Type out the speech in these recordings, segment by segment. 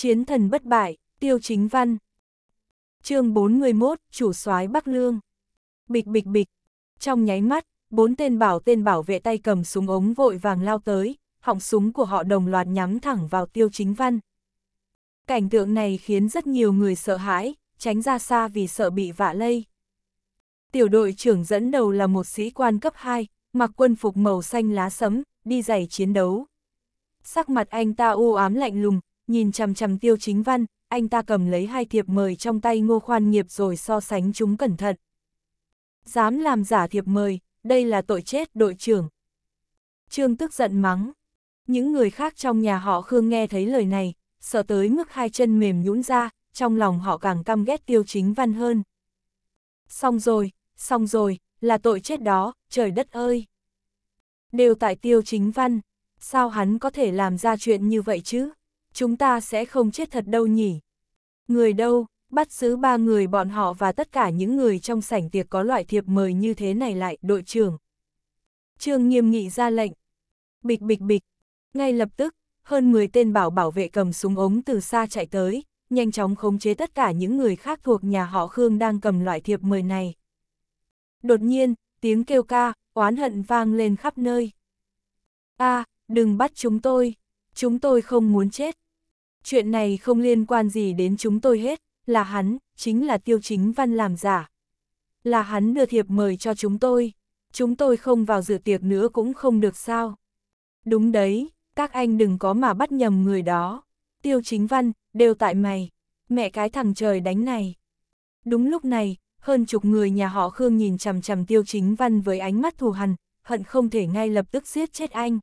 Chiến thần bất bại, tiêu chính văn. chương 411, chủ soái Bắc Lương. Bịch bịch bịch. Trong nháy mắt, bốn tên bảo tên bảo vệ tay cầm súng ống vội vàng lao tới, họng súng của họ đồng loạt nhắm thẳng vào tiêu chính văn. Cảnh tượng này khiến rất nhiều người sợ hãi, tránh ra xa vì sợ bị vạ lây. Tiểu đội trưởng dẫn đầu là một sĩ quan cấp 2, mặc quân phục màu xanh lá sẫm, đi giày chiến đấu. Sắc mặt anh ta u ám lạnh lùng, nhìn chằm chằm tiêu chính văn, anh ta cầm lấy hai thiệp mời trong tay ngô khoan nghiệp rồi so sánh chúng cẩn thận. Dám làm giả thiệp mời, đây là tội chết đội trưởng. Trương tức giận mắng. Những người khác trong nhà họ Khương nghe thấy lời này, sợ tới mức hai chân mềm nhũn ra, trong lòng họ càng căm ghét tiêu chính văn hơn. Xong rồi, xong rồi, là tội chết đó, trời đất ơi. Đều tại tiêu chính văn, sao hắn có thể làm ra chuyện như vậy chứ? chúng ta sẽ không chết thật đâu nhỉ. Người đâu, bắt giữ ba người bọn họ và tất cả những người trong sảnh tiệc có loại thiệp mời như thế này lại, đội trưởng. Trương nghiêm nghị ra lệnh. Bịch bịch bịch. Ngay lập tức, hơn 10 tên bảo bảo vệ cầm súng ống từ xa chạy tới, nhanh chóng khống chế tất cả những người khác thuộc nhà họ Khương đang cầm loại thiệp mời này. Đột nhiên, tiếng kêu ca, oán hận vang lên khắp nơi. a à, đừng bắt chúng tôi, chúng tôi không muốn chết. Chuyện này không liên quan gì đến chúng tôi hết, là hắn, chính là tiêu chính văn làm giả. Là hắn đưa thiệp mời cho chúng tôi, chúng tôi không vào dự tiệc nữa cũng không được sao. Đúng đấy, các anh đừng có mà bắt nhầm người đó. Tiêu chính văn, đều tại mày, mẹ cái thằng trời đánh này. Đúng lúc này, hơn chục người nhà họ Khương nhìn chằm chằm tiêu chính văn với ánh mắt thù hằn, hận không thể ngay lập tức giết chết anh.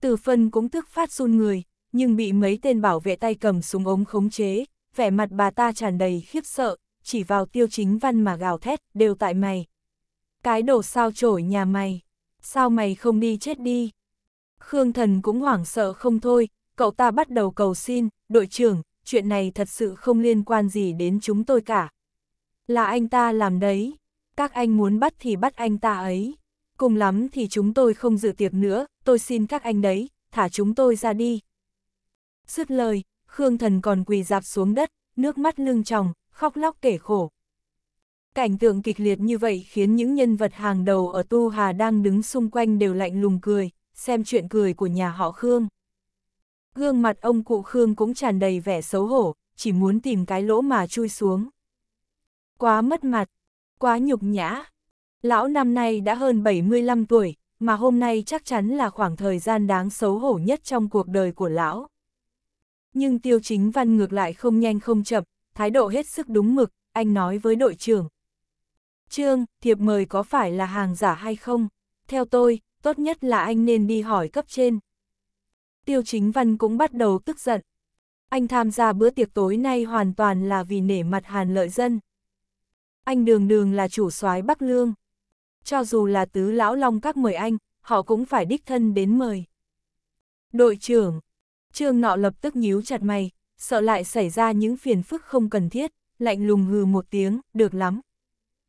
Từ phân cũng tức phát run người, nhưng bị mấy tên bảo vệ tay cầm súng ống khống chế, vẻ mặt bà ta tràn đầy khiếp sợ, chỉ vào tiêu chính văn mà gào thét, đều tại mày. Cái đồ sao trổi nhà mày, sao mày không đi chết đi. Khương thần cũng hoảng sợ không thôi, cậu ta bắt đầu cầu xin, đội trưởng, chuyện này thật sự không liên quan gì đến chúng tôi cả. Là anh ta làm đấy, các anh muốn bắt thì bắt anh ta ấy. Cùng lắm thì chúng tôi không dự tiệc nữa, tôi xin các anh đấy, thả chúng tôi ra đi, Dứt lời, Khương Thần còn quỳ dạp xuống đất, nước mắt lưng tròng, khóc lóc kể khổ. Cảnh tượng kịch liệt như vậy khiến những nhân vật hàng đầu ở Tu Hà đang đứng xung quanh đều lạnh lùng cười, xem chuyện cười của nhà họ Khương. Gương mặt ông cụ Khương cũng tràn đầy vẻ xấu hổ, chỉ muốn tìm cái lỗ mà chui xuống. Quá mất mặt, quá nhục nhã. Lão năm nay đã hơn 75 tuổi, mà hôm nay chắc chắn là khoảng thời gian đáng xấu hổ nhất trong cuộc đời của lão nhưng tiêu chính văn ngược lại không nhanh không chậm, thái độ hết sức đúng mực, anh nói với đội trưởng. Trương, thiệp mời có phải là hàng giả hay không? Theo tôi, tốt nhất là anh nên đi hỏi cấp trên. Tiêu chính văn cũng bắt đầu tức giận. Anh tham gia bữa tiệc tối nay hoàn toàn là vì nể mặt hàn lợi dân. Anh đường đường là chủ soái Bắc Lương. Cho dù là tứ lão long các mời anh, họ cũng phải đích thân đến mời. Đội trưởng, Trương nọ lập tức nhíu chặt mày, sợ lại xảy ra những phiền phức không cần thiết, lạnh lùng hừ một tiếng, được lắm.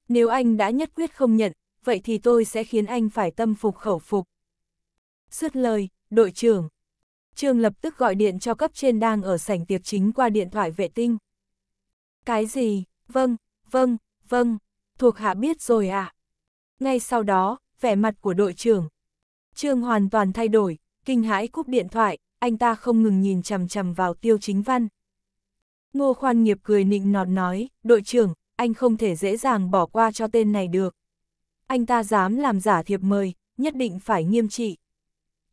Nếu anh đã nhất quyết không nhận, vậy thì tôi sẽ khiến anh phải tâm phục khẩu phục. Sứt lời, đội trưởng. Trương lập tức gọi điện cho cấp trên đang ở sảnh tiệc chính qua điện thoại vệ tinh. Cái gì? Vâng, vâng, vâng, thuộc hạ biết rồi À? Ngay sau đó, vẻ mặt của đội trưởng. Trương hoàn toàn thay đổi, kinh hãi cúp điện thoại, anh ta không ngừng nhìn chằm chằm vào tiêu chính văn. Ngô Khoan nghiệp cười nịnh nọt nói, đội trưởng, anh không thể dễ dàng bỏ qua cho tên này được. Anh ta dám làm giả thiệp mời, nhất định phải nghiêm trị.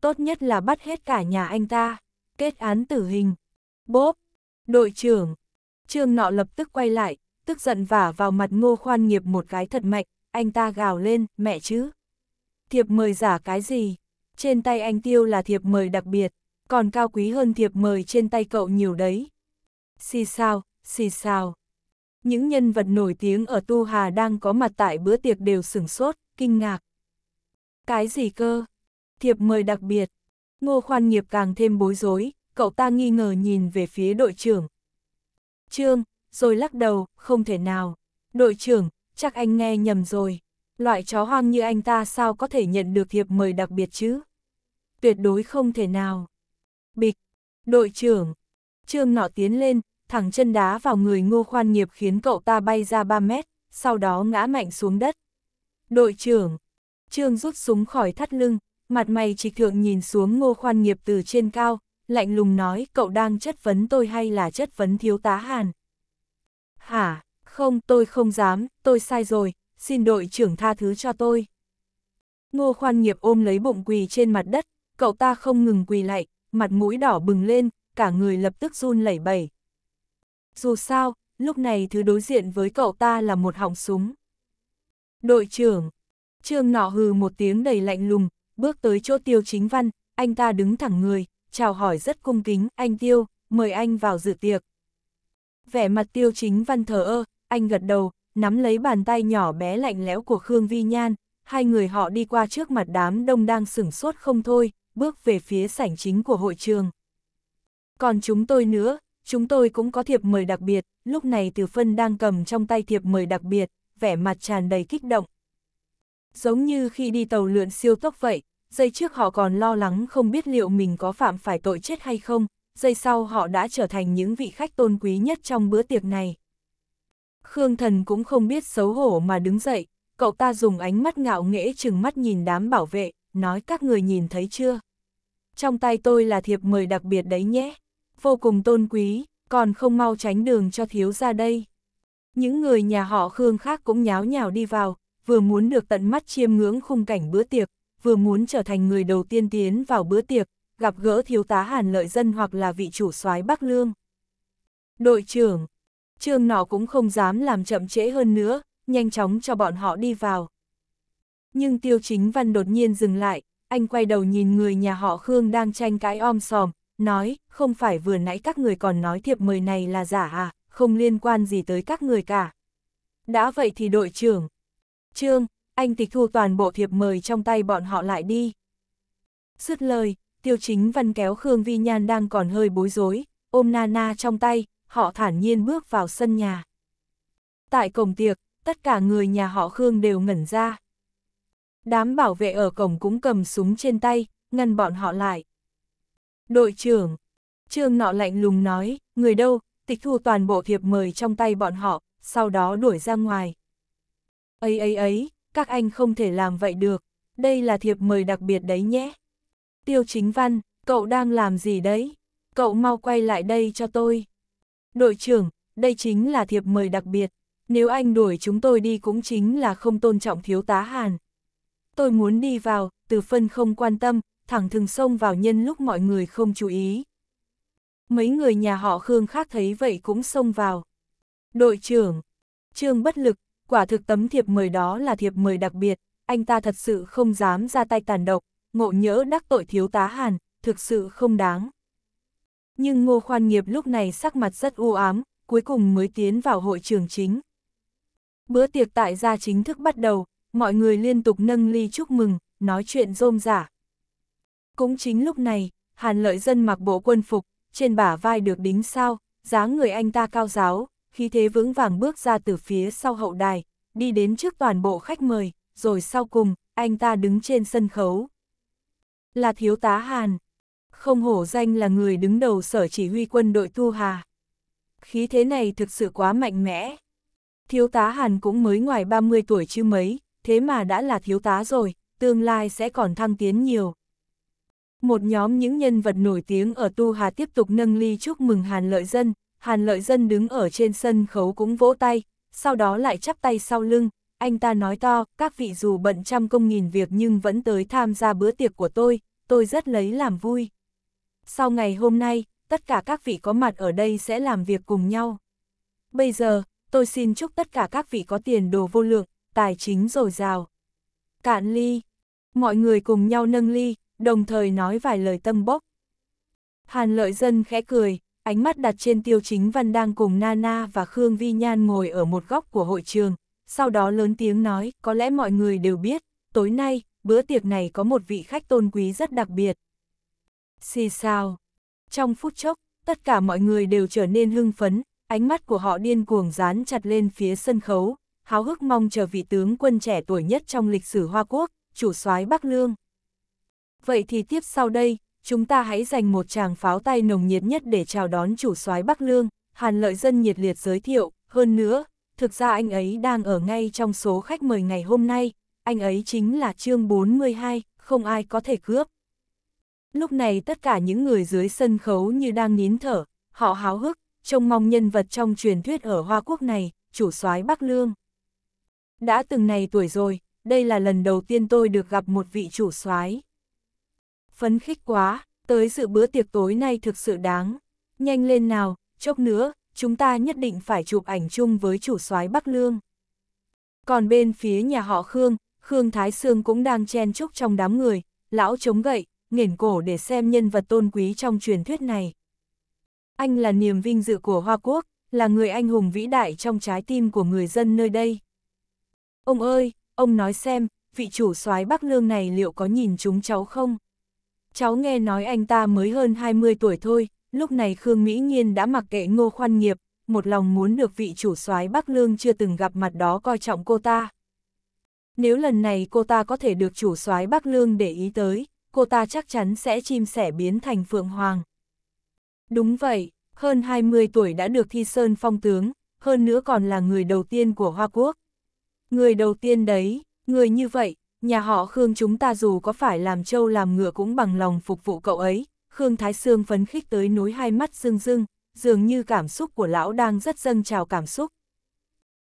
Tốt nhất là bắt hết cả nhà anh ta, kết án tử hình. Bốp, đội trưởng, trương nọ lập tức quay lại, tức giận vả vào mặt ngô khoan nghiệp một cái thật mạnh, anh ta gào lên, mẹ chứ. Thiệp mời giả cái gì? Trên tay anh tiêu là thiệp mời đặc biệt còn cao quý hơn thiệp mời trên tay cậu nhiều đấy. Xì sao, xì sao. Những nhân vật nổi tiếng ở Tu Hà đang có mặt tại bữa tiệc đều sửng sốt, kinh ngạc. Cái gì cơ? Thiệp mời đặc biệt. Ngô Khoan Nghiệp càng thêm bối rối, cậu ta nghi ngờ nhìn về phía đội trưởng. Trương, rồi lắc đầu, không thể nào. Đội trưởng, chắc anh nghe nhầm rồi. Loại chó hoang như anh ta sao có thể nhận được thiệp mời đặc biệt chứ? Tuyệt đối không thể nào. Bịch, đội trưởng, trương nọ tiến lên, thẳng chân đá vào người ngô khoan nghiệp khiến cậu ta bay ra 3 mét, sau đó ngã mạnh xuống đất. Đội trưởng, trương rút súng khỏi thắt lưng, mặt mày trịch thượng nhìn xuống ngô khoan nghiệp từ trên cao, lạnh lùng nói cậu đang chất vấn tôi hay là chất vấn thiếu tá Hàn. Hả, không tôi không dám, tôi sai rồi, xin đội trưởng tha thứ cho tôi. Ngô khoan nghiệp ôm lấy bụng quỳ trên mặt đất, cậu ta không ngừng quỳ lại, mặt mũi đỏ bừng lên, cả người lập tức run lẩy bẩy. Dù sao, lúc này thứ đối diện với cậu ta là một họng súng. Đội trưởng, trương nọ hừ một tiếng đầy lạnh lùng, bước tới chỗ tiêu chính văn, anh ta đứng thẳng người, chào hỏi rất cung kính, anh tiêu, mời anh vào dự tiệc. Vẻ mặt tiêu chính văn thờ ơ, anh gật đầu, nắm lấy bàn tay nhỏ bé lạnh lẽo của Khương Vi Nhan, hai người họ đi qua trước mặt đám đông đang sửng sốt không thôi, bước về phía sảnh chính của hội trường. Còn chúng tôi nữa, chúng tôi cũng có thiệp mời đặc biệt, lúc này Từ Phân đang cầm trong tay thiệp mời đặc biệt, vẻ mặt tràn đầy kích động. Giống như khi đi tàu lượn siêu tốc vậy, giây trước họ còn lo lắng không biết liệu mình có phạm phải tội chết hay không, giây sau họ đã trở thành những vị khách tôn quý nhất trong bữa tiệc này. Khương Thần cũng không biết xấu hổ mà đứng dậy, cậu ta dùng ánh mắt ngạo nghễ chừng mắt nhìn đám bảo vệ, nói các người nhìn thấy chưa? Trong tay tôi là thiệp mời đặc biệt đấy nhé, vô cùng tôn quý, còn không mau tránh đường cho thiếu ra đây. Những người nhà họ Khương khác cũng nháo nhào đi vào, vừa muốn được tận mắt chiêm ngưỡng khung cảnh bữa tiệc, vừa muốn trở thành người đầu tiên tiến vào bữa tiệc, gặp gỡ thiếu tá Hàn Lợi Dân hoặc là vị chủ soái Bắc Lương. Đội trưởng, trương nọ cũng không dám làm chậm trễ hơn nữa, nhanh chóng cho bọn họ đi vào nhưng Tiêu Chính Văn đột nhiên dừng lại, anh quay đầu nhìn người nhà họ Khương đang tranh cái om sòm, nói, không phải vừa nãy các người còn nói thiệp mời này là giả à, không liên quan gì tới các người cả. Đã vậy thì đội trưởng, Trương, anh tịch thu toàn bộ thiệp mời trong tay bọn họ lại đi. Dứt lời, Tiêu Chính Văn kéo Khương Vi Nhan đang còn hơi bối rối, ôm Nana trong tay, họ thản nhiên bước vào sân nhà. Tại cổng tiệc, tất cả người nhà họ Khương đều ngẩn ra. Đám bảo vệ ở cổng cũng cầm súng trên tay, ngăn bọn họ lại. Đội trưởng, trương nọ lạnh lùng nói, người đâu, tịch thu toàn bộ thiệp mời trong tay bọn họ, sau đó đuổi ra ngoài. ấy ấy ấy, các anh không thể làm vậy được, đây là thiệp mời đặc biệt đấy nhé. Tiêu chính văn, cậu đang làm gì đấy? Cậu mau quay lại đây cho tôi. Đội trưởng, đây chính là thiệp mời đặc biệt, nếu anh đuổi chúng tôi đi cũng chính là không tôn trọng thiếu tá Hàn tôi muốn đi vào, từ phân không quan tâm, thẳng thừng xông vào nhân lúc mọi người không chú ý. Mấy người nhà họ Khương khác thấy vậy cũng xông vào. Đội trưởng, trương bất lực, quả thực tấm thiệp mời đó là thiệp mời đặc biệt, anh ta thật sự không dám ra tay tàn độc, ngộ nhỡ đắc tội thiếu tá Hàn, thực sự không đáng. Nhưng ngô khoan nghiệp lúc này sắc mặt rất u ám, cuối cùng mới tiến vào hội trường chính. Bữa tiệc tại gia chính thức bắt đầu, mọi người liên tục nâng ly chúc mừng, nói chuyện rôm rả. Cũng chính lúc này, Hàn Lợi Dân mặc bộ quân phục, trên bả vai được đính sao, dáng người anh ta cao giáo, khí thế vững vàng bước ra từ phía sau hậu đài, đi đến trước toàn bộ khách mời, rồi sau cùng, anh ta đứng trên sân khấu. Là thiếu tá Hàn, không hổ danh là người đứng đầu sở chỉ huy quân đội Tu Hà. Khí thế này thực sự quá mạnh mẽ. Thiếu tá Hàn cũng mới ngoài 30 tuổi chứ mấy, thế mà đã là thiếu tá rồi, tương lai sẽ còn thăng tiến nhiều. Một nhóm những nhân vật nổi tiếng ở Tu Hà tiếp tục nâng ly chúc mừng Hàn Lợi Dân, Hàn Lợi Dân đứng ở trên sân khấu cũng vỗ tay, sau đó lại chắp tay sau lưng, anh ta nói to, các vị dù bận trăm công nghìn việc nhưng vẫn tới tham gia bữa tiệc của tôi, tôi rất lấy làm vui. Sau ngày hôm nay, tất cả các vị có mặt ở đây sẽ làm việc cùng nhau. Bây giờ, tôi xin chúc tất cả các vị có tiền đồ vô lượng, tài chính dồi dào. Cạn ly, mọi người cùng nhau nâng ly, đồng thời nói vài lời tâm bốc. Hàn lợi dân khẽ cười, ánh mắt đặt trên tiêu chính văn đang cùng Nana và Khương Vi Nhan ngồi ở một góc của hội trường, sau đó lớn tiếng nói, có lẽ mọi người đều biết, tối nay, bữa tiệc này có một vị khách tôn quý rất đặc biệt. Xì sao? Trong phút chốc, tất cả mọi người đều trở nên hưng phấn, ánh mắt của họ điên cuồng dán chặt lên phía sân khấu, háo hức mong chờ vị tướng quân trẻ tuổi nhất trong lịch sử Hoa Quốc, chủ soái Bắc Lương. Vậy thì tiếp sau đây, chúng ta hãy dành một tràng pháo tay nồng nhiệt nhất để chào đón chủ soái Bắc Lương, Hàn Lợi Dân nhiệt liệt giới thiệu, hơn nữa, thực ra anh ấy đang ở ngay trong số khách mời ngày hôm nay, anh ấy chính là chương 42, không ai có thể cướp. Lúc này tất cả những người dưới sân khấu như đang nín thở, họ háo hức, trông mong nhân vật trong truyền thuyết ở Hoa Quốc này, chủ soái Bắc Lương đã từng này tuổi rồi, đây là lần đầu tiên tôi được gặp một vị chủ soái. Phấn khích quá, tới dự bữa tiệc tối nay thực sự đáng. Nhanh lên nào, chốc nữa, chúng ta nhất định phải chụp ảnh chung với chủ soái Bắc Lương. Còn bên phía nhà họ Khương, Khương Thái Sương cũng đang chen chúc trong đám người, lão chống gậy, nghển cổ để xem nhân vật tôn quý trong truyền thuyết này. Anh là niềm vinh dự của Hoa Quốc, là người anh hùng vĩ đại trong trái tim của người dân nơi đây. Ông ơi, ông nói xem, vị chủ soái Bắc Lương này liệu có nhìn chúng cháu không? Cháu nghe nói anh ta mới hơn 20 tuổi thôi, lúc này Khương Mỹ Nhiên đã mặc kệ ngô khoan nghiệp, một lòng muốn được vị chủ soái Bắc Lương chưa từng gặp mặt đó coi trọng cô ta. Nếu lần này cô ta có thể được chủ soái Bắc Lương để ý tới, cô ta chắc chắn sẽ chim sẻ biến thành Phượng Hoàng. Đúng vậy, hơn 20 tuổi đã được thi sơn phong tướng, hơn nữa còn là người đầu tiên của Hoa Quốc. Người đầu tiên đấy, người như vậy, nhà họ Khương chúng ta dù có phải làm trâu làm ngựa cũng bằng lòng phục vụ cậu ấy. Khương Thái Sương phấn khích tới núi hai mắt rưng rưng, dường như cảm xúc của lão đang rất dâng trào cảm xúc.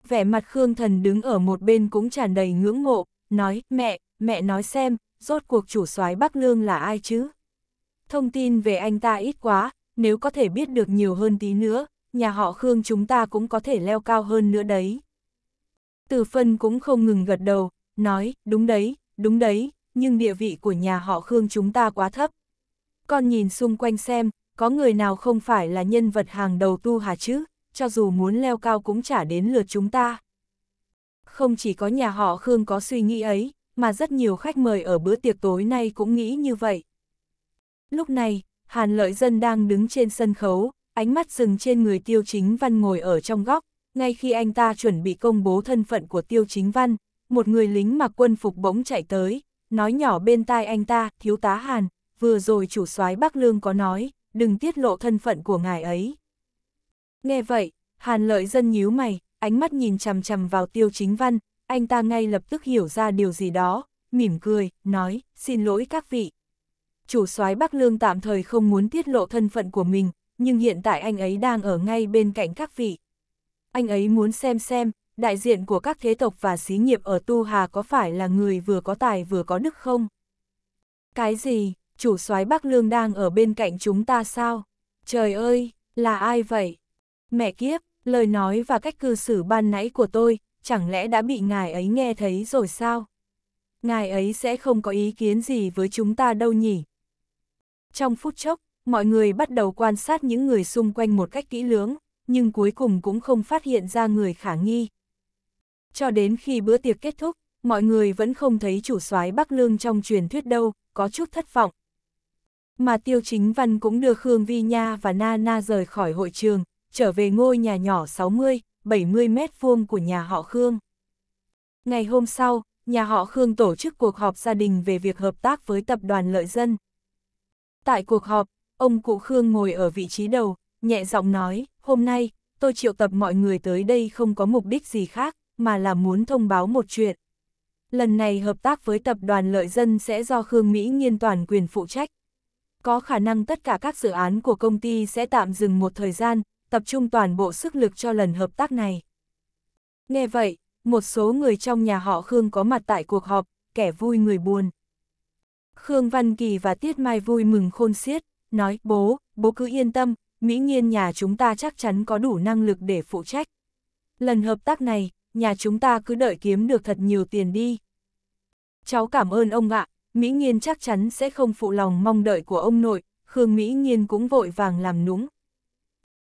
Vẻ mặt Khương Thần đứng ở một bên cũng tràn đầy ngưỡng mộ, nói, mẹ, mẹ nói xem, rốt cuộc chủ soái Bắc Lương là ai chứ? Thông tin về anh ta ít quá, nếu có thể biết được nhiều hơn tí nữa, nhà họ Khương chúng ta cũng có thể leo cao hơn nữa đấy. Từ phân cũng không ngừng gật đầu, nói, đúng đấy, đúng đấy, nhưng địa vị của nhà họ Khương chúng ta quá thấp. Con nhìn xung quanh xem, có người nào không phải là nhân vật hàng đầu tu hà chứ, cho dù muốn leo cao cũng chả đến lượt chúng ta. Không chỉ có nhà họ Khương có suy nghĩ ấy, mà rất nhiều khách mời ở bữa tiệc tối nay cũng nghĩ như vậy. Lúc này, Hàn Lợi Dân đang đứng trên sân khấu, ánh mắt dừng trên người tiêu chính văn ngồi ở trong góc, ngay khi anh ta chuẩn bị công bố thân phận của Tiêu Chính Văn, một người lính mặc quân phục bỗng chạy tới, nói nhỏ bên tai anh ta, thiếu tá Hàn, vừa rồi chủ soái Bắc Lương có nói, đừng tiết lộ thân phận của ngài ấy. Nghe vậy, Hàn lợi dân nhíu mày, ánh mắt nhìn chằm chằm vào Tiêu Chính Văn, anh ta ngay lập tức hiểu ra điều gì đó, mỉm cười, nói, xin lỗi các vị. Chủ soái Bắc Lương tạm thời không muốn tiết lộ thân phận của mình, nhưng hiện tại anh ấy đang ở ngay bên cạnh các vị anh ấy muốn xem xem, đại diện của các thế tộc và xí nghiệp ở Tu Hà có phải là người vừa có tài vừa có đức không? Cái gì, chủ soái Bắc Lương đang ở bên cạnh chúng ta sao? Trời ơi, là ai vậy? Mẹ kiếp, lời nói và cách cư xử ban nãy của tôi, chẳng lẽ đã bị ngài ấy nghe thấy rồi sao? Ngài ấy sẽ không có ý kiến gì với chúng ta đâu nhỉ? Trong phút chốc, mọi người bắt đầu quan sát những người xung quanh một cách kỹ lưỡng, nhưng cuối cùng cũng không phát hiện ra người khả nghi. Cho đến khi bữa tiệc kết thúc, mọi người vẫn không thấy chủ soái Bắc Lương trong truyền thuyết đâu, có chút thất vọng. Mà Tiêu Chính Văn cũng đưa Khương Vi Nha và Na Na rời khỏi hội trường, trở về ngôi nhà nhỏ 60, 70 mét vuông của nhà họ Khương. Ngày hôm sau, nhà họ Khương tổ chức cuộc họp gia đình về việc hợp tác với tập đoàn lợi dân. Tại cuộc họp, ông cụ Khương ngồi ở vị trí đầu, nhẹ giọng nói, hôm nay, tôi triệu tập mọi người tới đây không có mục đích gì khác, mà là muốn thông báo một chuyện. Lần này hợp tác với tập đoàn lợi dân sẽ do Khương Mỹ nghiên toàn quyền phụ trách. Có khả năng tất cả các dự án của công ty sẽ tạm dừng một thời gian, tập trung toàn bộ sức lực cho lần hợp tác này. Nghe vậy, một số người trong nhà họ Khương có mặt tại cuộc họp, kẻ vui người buồn. Khương Văn Kỳ và Tiết Mai vui mừng khôn xiết, nói bố, bố cứ yên tâm, Mỹ Nghiên nhà chúng ta chắc chắn có đủ năng lực để phụ trách. Lần hợp tác này, nhà chúng ta cứ đợi kiếm được thật nhiều tiền đi. Cháu cảm ơn ông ạ, Mỹ Nghiên chắc chắn sẽ không phụ lòng mong đợi của ông nội, Khương Mỹ Nghiên cũng vội vàng làm núng.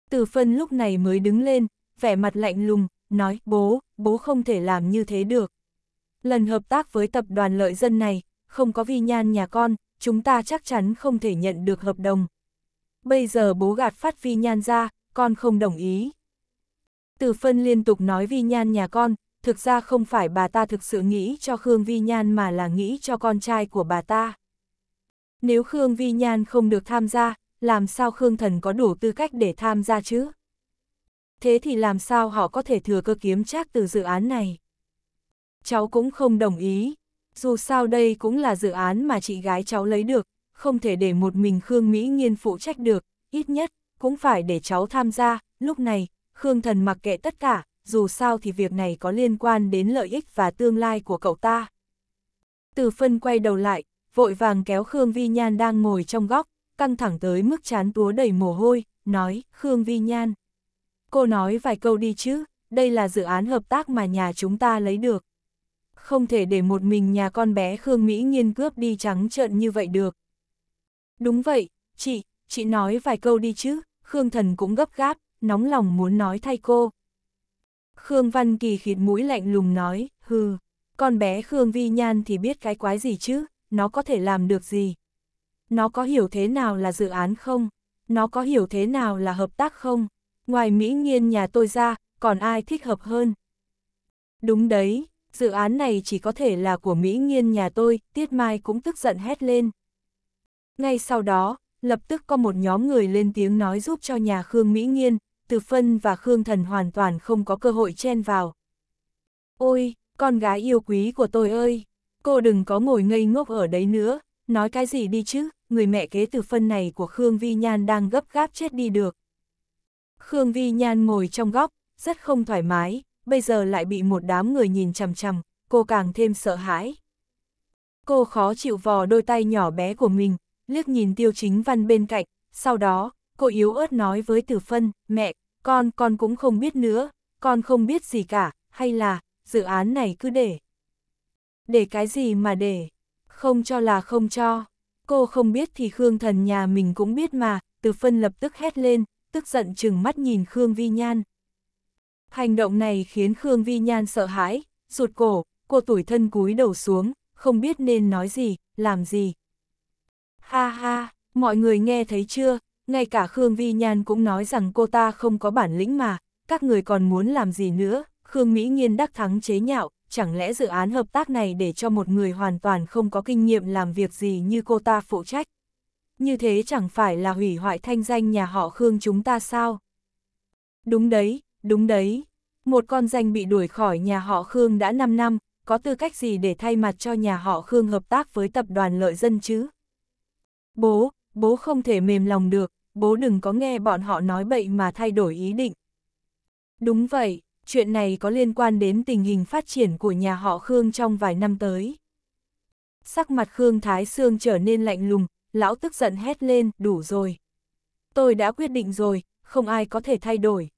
Từ phân lúc này mới đứng lên, vẻ mặt lạnh lùng, nói bố, bố không thể làm như thế được. Lần hợp tác với tập đoàn lợi dân này, không có vi nhan nhà con, chúng ta chắc chắn không thể nhận được hợp đồng bây giờ bố gạt phát vi nhan ra, con không đồng ý. Từ phân liên tục nói vi nhan nhà con, thực ra không phải bà ta thực sự nghĩ cho Khương vi nhan mà là nghĩ cho con trai của bà ta. Nếu Khương vi nhan không được tham gia, làm sao Khương thần có đủ tư cách để tham gia chứ? Thế thì làm sao họ có thể thừa cơ kiếm trác từ dự án này? Cháu cũng không đồng ý, dù sao đây cũng là dự án mà chị gái cháu lấy được, không thể để một mình Khương Mỹ Nghiên phụ trách được, ít nhất, cũng phải để cháu tham gia, lúc này, Khương Thần mặc kệ tất cả, dù sao thì việc này có liên quan đến lợi ích và tương lai của cậu ta. Từ phân quay đầu lại, vội vàng kéo Khương Vi Nhan đang ngồi trong góc, căng thẳng tới mức chán túa đầy mồ hôi, nói, Khương Vi Nhan. Cô nói vài câu đi chứ, đây là dự án hợp tác mà nhà chúng ta lấy được. Không thể để một mình nhà con bé Khương Mỹ nghiên cướp đi trắng trợn như vậy được. Đúng vậy, chị, chị nói vài câu đi chứ, Khương Thần cũng gấp gáp, nóng lòng muốn nói thay cô. Khương Văn Kỳ khịt mũi lạnh lùng nói, hừ, con bé Khương Vi Nhan thì biết cái quái gì chứ, nó có thể làm được gì? Nó có hiểu thế nào là dự án không? Nó có hiểu thế nào là hợp tác không? Ngoài Mỹ Nghiên nhà tôi ra, còn ai thích hợp hơn? Đúng đấy, dự án này chỉ có thể là của Mỹ Nghiên nhà tôi, Tiết Mai cũng tức giận hét lên. Ngay sau đó, lập tức có một nhóm người lên tiếng nói giúp cho nhà Khương Mỹ Nghiên, Từ Phân và Khương Thần hoàn toàn không có cơ hội chen vào. Ôi, con gái yêu quý của tôi ơi, cô đừng có ngồi ngây ngốc ở đấy nữa, nói cái gì đi chứ, người mẹ kế Từ Phân này của Khương Vi Nhan đang gấp gáp chết đi được. Khương Vi Nhan ngồi trong góc, rất không thoải mái, bây giờ lại bị một đám người nhìn chằm chằm, cô càng thêm sợ hãi. Cô khó chịu vò đôi tay nhỏ bé của mình, liếc nhìn tiêu chính văn bên cạnh, sau đó, cô yếu ớt nói với tử phân, mẹ, con, con cũng không biết nữa, con không biết gì cả, hay là, dự án này cứ để. Để cái gì mà để, không cho là không cho, cô không biết thì Khương thần nhà mình cũng biết mà, tử phân lập tức hét lên, tức giận chừng mắt nhìn Khương Vi Nhan. Hành động này khiến Khương Vi Nhan sợ hãi, rụt cổ, cô tủi thân cúi đầu xuống, không biết nên nói gì, làm gì, Ha ha, mọi người nghe thấy chưa, ngay cả Khương Vi Nhan cũng nói rằng cô ta không có bản lĩnh mà, các người còn muốn làm gì nữa, Khương Mỹ Nghiên đắc thắng chế nhạo, chẳng lẽ dự án hợp tác này để cho một người hoàn toàn không có kinh nghiệm làm việc gì như cô ta phụ trách. Như thế chẳng phải là hủy hoại thanh danh nhà họ Khương chúng ta sao? Đúng đấy, đúng đấy. Một con danh bị đuổi khỏi nhà họ Khương đã 5 năm, có tư cách gì để thay mặt cho nhà họ Khương hợp tác với tập đoàn lợi dân chứ? Bố, bố không thể mềm lòng được, bố đừng có nghe bọn họ nói bậy mà thay đổi ý định. Đúng vậy, chuyện này có liên quan đến tình hình phát triển của nhà họ Khương trong vài năm tới. Sắc mặt Khương Thái Sương trở nên lạnh lùng, lão tức giận hét lên, đủ rồi. Tôi đã quyết định rồi, không ai có thể thay đổi.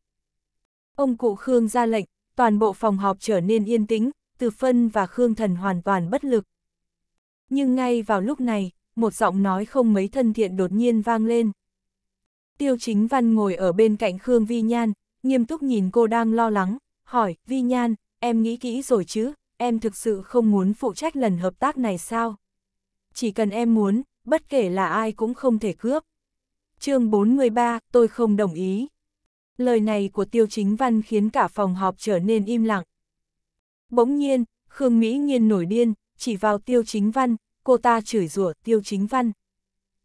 Ông cụ Khương ra lệnh, toàn bộ phòng họp trở nên yên tĩnh, từ phân và Khương Thần hoàn toàn bất lực. Nhưng ngay vào lúc này, một giọng nói không mấy thân thiện đột nhiên vang lên. Tiêu chính văn ngồi ở bên cạnh Khương Vi Nhan, nghiêm túc nhìn cô đang lo lắng, hỏi, Vi Nhan, em nghĩ kỹ rồi chứ, em thực sự không muốn phụ trách lần hợp tác này sao? Chỉ cần em muốn, bất kể là ai cũng không thể cướp. chương 43, tôi không đồng ý. Lời này của Tiêu Chính Văn khiến cả phòng họp trở nên im lặng. Bỗng nhiên, Khương Mỹ Nghiên nổi điên, chỉ vào Tiêu Chính Văn, cô ta chửi rủa tiêu chính văn.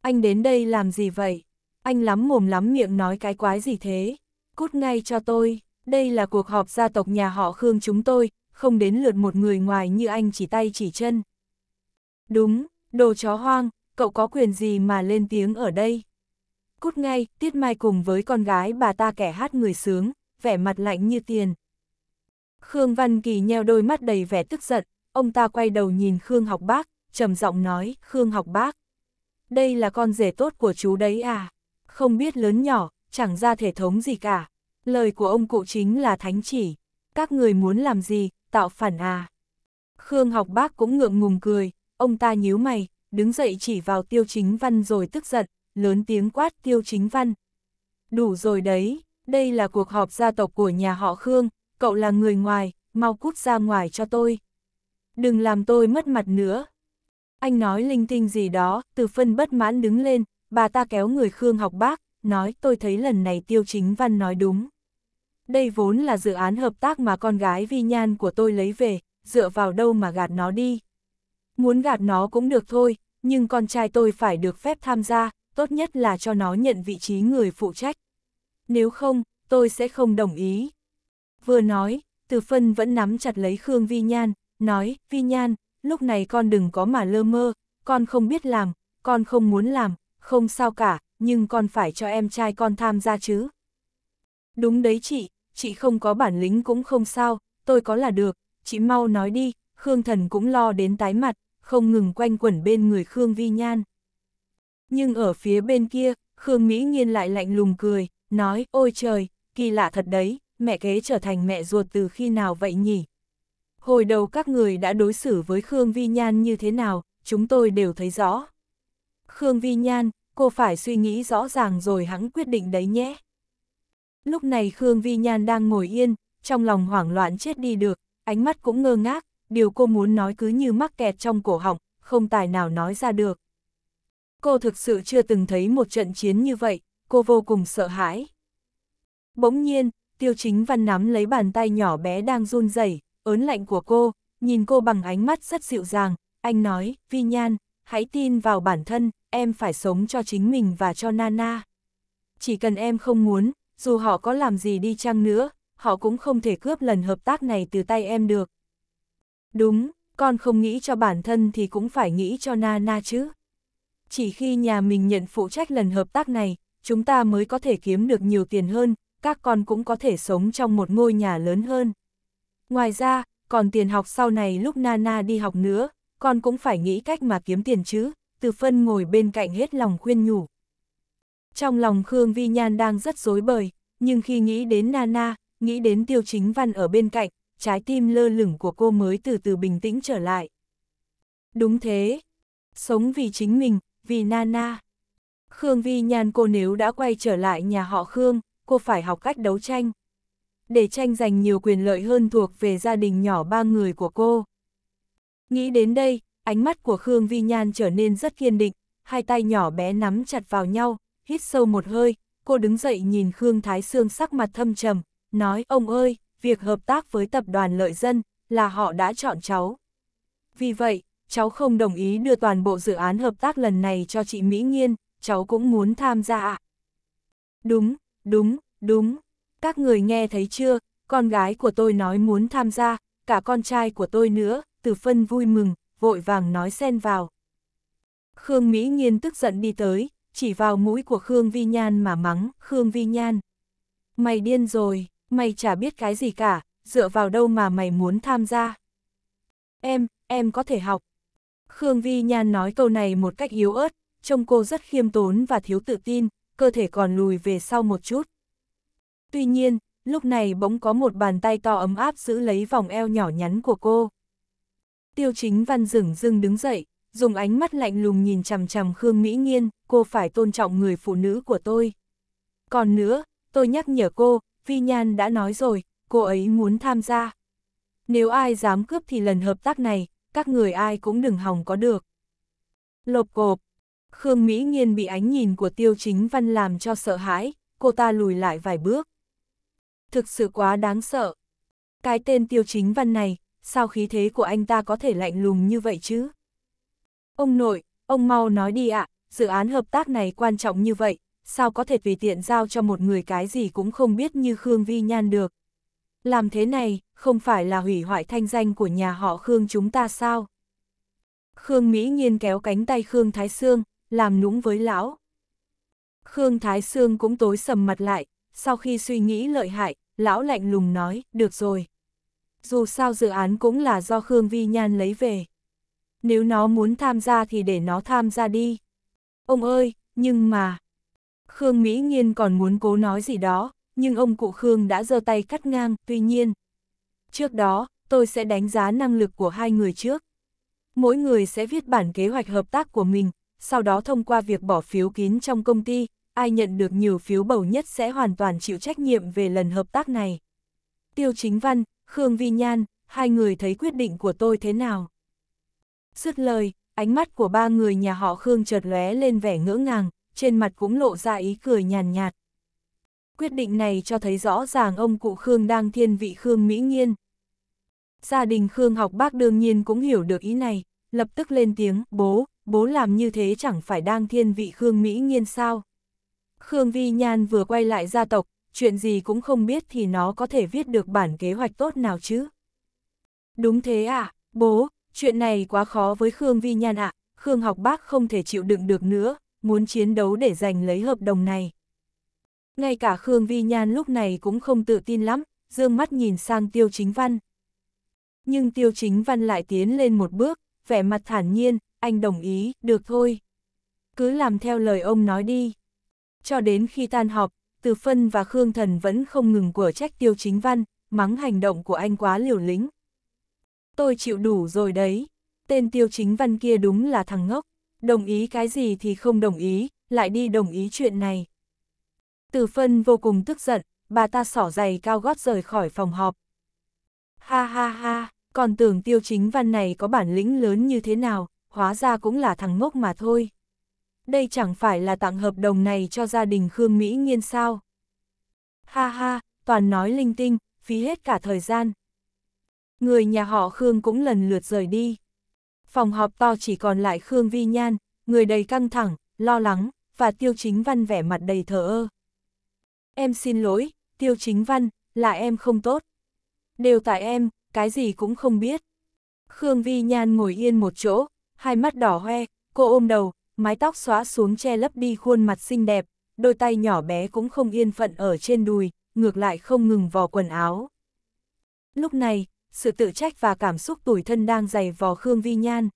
Anh đến đây làm gì vậy? Anh lắm mồm lắm miệng nói cái quái gì thế? Cút ngay cho tôi, đây là cuộc họp gia tộc nhà họ Khương chúng tôi, không đến lượt một người ngoài như anh chỉ tay chỉ chân. Đúng, đồ chó hoang, cậu có quyền gì mà lên tiếng ở đây? Cút ngay, Tiết Mai cùng với con gái bà ta kẻ hát người sướng, vẻ mặt lạnh như tiền. Khương Văn Kỳ nheo đôi mắt đầy vẻ tức giận, ông ta quay đầu nhìn Khương học bác, trầm giọng nói, Khương học bác. Đây là con rể tốt của chú đấy à? Không biết lớn nhỏ, chẳng ra thể thống gì cả. Lời của ông cụ chính là thánh chỉ. Các người muốn làm gì, tạo phản à? Khương học bác cũng ngượng ngùng cười, ông ta nhíu mày, đứng dậy chỉ vào tiêu chính văn rồi tức giận, lớn tiếng quát tiêu chính văn. Đủ rồi đấy, đây là cuộc họp gia tộc của nhà họ Khương, cậu là người ngoài, mau cút ra ngoài cho tôi. Đừng làm tôi mất mặt nữa, anh nói linh tinh gì đó, từ phân bất mãn đứng lên, bà ta kéo người Khương học bác, nói tôi thấy lần này tiêu chính văn nói đúng. Đây vốn là dự án hợp tác mà con gái vi nhan của tôi lấy về, dựa vào đâu mà gạt nó đi. Muốn gạt nó cũng được thôi, nhưng con trai tôi phải được phép tham gia, tốt nhất là cho nó nhận vị trí người phụ trách. Nếu không, tôi sẽ không đồng ý. Vừa nói, Từ Phân vẫn nắm chặt lấy Khương Vi Nhan, nói, Vi Nhan, lúc này con đừng có mà lơ mơ, con không biết làm, con không muốn làm, không sao cả, nhưng con phải cho em trai con tham gia chứ. Đúng đấy chị, chị không có bản lĩnh cũng không sao, tôi có là được, chị mau nói đi, Khương Thần cũng lo đến tái mặt, không ngừng quanh quẩn bên người Khương Vi Nhan. Nhưng ở phía bên kia, Khương Mỹ Nhiên lại lạnh lùng cười, nói, ôi trời, kỳ lạ thật đấy, mẹ kế trở thành mẹ ruột từ khi nào vậy nhỉ? hồi đầu các người đã đối xử với Khương Vi Nhan như thế nào, chúng tôi đều thấy rõ. Khương Vi Nhan, cô phải suy nghĩ rõ ràng rồi hắn quyết định đấy nhé. Lúc này Khương Vi Nhan đang ngồi yên, trong lòng hoảng loạn chết đi được, ánh mắt cũng ngơ ngác, điều cô muốn nói cứ như mắc kẹt trong cổ họng, không tài nào nói ra được. Cô thực sự chưa từng thấy một trận chiến như vậy, cô vô cùng sợ hãi. Bỗng nhiên, Tiêu Chính Văn nắm lấy bàn tay nhỏ bé đang run rẩy, ớn lạnh của cô, nhìn cô bằng ánh mắt rất dịu dàng, anh nói, Vi Nhan, hãy tin vào bản thân, em phải sống cho chính mình và cho Nana. Chỉ cần em không muốn, dù họ có làm gì đi chăng nữa, họ cũng không thể cướp lần hợp tác này từ tay em được. Đúng, con không nghĩ cho bản thân thì cũng phải nghĩ cho Nana chứ. Chỉ khi nhà mình nhận phụ trách lần hợp tác này, chúng ta mới có thể kiếm được nhiều tiền hơn, các con cũng có thể sống trong một ngôi nhà lớn hơn. Ngoài ra, còn tiền học sau này lúc Nana đi học nữa, con cũng phải nghĩ cách mà kiếm tiền chứ, từ phân ngồi bên cạnh hết lòng khuyên nhủ. Trong lòng Khương Vi Nhan đang rất rối bời, nhưng khi nghĩ đến Nana, nghĩ đến tiêu chính văn ở bên cạnh, trái tim lơ lửng của cô mới từ từ bình tĩnh trở lại. Đúng thế, sống vì chính mình, vì Nana. Khương Vi Nhan cô nếu đã quay trở lại nhà họ Khương, cô phải học cách đấu tranh để tranh giành nhiều quyền lợi hơn thuộc về gia đình nhỏ ba người của cô. Nghĩ đến đây, ánh mắt của Khương Vi Nhan trở nên rất kiên định, hai tay nhỏ bé nắm chặt vào nhau, hít sâu một hơi, cô đứng dậy nhìn Khương Thái Sương sắc mặt thâm trầm, nói ông ơi, việc hợp tác với tập đoàn lợi dân là họ đã chọn cháu. Vì vậy, cháu không đồng ý đưa toàn bộ dự án hợp tác lần này cho chị Mỹ Nghiên, cháu cũng muốn tham gia ạ. Đúng, đúng, đúng, các người nghe thấy chưa, con gái của tôi nói muốn tham gia, cả con trai của tôi nữa, Từ Phân vui mừng, vội vàng nói xen vào. Khương Mỹ Nghiên tức giận đi tới, chỉ vào mũi của Khương Vi Nhan mà mắng, Khương Vi Nhan. Mày điên rồi, mày chả biết cái gì cả, dựa vào đâu mà mày muốn tham gia. Em, em có thể học. Khương Vi Nhan nói câu này một cách yếu ớt, trông cô rất khiêm tốn và thiếu tự tin, cơ thể còn lùi về sau một chút. Tuy nhiên, lúc này bỗng có một bàn tay to ấm áp giữ lấy vòng eo nhỏ nhắn của cô. Tiêu chính văn dừng dưng đứng dậy, dùng ánh mắt lạnh lùng nhìn chằm chằm Khương Mỹ Nghiên, cô phải tôn trọng người phụ nữ của tôi. Còn nữa, tôi nhắc nhở cô, phi Nhan đã nói rồi, cô ấy muốn tham gia. Nếu ai dám cướp thì lần hợp tác này, các người ai cũng đừng hòng có được. Lộp cộp, Khương Mỹ Nghiên bị ánh nhìn của tiêu chính văn làm cho sợ hãi, cô ta lùi lại vài bước thực sự quá đáng sợ. Cái tên tiêu chính văn này, sao khí thế của anh ta có thể lạnh lùng như vậy chứ? Ông nội, ông mau nói đi ạ, dự án hợp tác này quan trọng như vậy, sao có thể tùy tiện giao cho một người cái gì cũng không biết như Khương Vi Nhan được. Làm thế này, không phải là hủy hoại thanh danh của nhà họ Khương chúng ta sao? Khương Mỹ Nhiên kéo cánh tay Khương Thái Sương, làm nũng với lão. Khương Thái Sương cũng tối sầm mặt lại, sau khi suy nghĩ lợi hại, lão lạnh lùng nói, được rồi. Dù sao dự án cũng là do Khương Vi Nhan lấy về. Nếu nó muốn tham gia thì để nó tham gia đi. Ông ơi, nhưng mà... Khương Mỹ Nghiên còn muốn cố nói gì đó, nhưng ông cụ Khương đã giơ tay cắt ngang, tuy nhiên. Trước đó, tôi sẽ đánh giá năng lực của hai người trước. Mỗi người sẽ viết bản kế hoạch hợp tác của mình, sau đó thông qua việc bỏ phiếu kín trong công ty, ai nhận được nhiều phiếu bầu nhất sẽ hoàn toàn chịu trách nhiệm về lần hợp tác này. Tiêu Chính Văn, Khương Vi Nhan, hai người thấy quyết định của tôi thế nào? Sứt lời, ánh mắt của ba người nhà họ Khương chợt lóe lên vẻ ngỡ ngàng, trên mặt cũng lộ ra ý cười nhàn nhạt. Quyết định này cho thấy rõ ràng ông cụ Khương đang thiên vị Khương Mỹ Nghiên. Gia đình Khương học bác đương nhiên cũng hiểu được ý này, lập tức lên tiếng, bố, bố làm như thế chẳng phải đang thiên vị Khương Mỹ Nghiên sao? Khương Vi Nhan vừa quay lại gia tộc, chuyện gì cũng không biết thì nó có thể viết được bản kế hoạch tốt nào chứ. Đúng thế à, bố, chuyện này quá khó với Khương Vi Nhan ạ, à. Khương học bác không thể chịu đựng được nữa, muốn chiến đấu để giành lấy hợp đồng này. Ngay cả Khương Vi Nhan lúc này cũng không tự tin lắm, dương mắt nhìn sang Tiêu Chính Văn. Nhưng Tiêu Chính Văn lại tiến lên một bước, vẻ mặt thản nhiên, anh đồng ý, được thôi. Cứ làm theo lời ông nói đi cho đến khi tan họp, Từ Phân và Khương Thần vẫn không ngừng của trách Tiêu Chính Văn, mắng hành động của anh quá liều lĩnh. Tôi chịu đủ rồi đấy, tên Tiêu Chính Văn kia đúng là thằng ngốc, đồng ý cái gì thì không đồng ý, lại đi đồng ý chuyện này. Từ Phân vô cùng tức giận, bà ta sỏ giày cao gót rời khỏi phòng họp. Ha ha ha, còn tưởng Tiêu Chính Văn này có bản lĩnh lớn như thế nào, hóa ra cũng là thằng ngốc mà thôi đây chẳng phải là tặng hợp đồng này cho gia đình Khương Mỹ Nghiên sao. Ha ha, toàn nói linh tinh, phí hết cả thời gian. Người nhà họ Khương cũng lần lượt rời đi. Phòng họp to chỉ còn lại Khương Vi Nhan, người đầy căng thẳng, lo lắng, và Tiêu Chính Văn vẻ mặt đầy thờ ơ. Em xin lỗi, Tiêu Chính Văn, là em không tốt. Đều tại em, cái gì cũng không biết. Khương Vi Nhan ngồi yên một chỗ, hai mắt đỏ hoe, cô ôm đầu, mái tóc xóa xuống che lấp đi khuôn mặt xinh đẹp, đôi tay nhỏ bé cũng không yên phận ở trên đùi, ngược lại không ngừng vò quần áo. Lúc này, sự tự trách và cảm xúc tủi thân đang dày vò Khương Vi Nhan.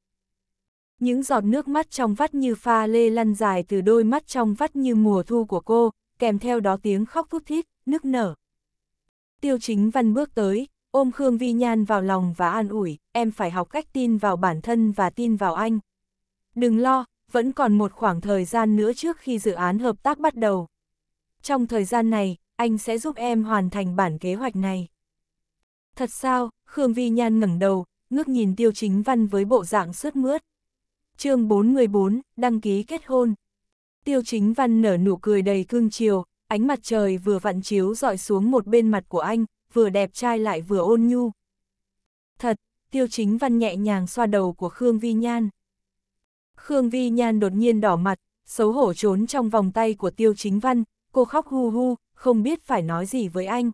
Những giọt nước mắt trong vắt như pha lê lăn dài từ đôi mắt trong vắt như mùa thu của cô, kèm theo đó tiếng khóc thút thít, nức nở. Tiêu chính văn bước tới, ôm Khương Vi Nhan vào lòng và an ủi, em phải học cách tin vào bản thân và tin vào anh. Đừng lo, vẫn còn một khoảng thời gian nữa trước khi dự án hợp tác bắt đầu. Trong thời gian này, anh sẽ giúp em hoàn thành bản kế hoạch này. Thật sao, Khương Vi Nhan ngẩng đầu, ngước nhìn Tiêu Chính Văn với bộ dạng sướt mướt. chương 414, đăng ký kết hôn. Tiêu Chính Văn nở nụ cười đầy cương chiều, ánh mặt trời vừa vặn chiếu dọi xuống một bên mặt của anh, vừa đẹp trai lại vừa ôn nhu. Thật, Tiêu Chính Văn nhẹ nhàng xoa đầu của Khương Vi Nhan. Khương Vi Nhan đột nhiên đỏ mặt, xấu hổ trốn trong vòng tay của Tiêu Chính Văn, cô khóc hu hu, không biết phải nói gì với anh.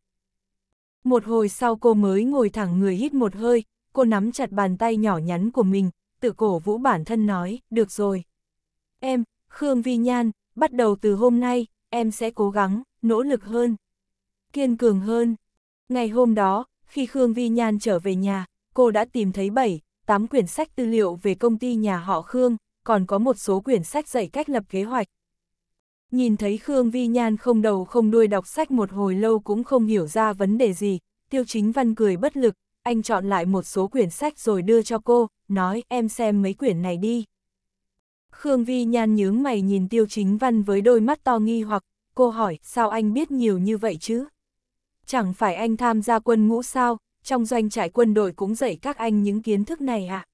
Một hồi sau cô mới ngồi thẳng người hít một hơi, cô nắm chặt bàn tay nhỏ nhắn của mình, tự cổ vũ bản thân nói, được rồi. Em, Khương Vi Nhan, bắt đầu từ hôm nay, em sẽ cố gắng, nỗ lực hơn, kiên cường hơn. Ngày hôm đó, khi Khương Vi Nhan trở về nhà, cô đã tìm thấy 7, 8 quyển sách tư liệu về công ty nhà họ Khương, còn có một số quyển sách dạy cách lập kế hoạch. Nhìn thấy Khương Vi Nhan không đầu không đuôi đọc sách một hồi lâu cũng không hiểu ra vấn đề gì, tiêu chính văn cười bất lực, anh chọn lại một số quyển sách rồi đưa cho cô, nói em xem mấy quyển này đi. Khương Vi Nhan nhướng mày nhìn tiêu chính văn với đôi mắt to nghi hoặc, cô hỏi sao anh biết nhiều như vậy chứ? Chẳng phải anh tham gia quân ngũ sao, trong doanh trại quân đội cũng dạy các anh những kiến thức này À?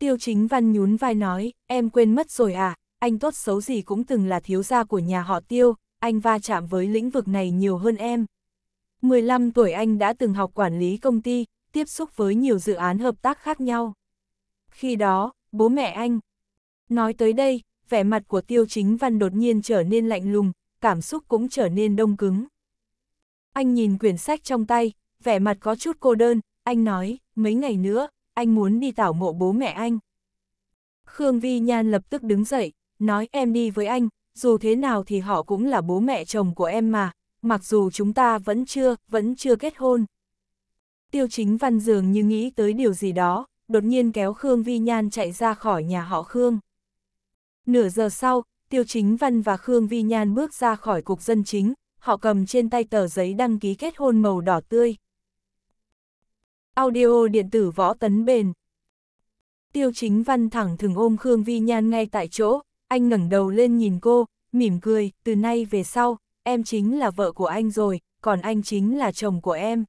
Tiêu chính văn nhún vai nói, em quên mất rồi à, anh tốt xấu gì cũng từng là thiếu gia của nhà họ tiêu, anh va chạm với lĩnh vực này nhiều hơn em. 15 tuổi anh đã từng học quản lý công ty, tiếp xúc với nhiều dự án hợp tác khác nhau. Khi đó, bố mẹ anh. Nói tới đây, vẻ mặt của tiêu chính văn đột nhiên trở nên lạnh lùng, cảm xúc cũng trở nên đông cứng. Anh nhìn quyển sách trong tay, vẻ mặt có chút cô đơn, anh nói, mấy ngày nữa, anh muốn đi tảo mộ bố mẹ anh. Khương Vi Nhan lập tức đứng dậy, nói em đi với anh, dù thế nào thì họ cũng là bố mẹ chồng của em mà, mặc dù chúng ta vẫn chưa, vẫn chưa kết hôn. Tiêu chính văn dường như nghĩ tới điều gì đó, đột nhiên kéo Khương Vi Nhan chạy ra khỏi nhà họ Khương. Nửa giờ sau, Tiêu Chính Văn và Khương Vi Nhan bước ra khỏi cục dân chính, họ cầm trên tay tờ giấy đăng ký kết hôn màu đỏ tươi. Audio điện tử võ tấn bền. Tiêu chính văn thẳng thừng ôm Khương Vi Nhan ngay tại chỗ, anh ngẩng đầu lên nhìn cô, mỉm cười, từ nay về sau, em chính là vợ của anh rồi, còn anh chính là chồng của em.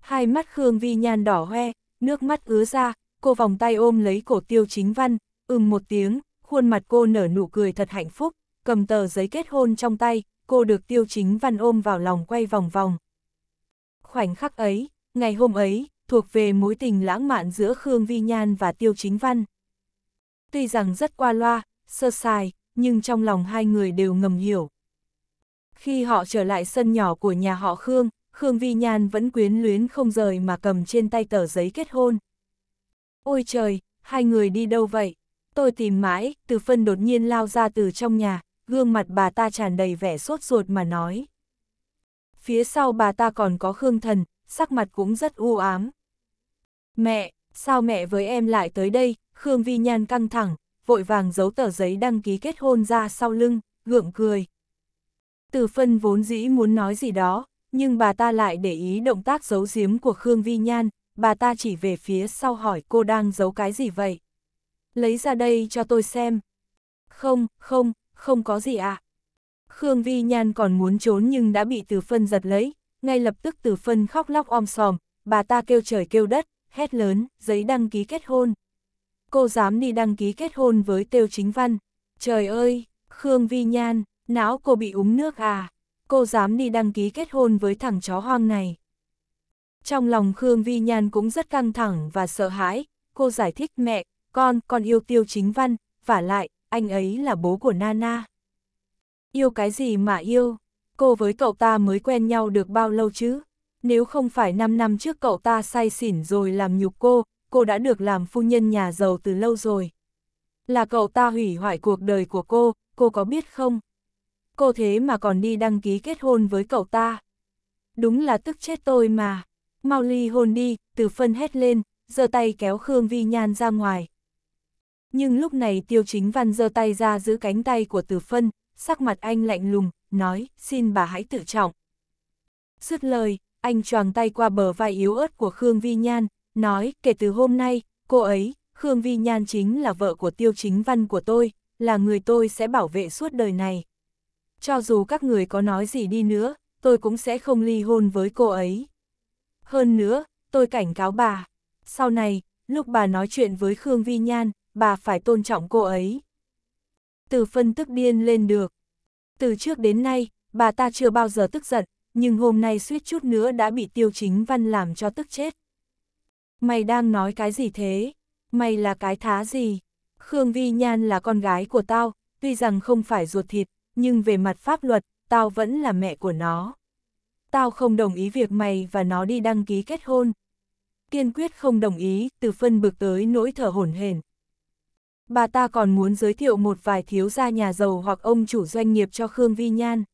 Hai mắt Khương Vi Nhan đỏ hoe, nước mắt ứa ra, cô vòng tay ôm lấy cổ tiêu chính văn, ừm một tiếng, khuôn mặt cô nở nụ cười thật hạnh phúc, cầm tờ giấy kết hôn trong tay, cô được tiêu chính văn ôm vào lòng quay vòng vòng. Khoảnh khắc ấy, Ngày hôm ấy, thuộc về mối tình lãng mạn giữa Khương Vi Nhan và Tiêu Chính Văn. Tuy rằng rất qua loa, sơ sài, nhưng trong lòng hai người đều ngầm hiểu. Khi họ trở lại sân nhỏ của nhà họ Khương, Khương Vi Nhan vẫn quyến luyến không rời mà cầm trên tay tờ giấy kết hôn. Ôi trời, hai người đi đâu vậy? Tôi tìm mãi, từ phân đột nhiên lao ra từ trong nhà, gương mặt bà ta tràn đầy vẻ sốt ruột mà nói. Phía sau bà ta còn có Khương Thần, sắc mặt cũng rất u ám. Mẹ, sao mẹ với em lại tới đây, Khương Vi Nhan căng thẳng, vội vàng giấu tờ giấy đăng ký kết hôn ra sau lưng, gượng cười. Từ phân vốn dĩ muốn nói gì đó, nhưng bà ta lại để ý động tác giấu giếm của Khương Vi Nhan, bà ta chỉ về phía sau hỏi cô đang giấu cái gì vậy. Lấy ra đây cho tôi xem. Không, không, không có gì ạ. À. Khương Vi Nhan còn muốn trốn nhưng đã bị từ phân giật lấy, ngay lập tức từ phân khóc lóc om sòm, bà ta kêu trời kêu đất, hét lớn, giấy đăng ký kết hôn. Cô dám đi đăng ký kết hôn với Tiêu Chính Văn. Trời ơi, Khương Vi Nhan, não cô bị úng nước à? Cô dám đi đăng ký kết hôn với thằng chó hoang này. Trong lòng Khương Vi Nhan cũng rất căng thẳng và sợ hãi, cô giải thích mẹ, con, con yêu Tiêu Chính Văn, và lại, anh ấy là bố của Nana. Yêu cái gì mà yêu, cô với cậu ta mới quen nhau được bao lâu chứ? Nếu không phải 5 năm trước cậu ta say xỉn rồi làm nhục cô, cô đã được làm phu nhân nhà giàu từ lâu rồi. Là cậu ta hủy hoại cuộc đời của cô, cô có biết không? Cô thế mà còn đi đăng ký kết hôn với cậu ta. Đúng là tức chết tôi mà. Mau ly hôn đi, từ phân hét lên, giơ tay kéo Khương Vi Nhan ra ngoài. Nhưng lúc này Tiêu Chính Văn giơ tay ra giữ cánh tay của Từ Phân, sắc mặt anh lạnh lùng, nói, xin bà hãy tự trọng. Dứt lời, anh choàng tay qua bờ vai yếu ớt của Khương Vi Nhan, nói, kể từ hôm nay, cô ấy, Khương Vi Nhan chính là vợ của tiêu chính văn của tôi, là người tôi sẽ bảo vệ suốt đời này. Cho dù các người có nói gì đi nữa, tôi cũng sẽ không ly hôn với cô ấy. Hơn nữa, tôi cảnh cáo bà, sau này, lúc bà nói chuyện với Khương Vi Nhan, bà phải tôn trọng cô ấy. Từ phân tức điên lên được, từ trước đến nay, bà ta chưa bao giờ tức giận, nhưng hôm nay suýt chút nữa đã bị tiêu chính văn làm cho tức chết. Mày đang nói cái gì thế? Mày là cái thá gì? Khương Vi Nhan là con gái của tao, tuy rằng không phải ruột thịt, nhưng về mặt pháp luật, tao vẫn là mẹ của nó. Tao không đồng ý việc mày và nó đi đăng ký kết hôn. Kiên quyết không đồng ý, từ phân bực tới nỗi thở hổn hển, bà ta còn muốn giới thiệu một vài thiếu gia nhà giàu hoặc ông chủ doanh nghiệp cho Khương Vi Nhan.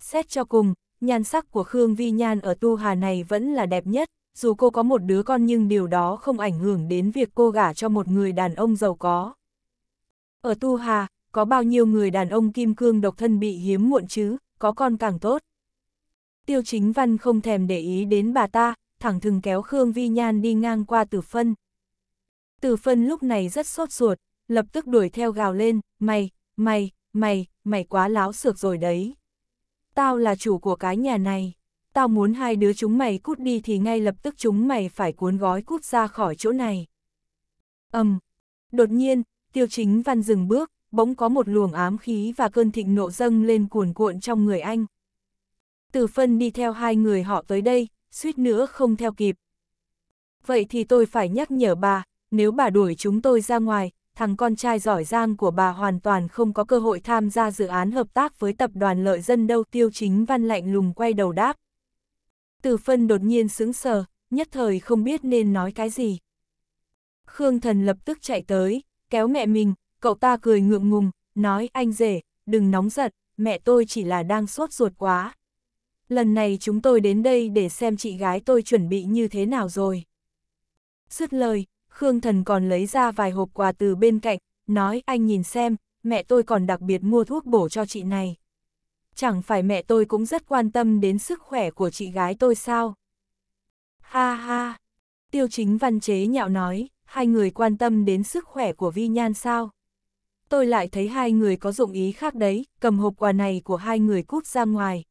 Xét cho cùng, nhan sắc của Khương Vi Nhan ở Tu Hà này vẫn là đẹp nhất, dù cô có một đứa con nhưng điều đó không ảnh hưởng đến việc cô gả cho một người đàn ông giàu có. Ở Tu Hà, có bao nhiêu người đàn ông kim cương độc thân bị hiếm muộn chứ, có con càng tốt. Tiêu chính văn không thèm để ý đến bà ta, thẳng thừng kéo Khương Vi Nhan đi ngang qua tử phân, từ phân lúc này rất sốt ruột, lập tức đuổi theo gào lên, mày, mày, mày, mày quá láo xược rồi đấy. Tao là chủ của cái nhà này, tao muốn hai đứa chúng mày cút đi thì ngay lập tức chúng mày phải cuốn gói cút ra khỏi chỗ này. Ầm, đột nhiên, tiêu chính văn dừng bước, bỗng có một luồng ám khí và cơn thịnh nộ dâng lên cuồn cuộn trong người anh. Từ phân đi theo hai người họ tới đây, suýt nữa không theo kịp. Vậy thì tôi phải nhắc nhở bà, nếu bà đuổi chúng tôi ra ngoài, thằng con trai giỏi giang của bà hoàn toàn không có cơ hội tham gia dự án hợp tác với tập đoàn lợi dân đâu tiêu chính văn lạnh lùng quay đầu đáp. Từ phân đột nhiên sững sờ, nhất thời không biết nên nói cái gì. Khương thần lập tức chạy tới, kéo mẹ mình, cậu ta cười ngượng ngùng, nói anh rể, đừng nóng giật, mẹ tôi chỉ là đang sốt ruột quá. Lần này chúng tôi đến đây để xem chị gái tôi chuẩn bị như thế nào rồi. Sứt lời, Khương Thần còn lấy ra vài hộp quà từ bên cạnh, nói anh nhìn xem, mẹ tôi còn đặc biệt mua thuốc bổ cho chị này. Chẳng phải mẹ tôi cũng rất quan tâm đến sức khỏe của chị gái tôi sao? Ha ha! Tiêu chính văn chế nhạo nói, hai người quan tâm đến sức khỏe của vi nhan sao? Tôi lại thấy hai người có dụng ý khác đấy, cầm hộp quà này của hai người cút ra ngoài.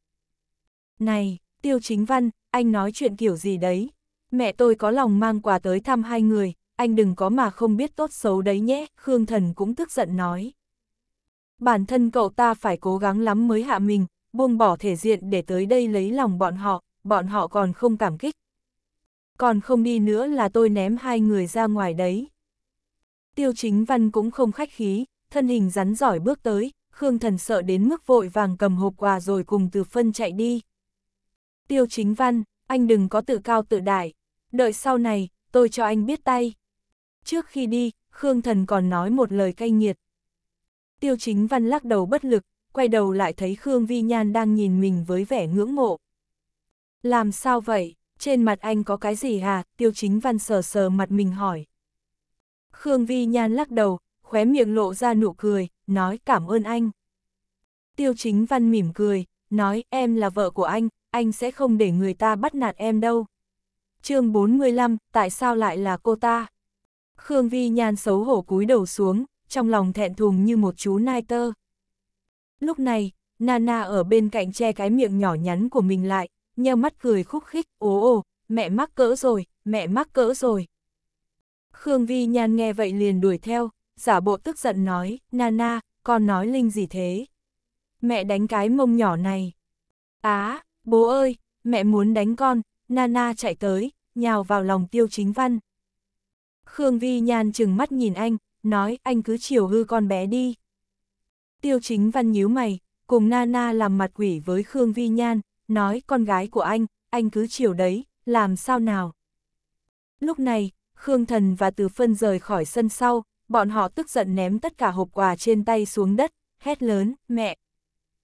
Này, tiêu chính văn, anh nói chuyện kiểu gì đấy? Mẹ tôi có lòng mang quà tới thăm hai người, anh đừng có mà không biết tốt xấu đấy nhé, Khương Thần cũng tức giận nói. Bản thân cậu ta phải cố gắng lắm mới hạ mình, buông bỏ thể diện để tới đây lấy lòng bọn họ, bọn họ còn không cảm kích. Còn không đi nữa là tôi ném hai người ra ngoài đấy. Tiêu chính văn cũng không khách khí, thân hình rắn giỏi bước tới, Khương Thần sợ đến mức vội vàng cầm hộp quà rồi cùng từ phân chạy đi. Tiêu chính văn, anh đừng có tự cao tự đại, đợi sau này, tôi cho anh biết tay. Trước khi đi, Khương Thần còn nói một lời cay nghiệt. Tiêu chính văn lắc đầu bất lực, quay đầu lại thấy Khương Vi Nhan đang nhìn mình với vẻ ngưỡng mộ. Làm sao vậy? Trên mặt anh có cái gì hả? À? Tiêu chính văn sờ sờ mặt mình hỏi. Khương Vi Nhan lắc đầu, khóe miệng lộ ra nụ cười, nói cảm ơn anh. Tiêu chính văn mỉm cười, nói em là vợ của anh, anh sẽ không để người ta bắt nạt em đâu. chương 45, tại sao lại là cô ta? Khương Vi Nhan xấu hổ cúi đầu xuống, trong lòng thẹn thùng như một chú nai tơ. Lúc này, Nana ở bên cạnh che cái miệng nhỏ nhắn của mình lại, nheo mắt cười khúc khích, ố ồ, mẹ mắc cỡ rồi, mẹ mắc cỡ rồi. Khương Vi Nhan nghe vậy liền đuổi theo, giả bộ tức giận nói, Nana, con nói linh gì thế? Mẹ đánh cái mông nhỏ này. Á, à, bố ơi, mẹ muốn đánh con, Nana chạy tới, nhào vào lòng tiêu chính văn. Khương Vi Nhan chừng mắt nhìn anh, nói anh cứ chiều hư con bé đi. Tiêu chính văn nhíu mày, cùng Nana làm mặt quỷ với Khương Vi Nhan, nói con gái của anh, anh cứ chiều đấy, làm sao nào. Lúc này, Khương Thần và Từ Phân rời khỏi sân sau, bọn họ tức giận ném tất cả hộp quà trên tay xuống đất, hét lớn, mẹ.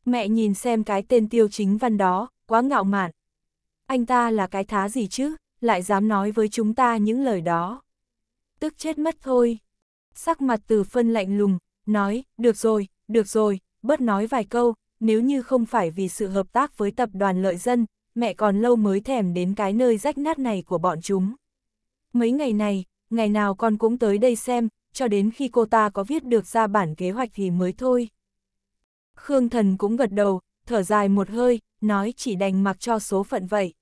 Mẹ nhìn xem cái tên tiêu chính văn đó, quá ngạo mạn. Anh ta là cái thá gì chứ, lại dám nói với chúng ta những lời đó tức chết mất thôi. Sắc mặt từ phân lạnh lùng, nói, được rồi, được rồi, bớt nói vài câu, nếu như không phải vì sự hợp tác với tập đoàn lợi dân, mẹ còn lâu mới thèm đến cái nơi rách nát này của bọn chúng. Mấy ngày này, ngày nào con cũng tới đây xem, cho đến khi cô ta có viết được ra bản kế hoạch thì mới thôi. Khương Thần cũng gật đầu, thở dài một hơi, nói chỉ đành mặc cho số phận vậy.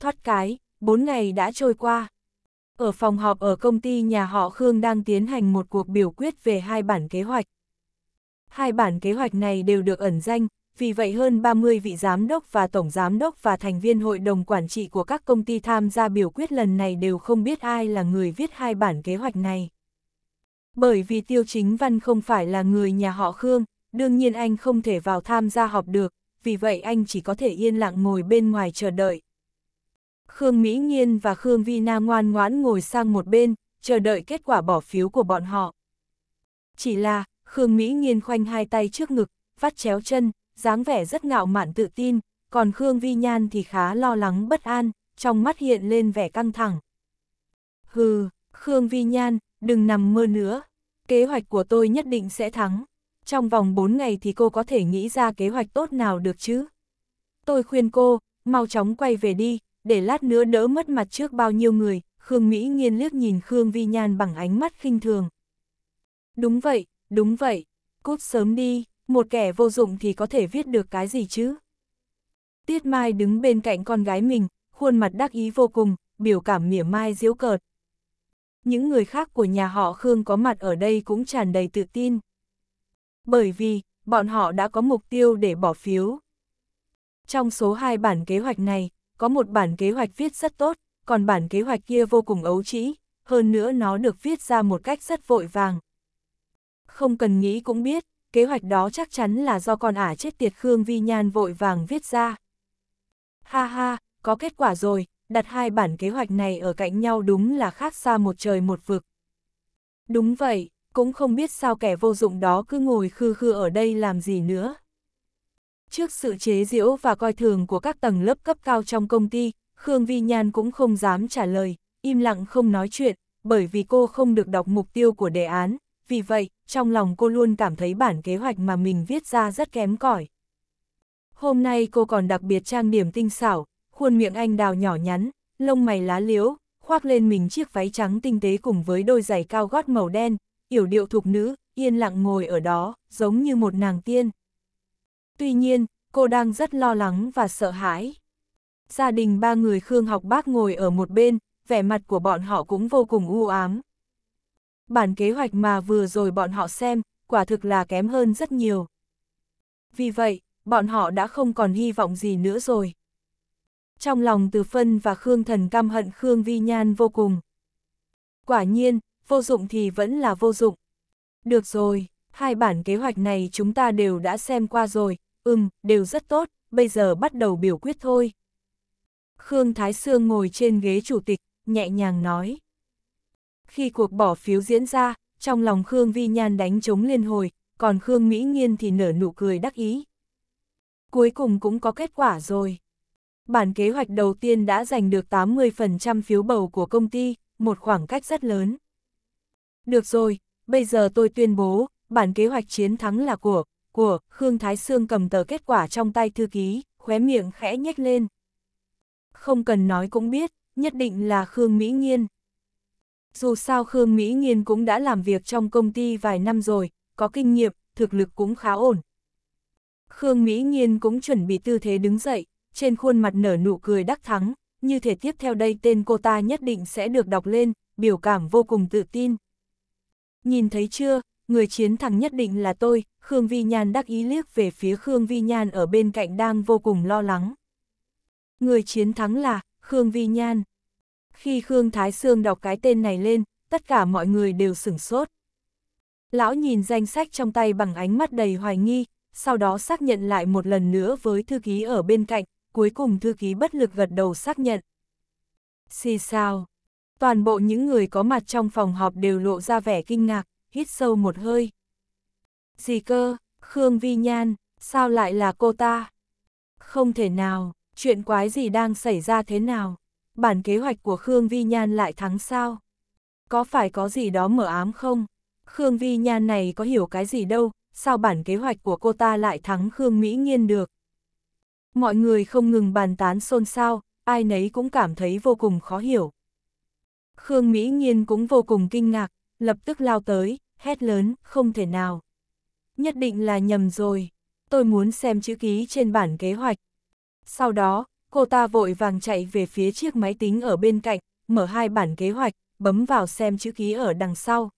Thoát cái, bốn ngày đã trôi qua. Ở phòng họp ở công ty nhà họ Khương đang tiến hành một cuộc biểu quyết về hai bản kế hoạch. Hai bản kế hoạch này đều được ẩn danh, vì vậy hơn 30 vị giám đốc và tổng giám đốc và thành viên hội đồng quản trị của các công ty tham gia biểu quyết lần này đều không biết ai là người viết hai bản kế hoạch này. Bởi vì Tiêu Chính Văn không phải là người nhà họ Khương, đương nhiên anh không thể vào tham gia họp được, vì vậy anh chỉ có thể yên lặng ngồi bên ngoài chờ đợi. Khương Mỹ Nhiên và Khương Vi Na ngoan ngoãn ngồi sang một bên, chờ đợi kết quả bỏ phiếu của bọn họ. Chỉ là, Khương Mỹ Nhiên khoanh hai tay trước ngực, vắt chéo chân, dáng vẻ rất ngạo mạn tự tin, còn Khương Vi Nhan thì khá lo lắng bất an, trong mắt hiện lên vẻ căng thẳng. Hừ, Khương Vi Nhan, đừng nằm mơ nữa, kế hoạch của tôi nhất định sẽ thắng. Trong vòng 4 ngày thì cô có thể nghĩ ra kế hoạch tốt nào được chứ? Tôi khuyên cô, mau chóng quay về đi, để lát nữa đỡ mất mặt trước bao nhiêu người, Khương Mỹ nghiên liếc nhìn Khương Vi Nhan bằng ánh mắt khinh thường. Đúng vậy, đúng vậy, cút sớm đi, một kẻ vô dụng thì có thể viết được cái gì chứ? Tiết Mai đứng bên cạnh con gái mình, khuôn mặt đắc ý vô cùng, biểu cảm mỉa mai diễu cợt. Những người khác của nhà họ Khương có mặt ở đây cũng tràn đầy tự tin. Bởi vì, bọn họ đã có mục tiêu để bỏ phiếu. Trong số hai bản kế hoạch này, có một bản kế hoạch viết rất tốt, còn bản kế hoạch kia vô cùng ấu trĩ, hơn nữa nó được viết ra một cách rất vội vàng. Không cần nghĩ cũng biết, kế hoạch đó chắc chắn là do con ả chết tiệt Khương Vi Nhan vội vàng viết ra. Ha ha, có kết quả rồi, đặt hai bản kế hoạch này ở cạnh nhau đúng là khác xa một trời một vực. Đúng vậy, cũng không biết sao kẻ vô dụng đó cứ ngồi khư khư ở đây làm gì nữa. Trước sự chế giễu và coi thường của các tầng lớp cấp cao trong công ty, Khương Vi Nhan cũng không dám trả lời, im lặng không nói chuyện, bởi vì cô không được đọc mục tiêu của đề án, vì vậy, trong lòng cô luôn cảm thấy bản kế hoạch mà mình viết ra rất kém cỏi. Hôm nay cô còn đặc biệt trang điểm tinh xảo, khuôn miệng anh đào nhỏ nhắn, lông mày lá liễu, khoác lên mình chiếc váy trắng tinh tế cùng với đôi giày cao gót màu đen, yểu điệu thục nữ, yên lặng ngồi ở đó, giống như một nàng tiên. Tuy nhiên, cô đang rất lo lắng và sợ hãi. Gia đình ba người Khương học bác ngồi ở một bên, vẻ mặt của bọn họ cũng vô cùng u ám. Bản kế hoạch mà vừa rồi bọn họ xem, quả thực là kém hơn rất nhiều. Vì vậy, bọn họ đã không còn hy vọng gì nữa rồi. Trong lòng Từ Phân và Khương Thần căm hận Khương Vi Nhan vô cùng. Quả nhiên, vô dụng thì vẫn là vô dụng. Được rồi, hai bản kế hoạch này chúng ta đều đã xem qua rồi, ừm, đều rất tốt, bây giờ bắt đầu biểu quyết thôi. Khương Thái Sương ngồi trên ghế chủ tịch, nhẹ nhàng nói. Khi cuộc bỏ phiếu diễn ra, trong lòng Khương Vi Nhan đánh chống liên hồi, còn Khương Mỹ Nghiên thì nở nụ cười đắc ý. Cuối cùng cũng có kết quả rồi. Bản kế hoạch đầu tiên đã giành được 80% phiếu bầu của công ty, một khoảng cách rất lớn. Được rồi, bây giờ tôi tuyên bố, bản kế hoạch chiến thắng là của của, Khương Thái Sương cầm tờ kết quả trong tay thư ký, khóe miệng khẽ nhếch lên. Không cần nói cũng biết, nhất định là Khương Mỹ Nghiên. Dù sao Khương Mỹ Nghiên cũng đã làm việc trong công ty vài năm rồi, có kinh nghiệm, thực lực cũng khá ổn. Khương Mỹ Nghiên cũng chuẩn bị tư thế đứng dậy, trên khuôn mặt nở nụ cười đắc thắng, như thể tiếp theo đây tên cô ta nhất định sẽ được đọc lên, biểu cảm vô cùng tự tin. Nhìn thấy chưa, người chiến thắng nhất định là tôi, Khương Vi Nhan đắc ý liếc về phía Khương Vi Nhan ở bên cạnh đang vô cùng lo lắng. Người chiến thắng là Khương Vi Nhan. Khi Khương Thái Sương đọc cái tên này lên, tất cả mọi người đều sửng sốt. Lão nhìn danh sách trong tay bằng ánh mắt đầy hoài nghi, sau đó xác nhận lại một lần nữa với thư ký ở bên cạnh, cuối cùng thư ký bất lực gật đầu xác nhận. Xì sao? Toàn bộ những người có mặt trong phòng họp đều lộ ra vẻ kinh ngạc, hít sâu một hơi. Gì cơ, Khương Vi Nhan, sao lại là cô ta? Không thể nào, chuyện quái gì đang xảy ra thế nào? Bản kế hoạch của Khương Vi Nhan lại thắng sao? Có phải có gì đó mở ám không? Khương Vi Nhan này có hiểu cái gì đâu, sao bản kế hoạch của cô ta lại thắng Khương Mỹ Nghiên được? Mọi người không ngừng bàn tán xôn xao, ai nấy cũng cảm thấy vô cùng khó hiểu. Khương Mỹ Nghiên cũng vô cùng kinh ngạc, lập tức lao tới, hét lớn, không thể nào, nhất định là nhầm rồi, tôi muốn xem chữ ký trên bản kế hoạch. Sau đó, cô ta vội vàng chạy về phía chiếc máy tính ở bên cạnh, mở hai bản kế hoạch, bấm vào xem chữ ký ở đằng sau.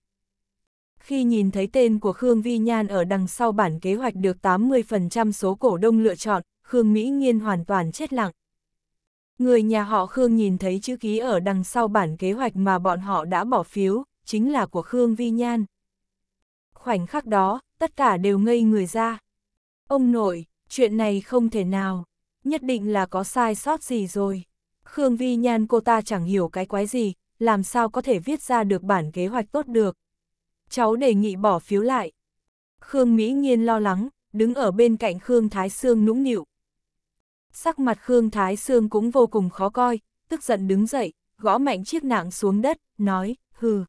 Khi nhìn thấy tên của Khương Vi Nhan ở đằng sau bản kế hoạch được 80% số cổ đông lựa chọn, Khương Mỹ Nghiên hoàn toàn chết lặng. Người nhà họ Khương nhìn thấy chữ ký ở đằng sau bản kế hoạch mà bọn họ đã bỏ phiếu, chính là của Khương Vi Nhan. Khoảnh khắc đó, tất cả đều ngây người ra. Ông nội, chuyện này không thể nào, nhất định là có sai sót gì rồi. Khương Vi Nhan cô ta chẳng hiểu cái quái gì, làm sao có thể viết ra được bản kế hoạch tốt được. Cháu đề nghị bỏ phiếu lại. Khương Mỹ nhiên lo lắng, đứng ở bên cạnh Khương Thái Sương nũng nịu. Sắc mặt Khương Thái Sương cũng vô cùng khó coi, tức giận đứng dậy, gõ mạnh chiếc nạng xuống đất, nói, hừ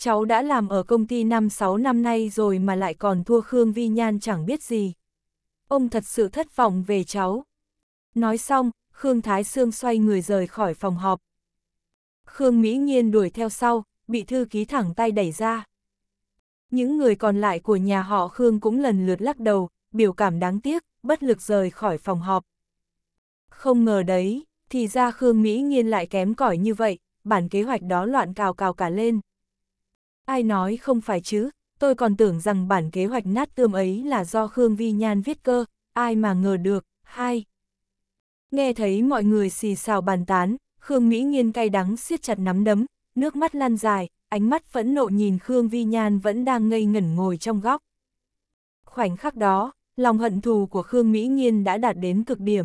cháu đã làm ở công ty 5-6 năm nay rồi mà lại còn thua Khương Vi Nhan chẳng biết gì. Ông thật sự thất vọng về cháu. Nói xong, Khương Thái Sương xoay người rời khỏi phòng họp. Khương Mỹ Nhiên đuổi theo sau, bị thư ký thẳng tay đẩy ra. Những người còn lại của nhà họ Khương cũng lần lượt lắc đầu, biểu cảm đáng tiếc, bất lực rời khỏi phòng họp. Không ngờ đấy, thì ra Khương Mỹ Nhiên lại kém cỏi như vậy, bản kế hoạch đó loạn cào cào cả lên. Ai nói không phải chứ, tôi còn tưởng rằng bản kế hoạch nát tươm ấy là do Khương Vi Nhan viết cơ, ai mà ngờ được, hai. Nghe thấy mọi người xì xào bàn tán, Khương Mỹ Nghiên cay đắng siết chặt nắm đấm, nước mắt lan dài, ánh mắt phẫn nộ nhìn Khương Vi Nhan vẫn đang ngây ngẩn ngồi trong góc. Khoảnh khắc đó, lòng hận thù của Khương Mỹ Nghiên đã đạt đến cực điểm.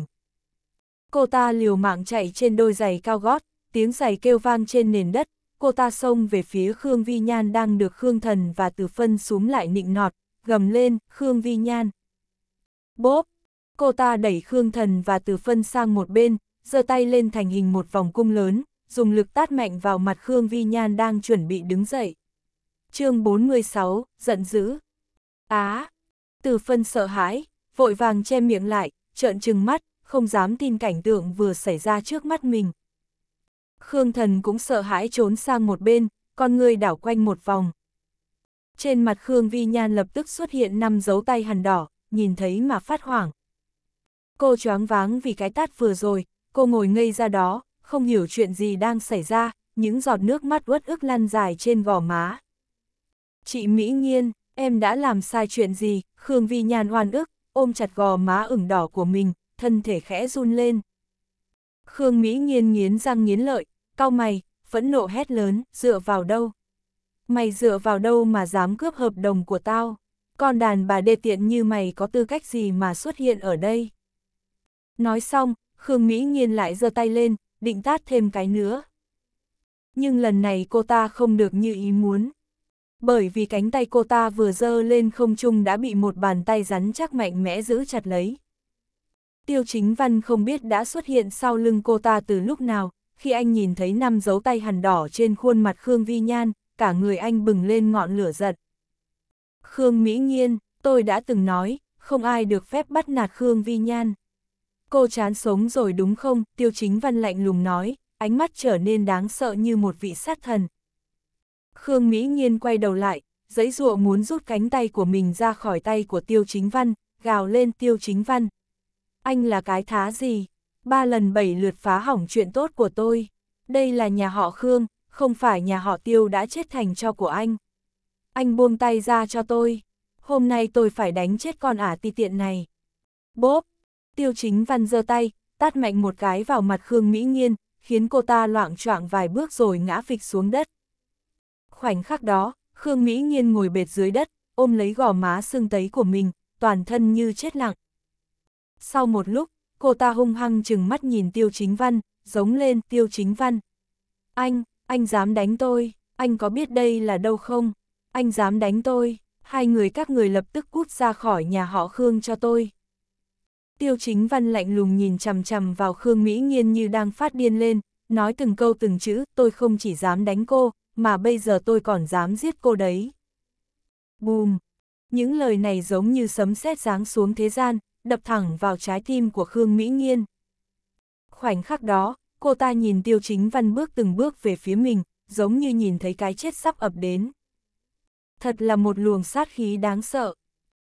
Cô ta liều mạng chạy trên đôi giày cao gót, tiếng giày kêu vang trên nền đất, cô ta xông về phía Khương Vi Nhan đang được Khương Thần và Từ Phân súm lại nịnh nọt, gầm lên, Khương Vi Nhan. Bốp! Cô ta đẩy Khương Thần và Từ Phân sang một bên, giơ tay lên thành hình một vòng cung lớn, dùng lực tát mạnh vào mặt Khương Vi Nhan đang chuẩn bị đứng dậy. chương 46, giận dữ. Á! À, từ Phân sợ hãi, vội vàng che miệng lại, trợn trừng mắt, không dám tin cảnh tượng vừa xảy ra trước mắt mình. Khương Thần cũng sợ hãi trốn sang một bên, con người đảo quanh một vòng. Trên mặt Khương Vi Nhan lập tức xuất hiện năm dấu tay hằn đỏ, nhìn thấy mà phát hoảng. Cô choáng váng vì cái tát vừa rồi, cô ngồi ngây ra đó, không hiểu chuyện gì đang xảy ra, những giọt nước mắt uất ức lăn dài trên gò má. Chị Mỹ Nghiên, em đã làm sai chuyện gì, Khương Vi Nhan oan ức, ôm chặt gò má ửng đỏ của mình, thân thể khẽ run lên. Khương Mỹ Nghiên nghiến răng nghiến lợi, Cao mày, phẫn nộ hét lớn, dựa vào đâu? Mày dựa vào đâu mà dám cướp hợp đồng của tao? Con đàn bà đê tiện như mày có tư cách gì mà xuất hiện ở đây? Nói xong, Khương Mỹ Nhiên lại giơ tay lên, định tát thêm cái nữa. Nhưng lần này cô ta không được như ý muốn. Bởi vì cánh tay cô ta vừa giơ lên không trung đã bị một bàn tay rắn chắc mạnh mẽ giữ chặt lấy. Tiêu chính văn không biết đã xuất hiện sau lưng cô ta từ lúc nào, khi anh nhìn thấy năm dấu tay hằn đỏ trên khuôn mặt Khương Vi Nhan, cả người anh bừng lên ngọn lửa giật. Khương Mỹ Nhiên, tôi đã từng nói, không ai được phép bắt nạt Khương Vi Nhan. Cô chán sống rồi đúng không, tiêu chính văn lạnh lùng nói, ánh mắt trở nên đáng sợ như một vị sát thần. Khương Mỹ Nhiên quay đầu lại, giấy rùa muốn rút cánh tay của mình ra khỏi tay của tiêu chính văn, gào lên tiêu chính văn. Anh là cái thá gì? ba lần bảy lượt phá hỏng chuyện tốt của tôi. Đây là nhà họ Khương, không phải nhà họ Tiêu đã chết thành cho của anh. Anh buông tay ra cho tôi. Hôm nay tôi phải đánh chết con ả ti tiện này. Bốp! Tiêu chính văn giơ tay, tát mạnh một cái vào mặt Khương Mỹ Nghiên, khiến cô ta loạn choạng vài bước rồi ngã phịch xuống đất. Khoảnh khắc đó, Khương Mỹ Nghiên ngồi bệt dưới đất, ôm lấy gò má xương tấy của mình, toàn thân như chết lặng. Sau một lúc, cô ta hung hăng chừng mắt nhìn tiêu chính văn, giống lên tiêu chính văn. Anh, anh dám đánh tôi, anh có biết đây là đâu không? Anh dám đánh tôi, hai người các người lập tức cút ra khỏi nhà họ Khương cho tôi. Tiêu chính văn lạnh lùng nhìn chằm chằm vào Khương Mỹ nhiên như đang phát điên lên, nói từng câu từng chữ tôi không chỉ dám đánh cô, mà bây giờ tôi còn dám giết cô đấy. Bùm! Những lời này giống như sấm sét giáng xuống thế gian, đập thẳng vào trái tim của Khương Mỹ Nghiên. Khoảnh khắc đó, cô ta nhìn Tiêu Chính Văn bước từng bước về phía mình, giống như nhìn thấy cái chết sắp ập đến. Thật là một luồng sát khí đáng sợ.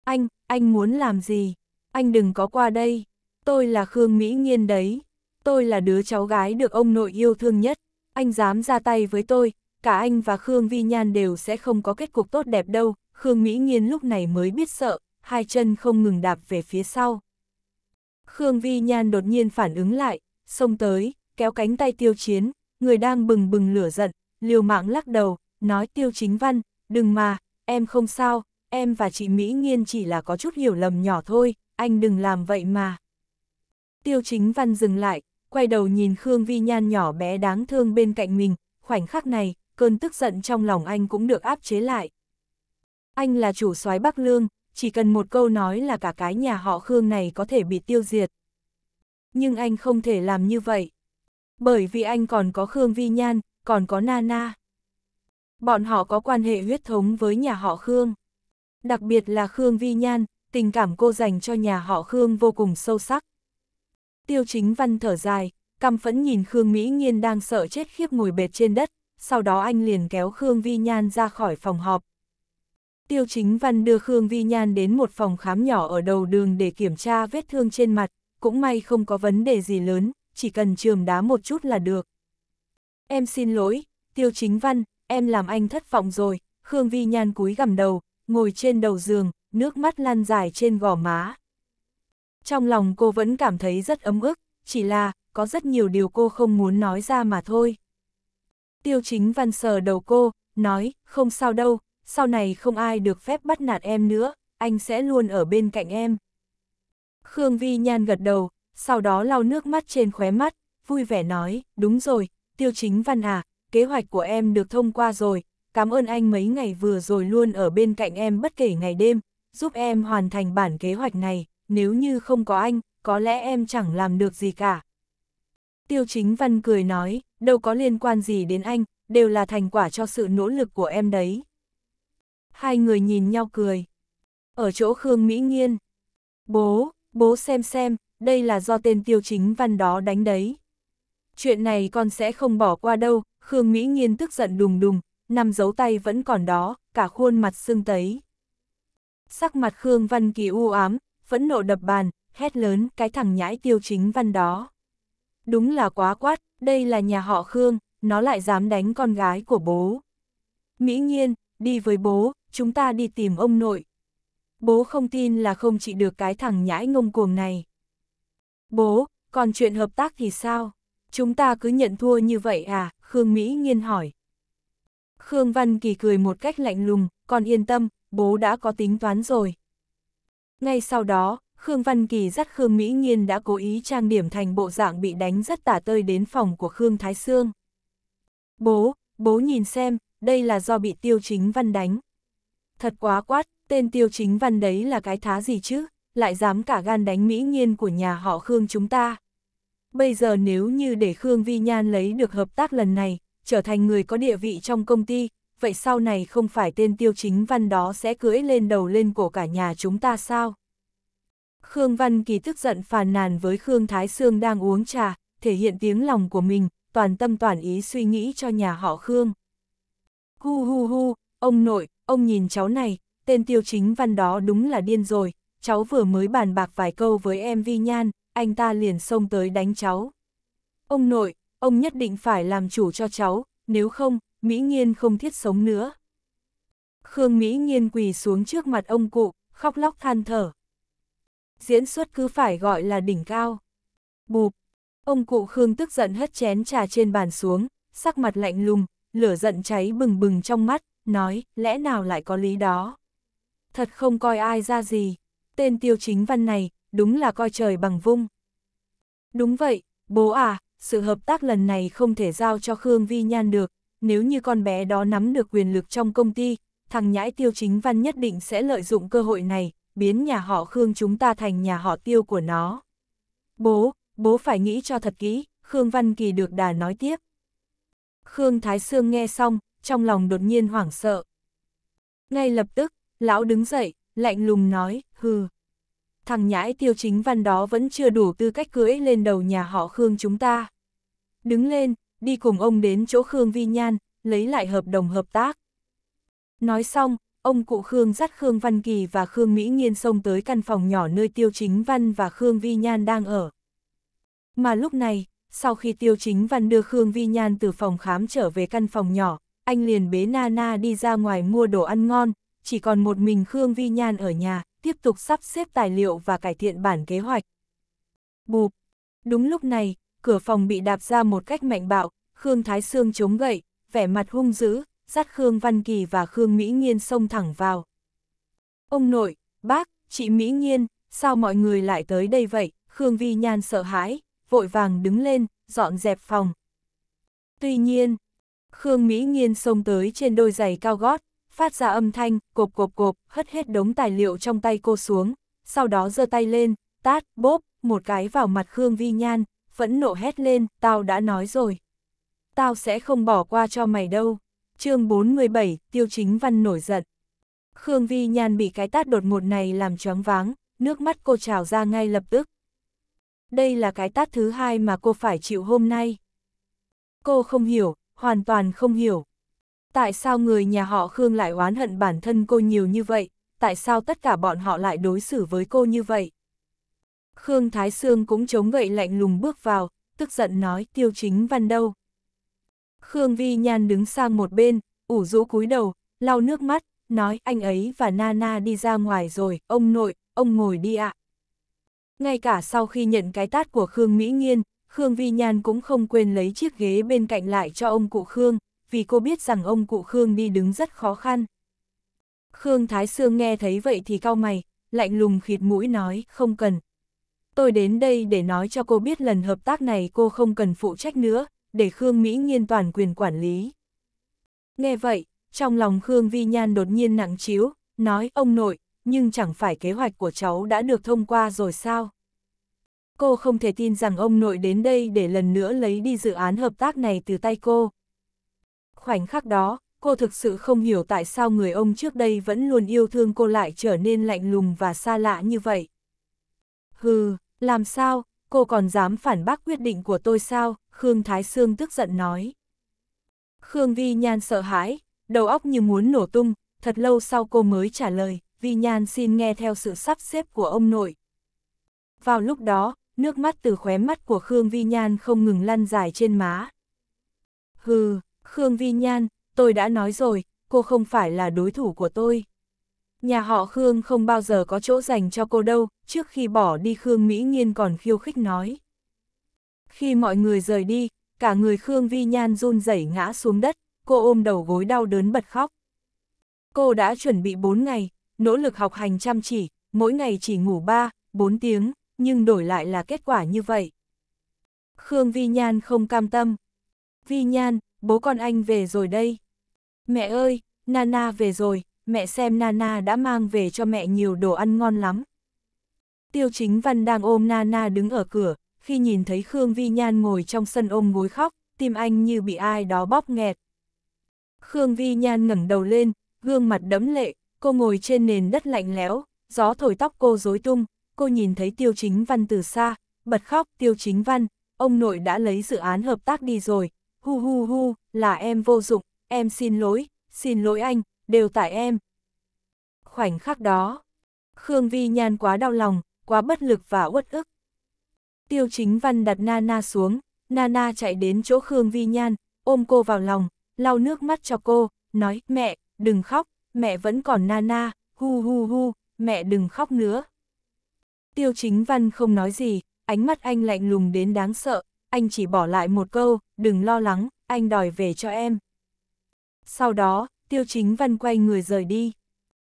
Anh, anh muốn làm gì? Anh đừng có qua đây. Tôi là Khương Mỹ Nghiên đấy. Tôi là đứa cháu gái được ông nội yêu thương nhất. Anh dám ra tay với tôi, cả anh và Khương Vi Nhan đều sẽ không có kết cục tốt đẹp đâu. Khương Mỹ Nghiên lúc này mới biết sợ, hai chân không ngừng đạp về phía sau. Khương Vi Nhan đột nhiên phản ứng lại, xông tới, kéo cánh tay tiêu chiến, người đang bừng bừng lửa giận, liều mạng lắc đầu, nói tiêu chính văn, đừng mà, em không sao, em và chị Mỹ Nghiên chỉ là có chút hiểu lầm nhỏ thôi, anh đừng làm vậy mà. Tiêu chính văn dừng lại, quay đầu nhìn Khương Vi Nhan nhỏ bé đáng thương bên cạnh mình, khoảnh khắc này, cơn tức giận trong lòng anh cũng được áp chế lại. Anh là chủ soái Bắc Lương, chỉ cần một câu nói là cả cái nhà họ Khương này có thể bị tiêu diệt. Nhưng anh không thể làm như vậy. Bởi vì anh còn có Khương Vi Nhan, còn có Nana. Bọn họ có quan hệ huyết thống với nhà họ Khương. Đặc biệt là Khương Vi Nhan, tình cảm cô dành cho nhà họ Khương vô cùng sâu sắc. Tiêu chính văn thở dài, căm phẫn nhìn Khương Mỹ Nhiên đang sợ chết khiếp ngồi bệt trên đất, sau đó anh liền kéo Khương Vi Nhan ra khỏi phòng họp, Tiêu Chính Văn đưa Khương Vi Nhan đến một phòng khám nhỏ ở đầu đường để kiểm tra vết thương trên mặt, cũng may không có vấn đề gì lớn, chỉ cần trường đá một chút là được. Em xin lỗi, Tiêu Chính Văn, em làm anh thất vọng rồi, Khương Vi Nhan cúi gằm đầu, ngồi trên đầu giường, nước mắt lan dài trên gò má. Trong lòng cô vẫn cảm thấy rất ấm ức, chỉ là, có rất nhiều điều cô không muốn nói ra mà thôi. Tiêu chính văn sờ đầu cô, nói, không sao đâu, sau này không ai được phép bắt nạt em nữa, anh sẽ luôn ở bên cạnh em. Khương Vi Nhan gật đầu, sau đó lau nước mắt trên khóe mắt, vui vẻ nói, đúng rồi, tiêu chính văn à, kế hoạch của em được thông qua rồi, cảm ơn anh mấy ngày vừa rồi luôn ở bên cạnh em bất kể ngày đêm, giúp em hoàn thành bản kế hoạch này, nếu như không có anh, có lẽ em chẳng làm được gì cả. Tiêu chính văn cười nói, đâu có liên quan gì đến anh, đều là thành quả cho sự nỗ lực của em đấy hai người nhìn nhau cười. Ở chỗ Khương Mỹ Nghiên. Bố, bố xem xem, đây là do tên tiêu chính văn đó đánh đấy. Chuyện này con sẽ không bỏ qua đâu, Khương Mỹ Nghiên tức giận đùng đùng, nằm dấu tay vẫn còn đó, cả khuôn mặt sưng tấy. Sắc mặt Khương Văn Kỳ u ám, phẫn nộ đập bàn, hét lớn cái thằng nhãi tiêu chính văn đó. Đúng là quá quát, đây là nhà họ Khương, nó lại dám đánh con gái của bố. Mỹ Nhiên, đi với bố, chúng ta đi tìm ông nội. Bố không tin là không trị được cái thằng nhãi ngông cuồng này. Bố, còn chuyện hợp tác thì sao? Chúng ta cứ nhận thua như vậy à? Khương Mỹ nghiên hỏi. Khương Văn Kỳ cười một cách lạnh lùng, còn yên tâm, bố đã có tính toán rồi. Ngay sau đó, Khương Văn Kỳ dắt Khương Mỹ Nghiên đã cố ý trang điểm thành bộ dạng bị đánh rất tả tơi đến phòng của Khương Thái Sương. Bố, bố nhìn xem, đây là do bị tiêu chính văn đánh thật quá quát, tên tiêu chính văn đấy là cái thá gì chứ, lại dám cả gan đánh mỹ nghiên của nhà họ Khương chúng ta. Bây giờ nếu như để Khương Vi Nhan lấy được hợp tác lần này, trở thành người có địa vị trong công ty, vậy sau này không phải tên tiêu chính văn đó sẽ cưỡi lên đầu lên cổ cả nhà chúng ta sao? Khương Văn Kỳ tức giận phàn nàn với Khương Thái Sương đang uống trà, thể hiện tiếng lòng của mình, toàn tâm toàn ý suy nghĩ cho nhà họ Khương. Hu hu hu, ông nội, Ông nhìn cháu này, tên tiêu chính văn đó đúng là điên rồi, cháu vừa mới bàn bạc vài câu với em Vi Nhan, anh ta liền xông tới đánh cháu. Ông nội, ông nhất định phải làm chủ cho cháu, nếu không, Mỹ Nghiên không thiết sống nữa. Khương Mỹ Nghiên quỳ xuống trước mặt ông cụ, khóc lóc than thở. Diễn xuất cứ phải gọi là đỉnh cao. Bụp, ông cụ Khương tức giận hất chén trà trên bàn xuống, sắc mặt lạnh lùng, lửa giận cháy bừng bừng trong mắt, nói, lẽ nào lại có lý đó. Thật không coi ai ra gì, tên tiêu chính văn này, đúng là coi trời bằng vung. Đúng vậy, bố à, sự hợp tác lần này không thể giao cho Khương Vi Nhan được, nếu như con bé đó nắm được quyền lực trong công ty, thằng nhãi tiêu chính văn nhất định sẽ lợi dụng cơ hội này, biến nhà họ Khương chúng ta thành nhà họ tiêu của nó. Bố, bố phải nghĩ cho thật kỹ, Khương Văn Kỳ được đà nói tiếp. Khương Thái Sương nghe xong, trong lòng đột nhiên hoảng sợ. Ngay lập tức, lão đứng dậy, lạnh lùng nói, hừ. Thằng nhãi tiêu chính văn đó vẫn chưa đủ tư cách cưỡi lên đầu nhà họ Khương chúng ta. Đứng lên, đi cùng ông đến chỗ Khương Vi Nhan, lấy lại hợp đồng hợp tác. Nói xong, ông cụ Khương dắt Khương Văn Kỳ và Khương Mỹ Nghiên xông tới căn phòng nhỏ nơi Tiêu Chính Văn và Khương Vi Nhan đang ở. Mà lúc này, sau khi Tiêu Chính Văn đưa Khương Vi Nhan từ phòng khám trở về căn phòng nhỏ, anh liền bế Nana đi ra ngoài mua đồ ăn ngon, chỉ còn một mình Khương Vi Nhan ở nhà, tiếp tục sắp xếp tài liệu và cải thiện bản kế hoạch. Bụp! Đúng lúc này, cửa phòng bị đạp ra một cách mạnh bạo, Khương Thái Sương chống gậy, vẻ mặt hung dữ, dắt Khương Văn Kỳ và Khương Mỹ nhiên xông thẳng vào. Ông nội, bác, chị Mỹ nhiên sao mọi người lại tới đây vậy? Khương Vi Nhan sợ hãi, vội vàng đứng lên, dọn dẹp phòng. Tuy nhiên, Khương Mỹ Nghiên xông tới trên đôi giày cao gót, phát ra âm thanh, cộp cộp cộp, hất hết đống tài liệu trong tay cô xuống, sau đó giơ tay lên, tát, bốp, một cái vào mặt Khương Vi Nhan, phẫn nộ hét lên, tao đã nói rồi. Tao sẽ không bỏ qua cho mày đâu. chương 47, Tiêu Chính Văn nổi giận. Khương Vi Nhan bị cái tát đột ngột này làm choáng váng, nước mắt cô trào ra ngay lập tức. Đây là cái tát thứ hai mà cô phải chịu hôm nay. Cô không hiểu, hoàn toàn không hiểu. Tại sao người nhà họ Khương lại oán hận bản thân cô nhiều như vậy, tại sao tất cả bọn họ lại đối xử với cô như vậy? Khương Thái Sương cũng chống gậy lạnh lùng bước vào, tức giận nói tiêu chính văn đâu. Khương Vi Nhan đứng sang một bên, ủ rũ cúi đầu, lau nước mắt, nói anh ấy và Nana đi ra ngoài rồi, ông nội, ông ngồi đi ạ. À. Ngay cả sau khi nhận cái tát của Khương Mỹ Nghiên, Khương Vi Nhan cũng không quên lấy chiếc ghế bên cạnh lại cho ông cụ Khương, vì cô biết rằng ông cụ Khương đi đứng rất khó khăn. Khương Thái Sương nghe thấy vậy thì cau mày, lạnh lùng khịt mũi nói, không cần. Tôi đến đây để nói cho cô biết lần hợp tác này cô không cần phụ trách nữa, để Khương Mỹ Nhiên toàn quyền quản lý. Nghe vậy, trong lòng Khương Vi Nhan đột nhiên nặng chiếu, nói, ông nội, nhưng chẳng phải kế hoạch của cháu đã được thông qua rồi sao? cô không thể tin rằng ông nội đến đây để lần nữa lấy đi dự án hợp tác này từ tay cô. Khoảnh khắc đó, cô thực sự không hiểu tại sao người ông trước đây vẫn luôn yêu thương cô lại trở nên lạnh lùng và xa lạ như vậy. Hừ, làm sao, cô còn dám phản bác quyết định của tôi sao, Khương Thái Sương tức giận nói. Khương Vi Nhan sợ hãi, đầu óc như muốn nổ tung, thật lâu sau cô mới trả lời, Vi Nhan xin nghe theo sự sắp xếp của ông nội. Vào lúc đó, nước mắt từ khóe mắt của Khương Vi Nhan không ngừng lăn dài trên má. Hừ, Khương Vi Nhan, tôi đã nói rồi, cô không phải là đối thủ của tôi. Nhà họ Khương không bao giờ có chỗ dành cho cô đâu, trước khi bỏ đi Khương Mỹ Nhiên còn khiêu khích nói. Khi mọi người rời đi, cả người Khương Vi Nhan run rẩy ngã xuống đất, cô ôm đầu gối đau đớn bật khóc. Cô đã chuẩn bị 4 ngày, nỗ lực học hành chăm chỉ, mỗi ngày chỉ ngủ 3, 4 tiếng, nhưng đổi lại là kết quả như vậy. Khương Vi Nhan không cam tâm. Vi Nhan, bố con anh về rồi đây. Mẹ ơi, Nana về rồi, mẹ xem Nana đã mang về cho mẹ nhiều đồ ăn ngon lắm. Tiêu chính văn đang ôm Nana đứng ở cửa, khi nhìn thấy Khương Vi Nhan ngồi trong sân ôm gối khóc, tim anh như bị ai đó bóp nghẹt. Khương Vi Nhan ngẩng đầu lên, gương mặt đẫm lệ, cô ngồi trên nền đất lạnh lẽo, gió thổi tóc cô rối tung, cô nhìn thấy tiêu chính văn từ xa, bật khóc tiêu chính văn, ông nội đã lấy dự án hợp tác đi rồi, hu hu hu, là em vô dụng, em xin lỗi, xin lỗi anh, đều tại em. Khoảnh khắc đó, Khương Vi Nhan quá đau lòng, quá bất lực và uất ức. Tiêu chính văn đặt Nana xuống, Nana chạy đến chỗ Khương Vi Nhan, ôm cô vào lòng, lau nước mắt cho cô, nói, mẹ, đừng khóc, mẹ vẫn còn Nana, hu hu hu, mẹ đừng khóc nữa. Tiêu chính văn không nói gì, ánh mắt anh lạnh lùng đến đáng sợ, anh chỉ bỏ lại một câu, đừng lo lắng, anh đòi về cho em. Sau đó, tiêu chính văn quay người rời đi.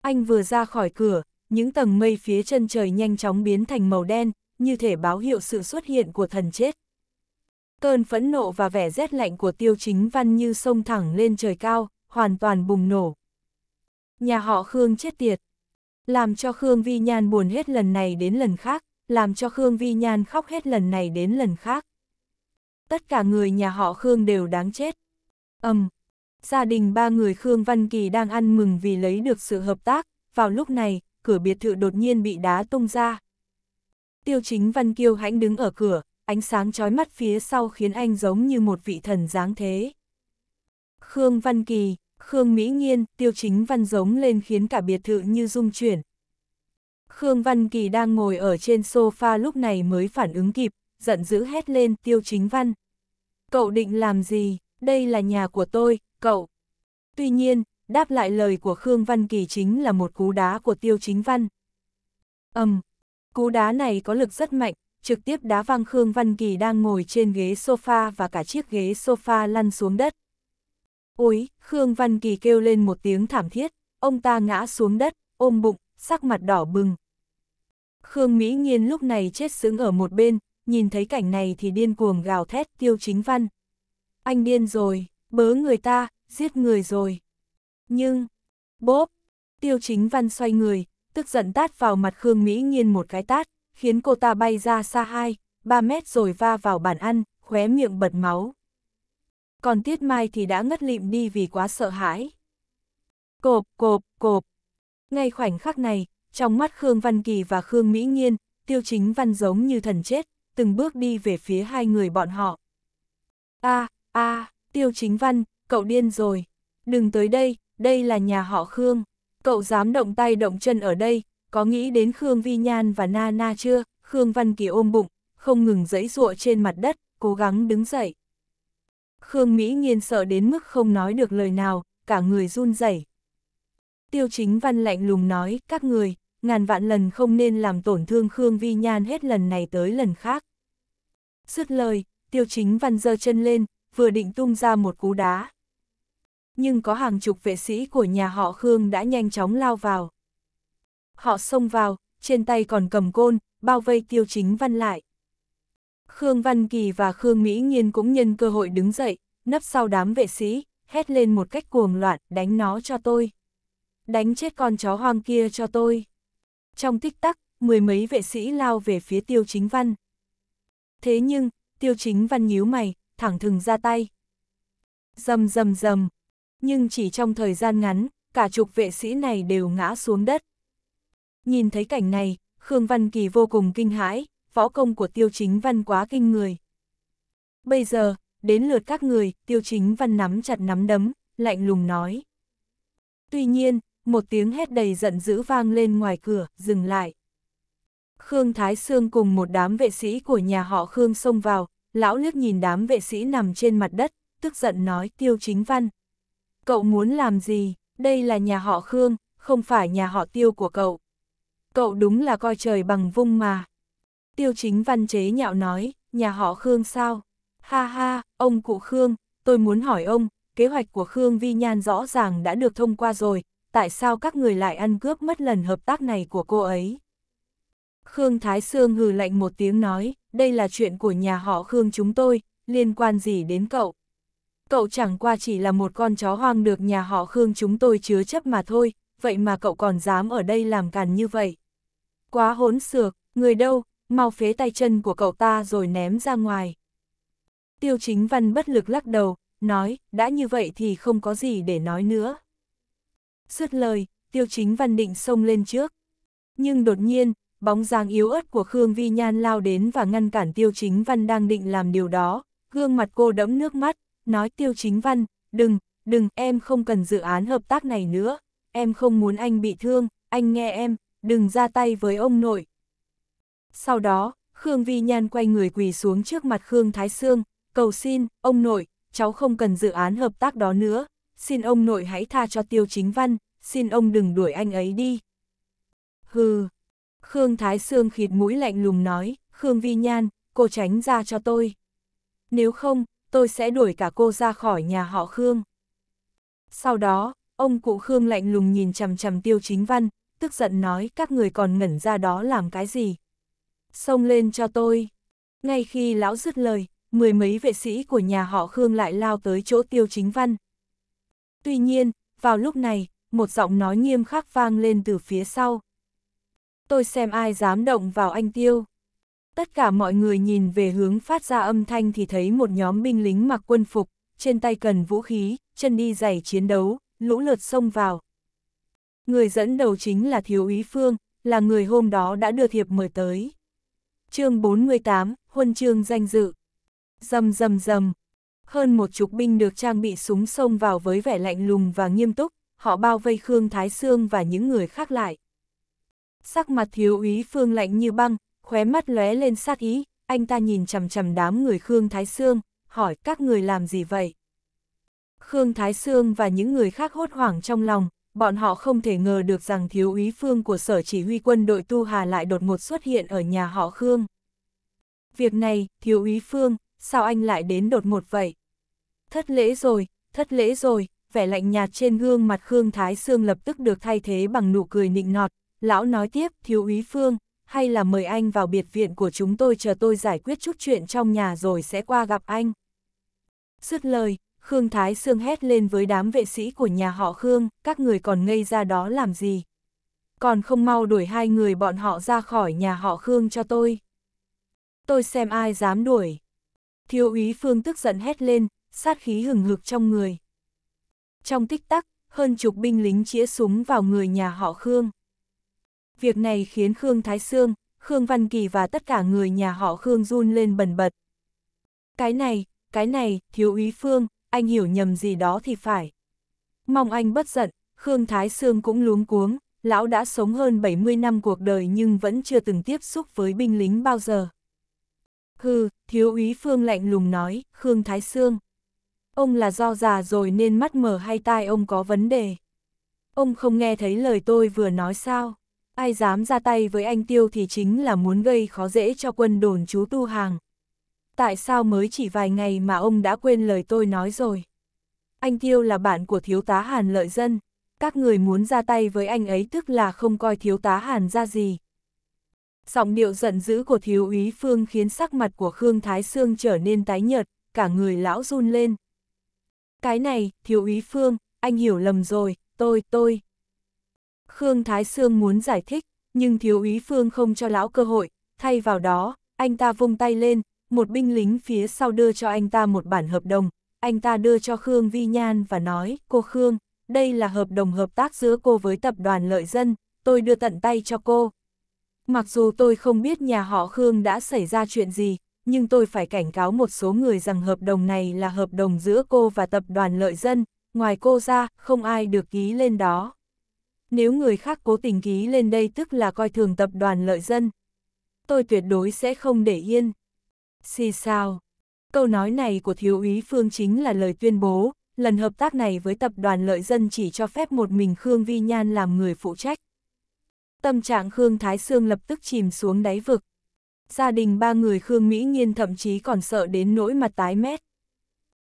Anh vừa ra khỏi cửa, những tầng mây phía chân trời nhanh chóng biến thành màu đen, như thể báo hiệu sự xuất hiện của thần chết. Cơn phẫn nộ và vẻ rét lạnh của tiêu chính văn như sông thẳng lên trời cao, hoàn toàn bùng nổ. Nhà họ Khương chết tiệt làm cho Khương Vi Nhan buồn hết lần này đến lần khác, làm cho Khương Vi Nhan khóc hết lần này đến lần khác. Tất cả người nhà họ Khương đều đáng chết. Ầm, um, gia đình ba người Khương Văn Kỳ đang ăn mừng vì lấy được sự hợp tác, vào lúc này, cửa biệt thự đột nhiên bị đá tung ra. Tiêu chính Văn Kiêu hãnh đứng ở cửa, ánh sáng chói mắt phía sau khiến anh giống như một vị thần dáng thế. Khương Văn Kỳ Khương Mỹ Nhiên, tiêu chính văn giống lên khiến cả biệt thự như rung chuyển. Khương Văn Kỳ đang ngồi ở trên sofa lúc này mới phản ứng kịp, giận dữ hét lên tiêu chính văn. Cậu định làm gì, đây là nhà của tôi, cậu. Tuy nhiên, đáp lại lời của Khương Văn Kỳ chính là một cú đá của tiêu chính văn. Ầm, um, cú đá này có lực rất mạnh, trực tiếp đá văng Khương Văn Kỳ đang ngồi trên ghế sofa và cả chiếc ghế sofa lăn xuống đất. Úi, Khương Văn Kỳ kêu lên một tiếng thảm thiết, ông ta ngã xuống đất, ôm bụng, sắc mặt đỏ bừng. Khương Mỹ Nhiên lúc này chết sững ở một bên, nhìn thấy cảnh này thì điên cuồng gào thét tiêu chính văn. Anh điên rồi, bớ người ta, giết người rồi. Nhưng, bốp, tiêu chính văn xoay người, tức giận tát vào mặt Khương Mỹ Nhiên một cái tát, khiến cô ta bay ra xa hai, ba mét rồi va vào bàn ăn, khóe miệng bật máu còn Tiết Mai thì đã ngất lịm đi vì quá sợ hãi. Cộp, cộp, cộp. Ngay khoảnh khắc này, trong mắt Khương Văn Kỳ và Khương Mỹ Nghiên, Tiêu Chính Văn giống như thần chết, từng bước đi về phía hai người bọn họ. A, a, Tiêu Chính Văn, cậu điên rồi. Đừng tới đây, đây là nhà họ Khương. Cậu dám động tay động chân ở đây, có nghĩ đến Khương Vi Nhan và Na Na chưa? Khương Văn Kỳ ôm bụng, không ngừng giãy giụa trên mặt đất, cố gắng đứng dậy. Khương Mỹ Nghiên sợ đến mức không nói được lời nào, cả người run rẩy. Tiêu chính văn lạnh lùng nói, các người, ngàn vạn lần không nên làm tổn thương Khương Vi Nhan hết lần này tới lần khác. Dứt lời, tiêu chính văn giơ chân lên, vừa định tung ra một cú đá. Nhưng có hàng chục vệ sĩ của nhà họ Khương đã nhanh chóng lao vào. Họ xông vào, trên tay còn cầm côn, bao vây tiêu chính văn lại. Khương Văn Kỳ và Khương Mỹ Nhiên cũng nhân cơ hội đứng dậy, nấp sau đám vệ sĩ, hét lên một cách cuồng loạn, đánh nó cho tôi. Đánh chết con chó hoang kia cho tôi. Trong tích tắc, mười mấy vệ sĩ lao về phía tiêu chính văn. Thế nhưng, tiêu chính văn nhíu mày, thẳng thừng ra tay. Dầm dầm dầm, nhưng chỉ trong thời gian ngắn, cả chục vệ sĩ này đều ngã xuống đất. Nhìn thấy cảnh này, Khương Văn Kỳ vô cùng kinh hãi, võ công của tiêu chính văn quá kinh người. Bây giờ, đến lượt các người, tiêu chính văn nắm chặt nắm đấm, lạnh lùng nói. Tuy nhiên, một tiếng hét đầy giận dữ vang lên ngoài cửa, dừng lại. Khương Thái Sương cùng một đám vệ sĩ của nhà họ Khương xông vào, lão liếc nhìn đám vệ sĩ nằm trên mặt đất, tức giận nói tiêu chính văn. Cậu muốn làm gì, đây là nhà họ Khương, không phải nhà họ tiêu của cậu. Cậu đúng là coi trời bằng vung mà. Tiêu chính văn chế nhạo nói, nhà họ Khương sao? Ha ha, ông cụ Khương, tôi muốn hỏi ông, kế hoạch của Khương Vi Nhan rõ ràng đã được thông qua rồi, tại sao các người lại ăn cướp mất lần hợp tác này của cô ấy? Khương Thái Sương hừ lạnh một tiếng nói, đây là chuyện của nhà họ Khương chúng tôi, liên quan gì đến cậu? Cậu chẳng qua chỉ là một con chó hoang được nhà họ Khương chúng tôi chứa chấp mà thôi, vậy mà cậu còn dám ở đây làm càn như vậy. Quá hỗn xược, người đâu, mau phế tay chân của cậu ta rồi ném ra ngoài. Tiêu chính văn bất lực lắc đầu, nói, đã như vậy thì không có gì để nói nữa. Dứt lời, tiêu chính văn định xông lên trước. Nhưng đột nhiên, bóng dáng yếu ớt của Khương Vi Nhan lao đến và ngăn cản tiêu chính văn đang định làm điều đó. Gương mặt cô đẫm nước mắt, nói tiêu chính văn, đừng, đừng, em không cần dự án hợp tác này nữa. Em không muốn anh bị thương, anh nghe em, đừng ra tay với ông nội, sau đó, Khương Vi Nhan quay người quỳ xuống trước mặt Khương Thái Sương, cầu xin, ông nội, cháu không cần dự án hợp tác đó nữa, xin ông nội hãy tha cho tiêu chính văn, xin ông đừng đuổi anh ấy đi. Hừ, Khương Thái Sương khịt mũi lạnh lùng nói, Khương Vi Nhan, cô tránh ra cho tôi. Nếu không, tôi sẽ đuổi cả cô ra khỏi nhà họ Khương. Sau đó, ông cụ Khương lạnh lùng nhìn chằm chằm tiêu chính văn, tức giận nói các người còn ngẩn ra đó làm cái gì xông lên cho tôi. Ngay khi lão dứt lời, mười mấy vệ sĩ của nhà họ Khương lại lao tới chỗ tiêu chính văn. Tuy nhiên, vào lúc này, một giọng nói nghiêm khắc vang lên từ phía sau. Tôi xem ai dám động vào anh tiêu. Tất cả mọi người nhìn về hướng phát ra âm thanh thì thấy một nhóm binh lính mặc quân phục, trên tay cần vũ khí, chân đi giày chiến đấu, lũ lượt xông vào. Người dẫn đầu chính là Thiếu úy Phương, là người hôm đó đã đưa thiệp mời tới chương 48, huân chương danh dự. Dầm dầm dầm. Hơn một chục binh được trang bị súng xông vào với vẻ lạnh lùng và nghiêm túc, họ bao vây Khương Thái Sương và những người khác lại. Sắc mặt thiếu úy Phương lạnh như băng, khóe mắt lóe lên sát ý, anh ta nhìn chằm chằm đám người Khương Thái Sương, hỏi các người làm gì vậy? Khương Thái Sương và những người khác hốt hoảng trong lòng, bọn họ không thể ngờ được rằng thiếu úy phương của sở chỉ huy quân đội Tu Hà lại đột ngột xuất hiện ở nhà họ Khương. Việc này, thiếu úy phương, sao anh lại đến đột ngột vậy? Thất lễ rồi, thất lễ rồi, vẻ lạnh nhạt trên gương mặt Khương Thái Sương lập tức được thay thế bằng nụ cười nịnh nọt. Lão nói tiếp, thiếu úy phương, hay là mời anh vào biệt viện của chúng tôi chờ tôi giải quyết chút chuyện trong nhà rồi sẽ qua gặp anh. Dứt lời, Khương Thái Sương hét lên với đám vệ sĩ của nhà họ Khương, các người còn ngây ra đó làm gì? Còn không mau đuổi hai người bọn họ ra khỏi nhà họ Khương cho tôi. Tôi xem ai dám đuổi. Thiếu úy Phương tức giận hét lên, sát khí hừng hực trong người. Trong tích tắc, hơn chục binh lính chĩa súng vào người nhà họ Khương. Việc này khiến Khương Thái Sương, Khương Văn Kỳ và tất cả người nhà họ Khương run lên bần bật. Cái này, cái này, thiếu úy Phương, anh hiểu nhầm gì đó thì phải. Mong anh bất giận, Khương Thái Sương cũng luống cuống, lão đã sống hơn 70 năm cuộc đời nhưng vẫn chưa từng tiếp xúc với binh lính bao giờ. Hừ, thiếu úy Phương lạnh lùng nói, Khương Thái Sương. Ông là do già rồi nên mắt mở hay tai ông có vấn đề. Ông không nghe thấy lời tôi vừa nói sao. Ai dám ra tay với anh Tiêu thì chính là muốn gây khó dễ cho quân đồn chú Tu Hàng, tại sao mới chỉ vài ngày mà ông đã quên lời tôi nói rồi. Anh Tiêu là bạn của thiếu tá Hàn lợi dân, các người muốn ra tay với anh ấy tức là không coi thiếu tá Hàn ra gì. Giọng điệu giận dữ của thiếu úy Phương khiến sắc mặt của Khương Thái Sương trở nên tái nhợt, cả người lão run lên. Cái này, thiếu úy Phương, anh hiểu lầm rồi, tôi, tôi. Khương Thái Sương muốn giải thích, nhưng thiếu úy Phương không cho lão cơ hội, thay vào đó, anh ta vung tay lên, một binh lính phía sau đưa cho anh ta một bản hợp đồng, anh ta đưa cho Khương Vi Nhan và nói, cô Khương, đây là hợp đồng hợp tác giữa cô với tập đoàn lợi dân, tôi đưa tận tay cho cô. Mặc dù tôi không biết nhà họ Khương đã xảy ra chuyện gì, nhưng tôi phải cảnh cáo một số người rằng hợp đồng này là hợp đồng giữa cô và tập đoàn lợi dân, ngoài cô ra, không ai được ký lên đó. Nếu người khác cố tình ký lên đây tức là coi thường tập đoàn lợi dân. Tôi tuyệt đối sẽ không để yên. Xì sao? Câu nói này của thiếu úy Phương chính là lời tuyên bố, lần hợp tác này với tập đoàn lợi dân chỉ cho phép một mình Khương Vi Nhan làm người phụ trách. Tâm trạng Khương Thái Sương lập tức chìm xuống đáy vực. Gia đình ba người Khương Mỹ Nhiên thậm chí còn sợ đến nỗi mặt tái mét.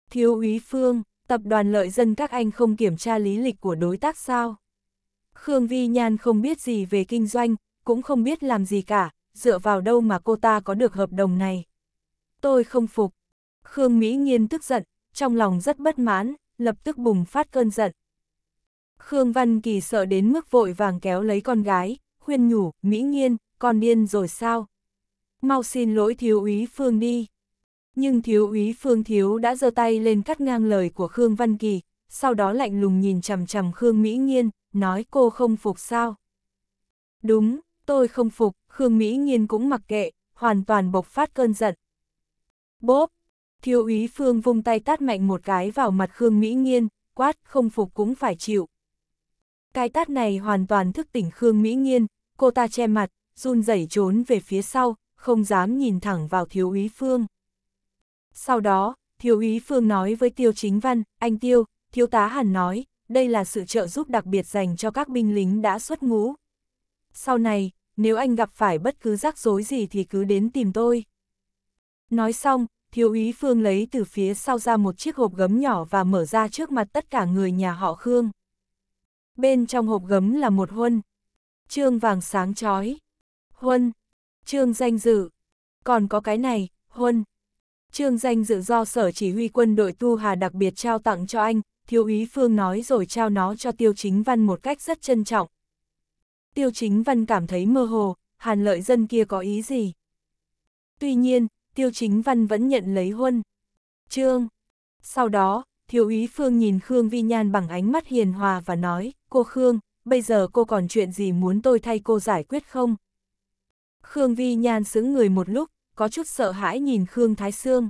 Thiếu úy Phương, tập đoàn lợi dân các anh không kiểm tra lý lịch của đối tác sao? Khương Vi Nhan không biết gì về kinh doanh, cũng không biết làm gì cả, dựa vào đâu mà cô ta có được hợp đồng này tôi không phục. Khương Mỹ Nghiên tức giận, trong lòng rất bất mãn, lập tức bùng phát cơn giận. Khương Văn Kỳ sợ đến mức vội vàng kéo lấy con gái, khuyên nhủ, Mỹ Nghiên, con điên rồi sao? Mau xin lỗi thiếu úy Phương đi. Nhưng thiếu úy Phương Thiếu đã giơ tay lên cắt ngang lời của Khương Văn Kỳ, sau đó lạnh lùng nhìn chằm chằm Khương Mỹ Nghiên, nói cô không phục sao? Đúng, tôi không phục, Khương Mỹ Nghiên cũng mặc kệ, hoàn toàn bộc phát cơn giận. Bốp! Thiếu úy Phương vung tay tát mạnh một cái vào mặt Khương Mỹ Nghiên, quát không phục cũng phải chịu. Cái tát này hoàn toàn thức tỉnh Khương Mỹ Nghiên, cô ta che mặt, run rẩy trốn về phía sau, không dám nhìn thẳng vào thiếu úy Phương. Sau đó, thiếu úy Phương nói với Tiêu Chính Văn, anh Tiêu, thiếu tá hẳn nói, đây là sự trợ giúp đặc biệt dành cho các binh lính đã xuất ngũ. Sau này, nếu anh gặp phải bất cứ rắc rối gì thì cứ đến tìm tôi. Nói xong, thiếu úy Phương lấy từ phía sau ra một chiếc hộp gấm nhỏ và mở ra trước mặt tất cả người nhà họ Khương. Bên trong hộp gấm là một huân, trương vàng sáng chói, huân, trương danh dự, còn có cái này, huân. Trương danh dự do sở chỉ huy quân đội Tu Hà đặc biệt trao tặng cho anh, thiếu úy Phương nói rồi trao nó cho tiêu chính văn một cách rất trân trọng. Tiêu chính văn cảm thấy mơ hồ, hàn lợi dân kia có ý gì? Tuy nhiên, Tiêu Chính Văn vẫn nhận lấy huân. Trương. Sau đó, Thiếu úy Phương nhìn Khương Vi Nhan bằng ánh mắt hiền hòa và nói, cô Khương, bây giờ cô còn chuyện gì muốn tôi thay cô giải quyết không? Khương Vi Nhan xứng người một lúc, có chút sợ hãi nhìn Khương Thái Sương.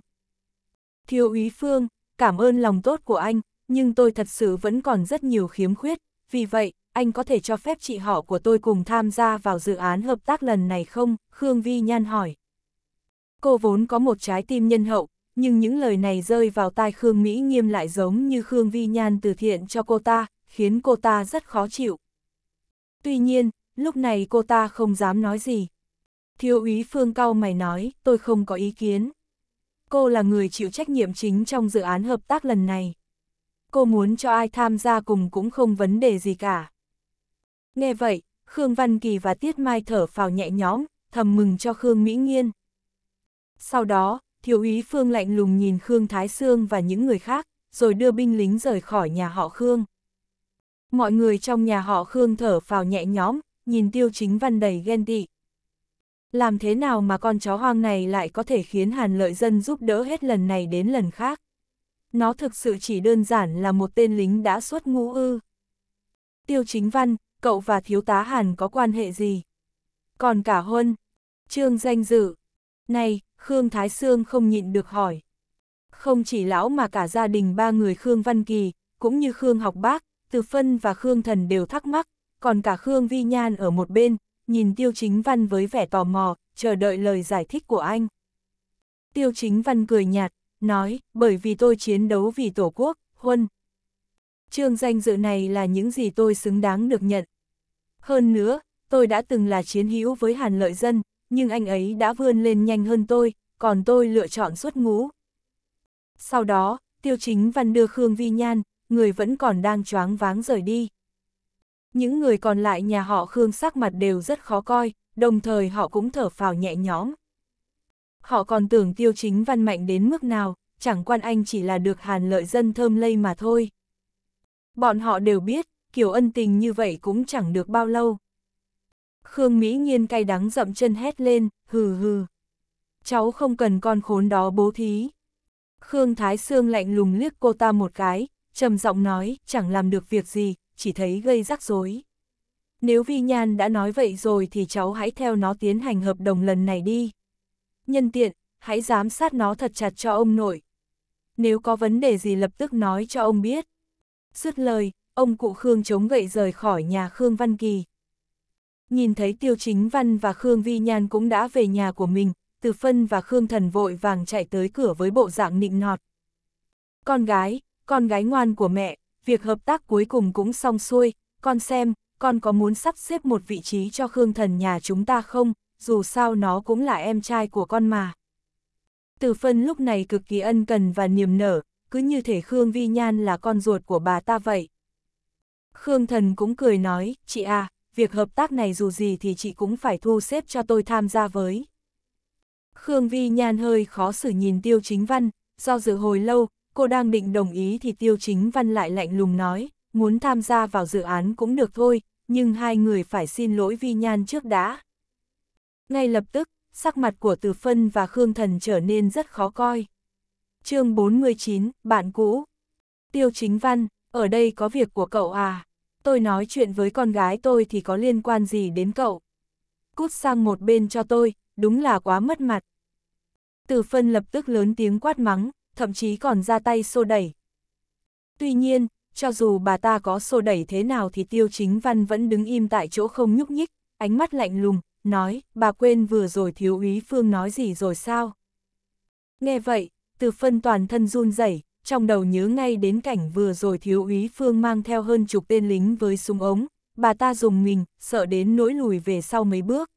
Thiếu úy Phương, cảm ơn lòng tốt của anh, nhưng tôi thật sự vẫn còn rất nhiều khiếm khuyết, vì vậy, anh có thể cho phép chị họ của tôi cùng tham gia vào dự án hợp tác lần này không? Khương Vi Nhan hỏi. Cô vốn có một trái tim nhân hậu, nhưng những lời này rơi vào tai Khương Mỹ nghiêm lại giống như Khương Vi Nhan từ thiện cho cô ta, khiến cô ta rất khó chịu. Tuy nhiên, lúc này cô ta không dám nói gì. Thiếu úy Phương Cao mày nói, tôi không có ý kiến. Cô là người chịu trách nhiệm chính trong dự án hợp tác lần này. Cô muốn cho ai tham gia cùng cũng không vấn đề gì cả. Nghe vậy, Khương Văn Kỳ và Tiết Mai thở phào nhẹ nhõm, thầm mừng cho Khương Mỹ Nghiên. Sau đó, thiếu úy Phương lạnh lùng nhìn Khương Thái Sương và những người khác, rồi đưa binh lính rời khỏi nhà họ Khương. Mọi người trong nhà họ Khương thở phào nhẹ nhõm, nhìn tiêu chính văn đầy ghen tị. Làm thế nào mà con chó hoang này lại có thể khiến Hàn Lợi Dân giúp đỡ hết lần này đến lần khác? Nó thực sự chỉ đơn giản là một tên lính đã xuất ngũ ư. Tiêu chính văn, cậu và thiếu tá Hàn có quan hệ gì? Còn cả Huân, trương danh dự. Này, Khương Thái Sương không nhịn được hỏi. Không chỉ lão mà cả gia đình ba người Khương Văn Kỳ, cũng như Khương Học Bác, Từ Phân và Khương Thần đều thắc mắc, còn cả Khương Vi Nhan ở một bên, nhìn Tiêu Chính Văn với vẻ tò mò, chờ đợi lời giải thích của anh. Tiêu Chính Văn cười nhạt, nói, bởi vì tôi chiến đấu vì Tổ quốc, huân. Trương danh dự này là những gì tôi xứng đáng được nhận. Hơn nữa, tôi đã từng là chiến hữu với Hàn Lợi Dân, nhưng anh ấy đã vươn lên nhanh hơn tôi, còn tôi lựa chọn xuất ngũ. Sau đó, Tiêu Chính Văn đưa Khương Vi Nhan, người vẫn còn đang choáng váng rời đi. Những người còn lại nhà họ Khương sắc mặt đều rất khó coi, đồng thời họ cũng thở phào nhẹ nhõm. Họ còn tưởng Tiêu Chính Văn mạnh đến mức nào, chẳng quan anh chỉ là được hàn lợi dân thơm lây mà thôi. Bọn họ đều biết, kiểu ân tình như vậy cũng chẳng được bao lâu. Khương Mỹ Nhiên cay đắng dậm chân hét lên, hừ hừ. Cháu không cần con khốn đó bố thí. Khương Thái Sương lạnh lùng liếc cô ta một cái, trầm giọng nói, chẳng làm được việc gì, chỉ thấy gây rắc rối. Nếu Vi Nhan đã nói vậy rồi thì cháu hãy theo nó tiến hành hợp đồng lần này đi. Nhân tiện, hãy giám sát nó thật chặt cho ông nội. Nếu có vấn đề gì lập tức nói cho ông biết. Dứt lời, ông cụ Khương chống gậy rời khỏi nhà Khương Văn Kỳ. Nhìn thấy Tiêu Chính Văn và Khương Vi Nhan cũng đã về nhà của mình, Từ Phân và Khương Thần vội vàng chạy tới cửa với bộ dạng nịnh nọt. Con gái, con gái ngoan của mẹ, việc hợp tác cuối cùng cũng xong xuôi, con xem, con có muốn sắp xếp một vị trí cho Khương Thần nhà chúng ta không, dù sao nó cũng là em trai của con mà. Từ Phân lúc này cực kỳ ân cần và niềm nở, cứ như thể Khương Vi Nhan là con ruột của bà ta vậy. Khương Thần cũng cười nói, chị à, việc hợp tác này dù gì thì chị cũng phải thu xếp cho tôi tham gia với. Khương Vi Nhan hơi khó xử nhìn Tiêu Chính Văn, do dự hồi lâu, cô đang định đồng ý thì Tiêu Chính Văn lại lạnh lùng nói, muốn tham gia vào dự án cũng được thôi, nhưng hai người phải xin lỗi Vi Nhan trước đã. Ngay lập tức, sắc mặt của Từ Phân và Khương Thần trở nên rất khó coi. chương 49, bạn cũ. Tiêu Chính Văn, ở đây có việc của cậu à? tôi nói chuyện với con gái tôi thì có liên quan gì đến cậu. Cút sang một bên cho tôi, đúng là quá mất mặt. Từ phân lập tức lớn tiếng quát mắng, thậm chí còn ra tay xô đẩy. Tuy nhiên, cho dù bà ta có xô đẩy thế nào thì tiêu chính văn vẫn đứng im tại chỗ không nhúc nhích, ánh mắt lạnh lùng, nói, bà quên vừa rồi thiếu úy Phương nói gì rồi sao? Nghe vậy, từ phân toàn thân run rẩy trong đầu nhớ ngay đến cảnh vừa rồi thiếu úy Phương mang theo hơn chục tên lính với súng ống, bà ta dùng mình, sợ đến nỗi lùi về sau mấy bước.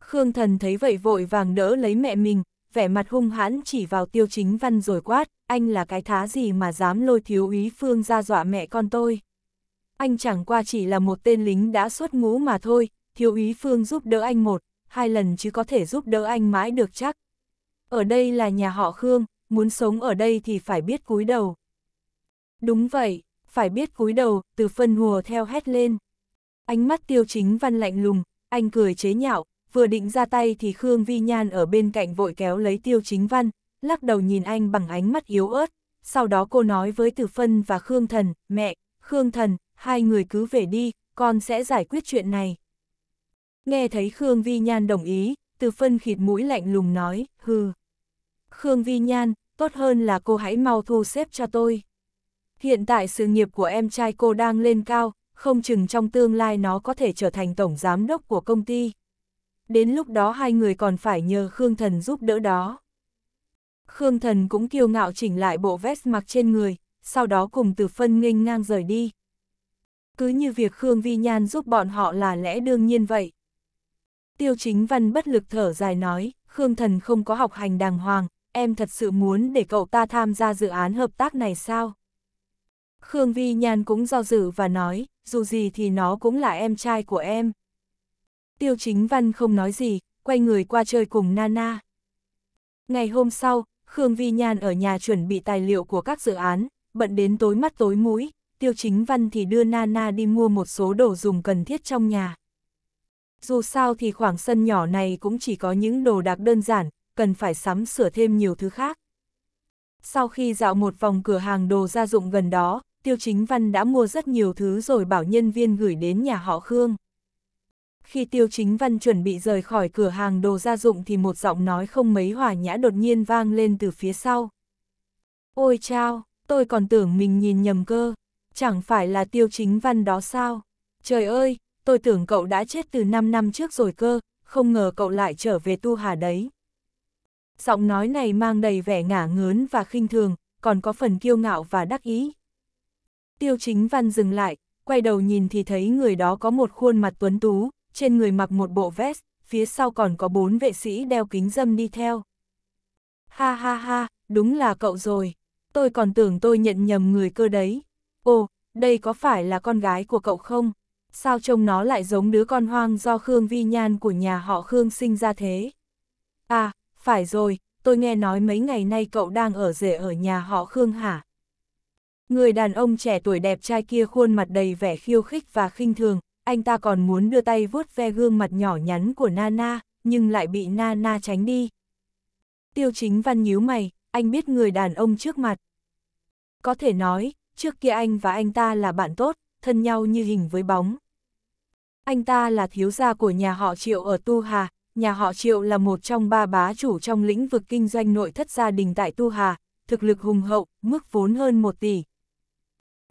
Khương thần thấy vậy vội vàng đỡ lấy mẹ mình, vẻ mặt hung hãn chỉ vào tiêu chính văn rồi quát, anh là cái thá gì mà dám lôi thiếu úy Phương ra dọa mẹ con tôi. Anh chẳng qua chỉ là một tên lính đã xuất ngũ mà thôi, thiếu úy Phương giúp đỡ anh một, hai lần chứ có thể giúp đỡ anh mãi được chắc. Ở đây là nhà họ Khương, muốn sống ở đây thì phải biết cúi đầu. Đúng vậy, phải biết cúi đầu, từ phân hùa theo hét lên. Ánh mắt tiêu chính văn lạnh lùng, anh cười chế nhạo, vừa định ra tay thì Khương Vi Nhan ở bên cạnh vội kéo lấy tiêu chính văn, lắc đầu nhìn anh bằng ánh mắt yếu ớt, sau đó cô nói với Từ Phân và Khương Thần, mẹ, Khương Thần, hai người cứ về đi, con sẽ giải quyết chuyện này. Nghe thấy Khương Vi Nhan đồng ý, Từ Phân khịt mũi lạnh lùng nói, hừ. Khương Vi Nhan, tốt hơn là cô hãy mau thu xếp cho tôi. Hiện tại sự nghiệp của em trai cô đang lên cao, không chừng trong tương lai nó có thể trở thành tổng giám đốc của công ty. Đến lúc đó hai người còn phải nhờ Khương Thần giúp đỡ đó. Khương Thần cũng kiêu ngạo chỉnh lại bộ vest mặc trên người, sau đó cùng từ phân nghênh ngang rời đi. Cứ như việc Khương Vi Nhan giúp bọn họ là lẽ đương nhiên vậy. Tiêu chính văn bất lực thở dài nói, Khương Thần không có học hành đàng hoàng, em thật sự muốn để cậu ta tham gia dự án hợp tác này sao? Khương Vi Nhan cũng do dự và nói, dù gì thì nó cũng là em trai của em. Tiêu Chính Văn không nói gì, quay người qua chơi cùng Nana. Ngày hôm sau, Khương Vi Nhan ở nhà chuẩn bị tài liệu của các dự án, bận đến tối mắt tối mũi, Tiêu Chính Văn thì đưa Nana đi mua một số đồ dùng cần thiết trong nhà. Dù sao thì khoảng sân nhỏ này cũng chỉ có những đồ đạc đơn giản, cần phải sắm sửa thêm nhiều thứ khác. Sau khi dạo một vòng cửa hàng đồ gia dụng gần đó, Tiêu Chính Văn đã mua rất nhiều thứ rồi bảo nhân viên gửi đến nhà họ Khương. Khi Tiêu Chính Văn chuẩn bị rời khỏi cửa hàng đồ gia dụng thì một giọng nói không mấy hòa nhã đột nhiên vang lên từ phía sau. Ôi chao, tôi còn tưởng mình nhìn nhầm cơ, chẳng phải là Tiêu Chính Văn đó sao? Trời ơi, tôi tưởng cậu đã chết từ 5 năm trước rồi cơ, không ngờ cậu lại trở về tu hà đấy giọng nói này mang đầy vẻ ngả ngớn và khinh thường, còn có phần kiêu ngạo và đắc ý. Tiêu chính văn dừng lại, quay đầu nhìn thì thấy người đó có một khuôn mặt tuấn tú, trên người mặc một bộ vest, phía sau còn có bốn vệ sĩ đeo kính dâm đi theo. Ha ha ha, đúng là cậu rồi, tôi còn tưởng tôi nhận nhầm người cơ đấy. Ồ, đây có phải là con gái của cậu không? Sao trông nó lại giống đứa con hoang do Khương Vi Nhan của nhà họ Khương sinh ra thế? À, phải rồi, tôi nghe nói mấy ngày nay cậu đang ở rể ở nhà họ Khương hả? Người đàn ông trẻ tuổi đẹp trai kia khuôn mặt đầy vẻ khiêu khích và khinh thường, anh ta còn muốn đưa tay vuốt ve gương mặt nhỏ nhắn của Nana, nhưng lại bị Nana tránh đi. Tiêu chính văn nhíu mày, anh biết người đàn ông trước mặt. Có thể nói, trước kia anh và anh ta là bạn tốt, thân nhau như hình với bóng. Anh ta là thiếu gia của nhà họ Triệu ở Tu Hà, nhà họ Triệu là một trong ba bá chủ trong lĩnh vực kinh doanh nội thất gia đình tại Tu Hà, thực lực hùng hậu, mức vốn hơn 1 tỷ.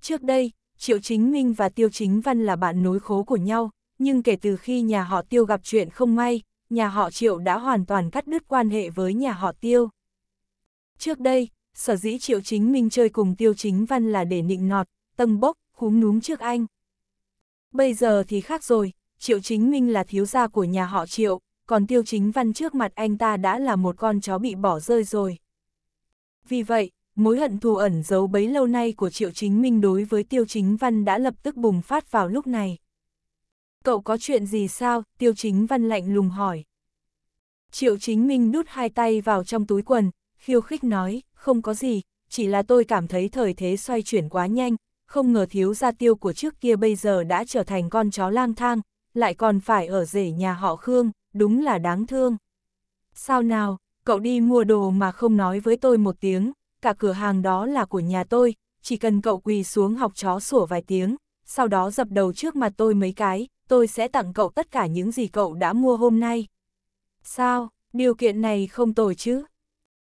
Trước đây, Triệu Chính Minh và Tiêu Chính Văn là bạn nối khố của nhau, nhưng kể từ khi nhà họ Tiêu gặp chuyện không may, nhà họ Triệu đã hoàn toàn cắt đứt quan hệ với nhà họ Tiêu. Trước đây, sở dĩ Triệu Chính Minh chơi cùng Tiêu Chính Văn là để nịnh nọt, tâng bốc, khúm núm trước anh. Bây giờ thì khác rồi, Triệu Chính Minh là thiếu gia của nhà họ Triệu, còn tiêu chính văn trước mặt anh ta đã là một con chó bị bỏ rơi rồi. Vì vậy, mối hận thù ẩn giấu bấy lâu nay của Triệu Chính Minh đối với Tiêu Chính Văn đã lập tức bùng phát vào lúc này. Cậu có chuyện gì sao? Tiêu Chính Văn lạnh lùng hỏi. Triệu Chính Minh đút hai tay vào trong túi quần, khiêu khích nói, không có gì, chỉ là tôi cảm thấy thời thế xoay chuyển quá nhanh, không ngờ thiếu gia tiêu của trước kia bây giờ đã trở thành con chó lang thang, lại còn phải ở rể nhà họ Khương đúng là đáng thương. Sao nào, cậu đi mua đồ mà không nói với tôi một tiếng, cả cửa hàng đó là của nhà tôi, chỉ cần cậu quỳ xuống học chó sủa vài tiếng, sau đó dập đầu trước mặt tôi mấy cái, tôi sẽ tặng cậu tất cả những gì cậu đã mua hôm nay. Sao, điều kiện này không tồi chứ?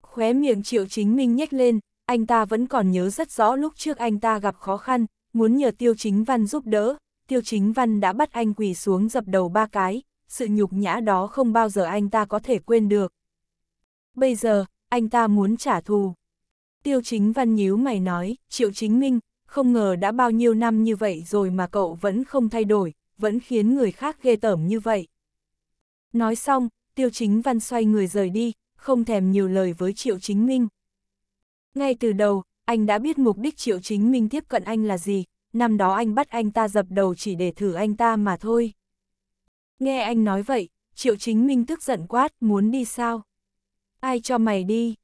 Khóe miệng Triệu Chính Minh nhếch lên, anh ta vẫn còn nhớ rất rõ lúc trước anh ta gặp khó khăn, muốn nhờ Tiêu Chính Văn giúp đỡ, Tiêu Chính Văn đã bắt anh quỳ xuống dập đầu ba cái, sự nhục nhã đó không bao giờ anh ta có thể quên được. Bây giờ, anh ta muốn trả thù. Tiêu chính văn nhíu mày nói, triệu chính minh, không ngờ đã bao nhiêu năm như vậy rồi mà cậu vẫn không thay đổi, vẫn khiến người khác ghê tởm như vậy. Nói xong, tiêu chính văn xoay người rời đi, không thèm nhiều lời với triệu chính minh. Ngay từ đầu, anh đã biết mục đích triệu chính minh tiếp cận anh là gì, năm đó anh bắt anh ta dập đầu chỉ để thử anh ta mà thôi. Nghe anh nói vậy, Triệu Chính Minh tức giận quát, muốn đi sao? Ai cho mày đi?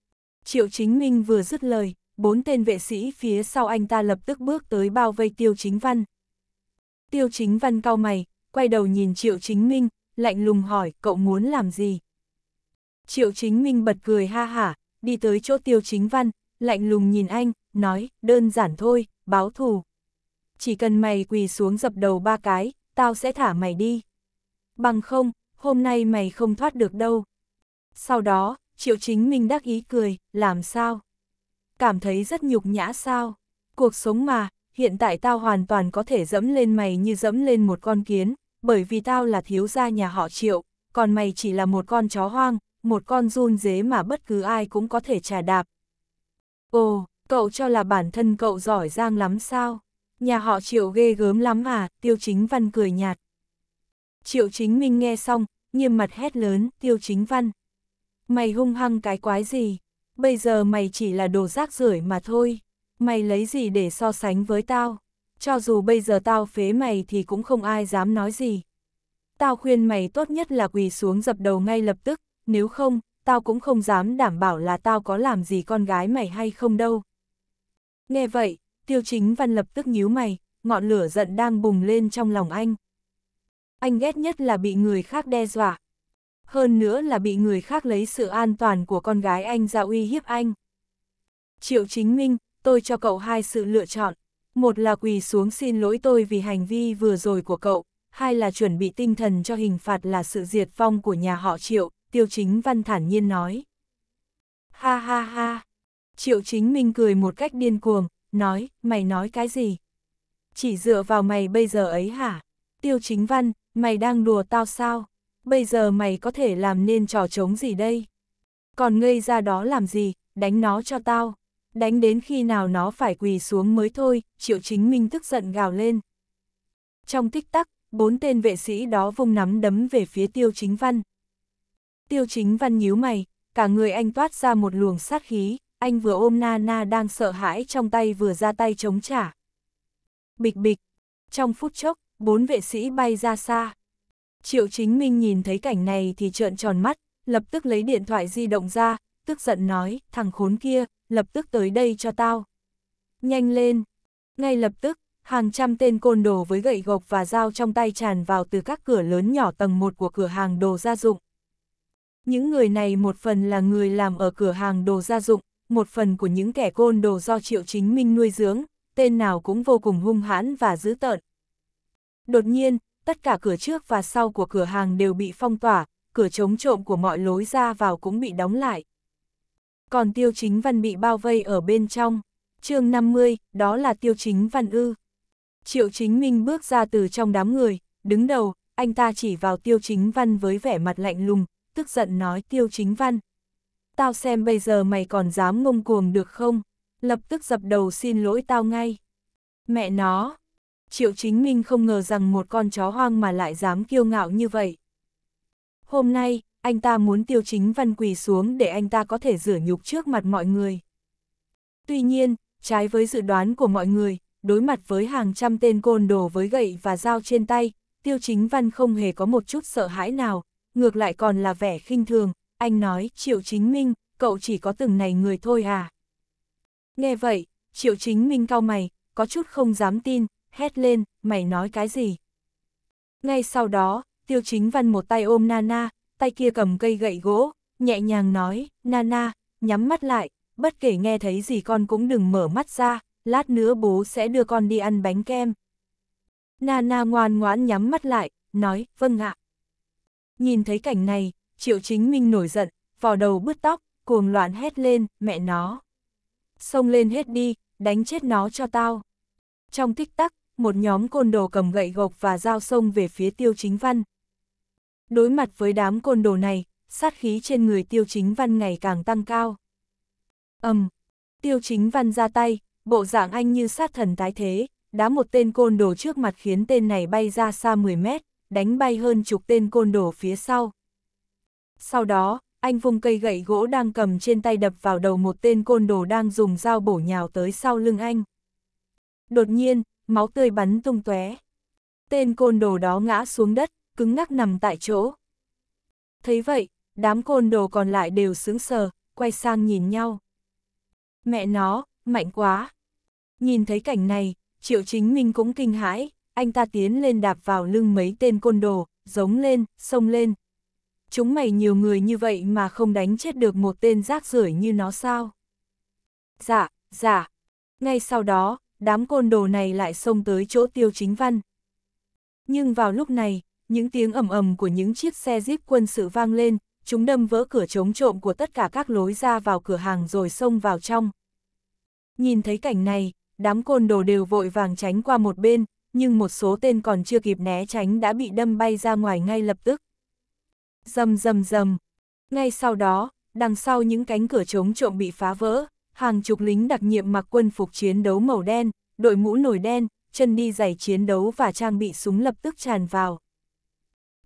Triệu Chính Minh vừa dứt lời, bốn tên vệ sĩ phía sau anh ta lập tức bước tới bao vây Tiêu Chính Văn. Tiêu Chính Văn cau mày, quay đầu nhìn Triệu Chính Minh, lạnh lùng hỏi, cậu muốn làm gì? Triệu Chính Minh bật cười ha hả, đi tới chỗ Tiêu Chính Văn, lạnh lùng nhìn anh, nói, đơn giản thôi, báo thù. Chỉ cần mày quỳ xuống dập đầu ba cái, tao sẽ thả mày đi bằng không, hôm nay mày không thoát được đâu. Sau đó, Triệu Chính Minh đắc ý cười, làm sao? Cảm thấy rất nhục nhã sao? Cuộc sống mà, hiện tại tao hoàn toàn có thể dẫm lên mày như dẫm lên một con kiến, bởi vì tao là thiếu gia nhà họ Triệu, còn mày chỉ là một con chó hoang, một con run dế mà bất cứ ai cũng có thể trả đạp. Ồ, cậu cho là bản thân cậu giỏi giang lắm sao? Nhà họ Triệu ghê gớm lắm à, Tiêu Chính Văn cười nhạt. Triệu chính minh nghe xong, nghiêm mặt hét lớn, tiêu chính văn. Mày hung hăng cái quái gì? Bây giờ mày chỉ là đồ rác rưởi mà thôi. Mày lấy gì để so sánh với tao? Cho dù bây giờ tao phế mày thì cũng không ai dám nói gì. Tao khuyên mày tốt nhất là quỳ xuống dập đầu ngay lập tức, nếu không, tao cũng không dám đảm bảo là tao có làm gì con gái mày hay không đâu. Nghe vậy, tiêu chính văn lập tức nhíu mày, ngọn lửa giận đang bùng lên trong lòng anh anh ghét nhất là bị người khác đe dọa. Hơn nữa là bị người khác lấy sự an toàn của con gái anh ra uy hiếp anh. Triệu Chính Minh, tôi cho cậu hai sự lựa chọn. Một là quỳ xuống xin lỗi tôi vì hành vi vừa rồi của cậu, hai là chuẩn bị tinh thần cho hình phạt là sự diệt vong của nhà họ Triệu, Tiêu Chính Văn thản nhiên nói. Ha ha ha, Triệu Chính Minh cười một cách điên cuồng, nói, mày nói cái gì? Chỉ dựa vào mày bây giờ ấy hả? Tiêu Chính Văn, mày đang đùa tao sao? Bây giờ mày có thể làm nên trò trống gì đây? Còn ngây ra đó làm gì, đánh nó cho tao. Đánh đến khi nào nó phải quỳ xuống mới thôi, Triệu Chính Minh tức giận gào lên. Trong tích tắc, bốn tên vệ sĩ đó vung nắm đấm về phía Tiêu Chính Văn. Tiêu Chính Văn nhíu mày, cả người anh toát ra một luồng sát khí, anh vừa ôm Na na đang sợ hãi trong tay vừa ra tay chống trả. Bịch bịch, trong phút chốc, bốn vệ sĩ bay ra xa. Triệu Chính Minh nhìn thấy cảnh này thì trợn tròn mắt, lập tức lấy điện thoại di động ra, tức giận nói, thằng khốn kia, lập tức tới đây cho tao. Nhanh lên! Ngay lập tức, hàng trăm tên côn đồ với gậy gộc và dao trong tay tràn vào từ các cửa lớn nhỏ tầng 1 của cửa hàng đồ gia dụng. Những người này một phần là người làm ở cửa hàng đồ gia dụng, một phần của những kẻ côn đồ do Triệu Chính Minh nuôi dưỡng, tên nào cũng vô cùng hung hãn và dữ tợn, Đột nhiên, tất cả cửa trước và sau của cửa hàng đều bị phong tỏa, cửa chống trộm của mọi lối ra vào cũng bị đóng lại. Còn tiêu chính văn bị bao vây ở bên trong. chương 50, đó là tiêu chính văn ư. Triệu chính minh bước ra từ trong đám người, đứng đầu, anh ta chỉ vào tiêu chính văn với vẻ mặt lạnh lùng, tức giận nói tiêu chính văn. Tao xem bây giờ mày còn dám ngông cuồng được không? Lập tức dập đầu xin lỗi tao ngay. Mẹ nó, Triệu Chính Minh không ngờ rằng một con chó hoang mà lại dám kiêu ngạo như vậy. Hôm nay, anh ta muốn Tiêu Chính Văn quỳ xuống để anh ta có thể rửa nhục trước mặt mọi người. Tuy nhiên, trái với dự đoán của mọi người, đối mặt với hàng trăm tên côn đồ với gậy và dao trên tay, Tiêu Chính Văn không hề có một chút sợ hãi nào, ngược lại còn là vẻ khinh thường, anh nói Triệu Chính Minh, cậu chỉ có từng này người thôi à. Nghe vậy, Triệu Chính Minh cao mày, có chút không dám tin, hét lên, mày nói cái gì? Ngay sau đó, tiêu chính văn một tay ôm Nana, tay kia cầm cây gậy gỗ, nhẹ nhàng nói, Nana, nhắm mắt lại, bất kể nghe thấy gì con cũng đừng mở mắt ra, lát nữa bố sẽ đưa con đi ăn bánh kem. Nana ngoan ngoãn nhắm mắt lại, nói, vâng ạ. Nhìn thấy cảnh này, Triệu Chính Minh nổi giận, vò đầu bứt tóc, cuồng loạn hét lên, mẹ nó. Xông lên hết đi, đánh chết nó cho tao. Trong tích tắc, một nhóm côn đồ cầm gậy gộc và dao sông về phía tiêu chính văn. Đối mặt với đám côn đồ này, sát khí trên người tiêu chính văn ngày càng tăng cao. ầm, um, tiêu chính văn ra tay, bộ dạng anh như sát thần tái thế, đá một tên côn đồ trước mặt khiến tên này bay ra xa 10 mét, đánh bay hơn chục tên côn đồ phía sau. Sau đó, anh vung cây gậy gỗ đang cầm trên tay đập vào đầu một tên côn đồ đang dùng dao bổ nhào tới sau lưng anh. Đột nhiên, máu tươi bắn tung tóe. Tên côn đồ đó ngã xuống đất, cứng ngắc nằm tại chỗ. Thấy vậy, đám côn đồ còn lại đều sướng sờ, quay sang nhìn nhau. Mẹ nó, mạnh quá. Nhìn thấy cảnh này, Triệu Chính Minh cũng kinh hãi, anh ta tiến lên đạp vào lưng mấy tên côn đồ, giống lên, sông lên. Chúng mày nhiều người như vậy mà không đánh chết được một tên rác rưởi như nó sao? Dạ, dạ. Ngay sau đó, đám côn đồ này lại xông tới chỗ tiêu chính văn. Nhưng vào lúc này, những tiếng ầm ầm của những chiếc xe jeep quân sự vang lên, chúng đâm vỡ cửa chống trộm của tất cả các lối ra vào cửa hàng rồi xông vào trong. Nhìn thấy cảnh này, đám côn đồ đều vội vàng tránh qua một bên, nhưng một số tên còn chưa kịp né tránh đã bị đâm bay ra ngoài ngay lập tức. Dầm dầm dầm. Ngay sau đó, đằng sau những cánh cửa chống trộm bị phá vỡ, hàng chục lính đặc nhiệm mặc quân phục chiến đấu màu đen, đội mũ nổi đen, chân đi giày chiến đấu và trang bị súng lập tức tràn vào.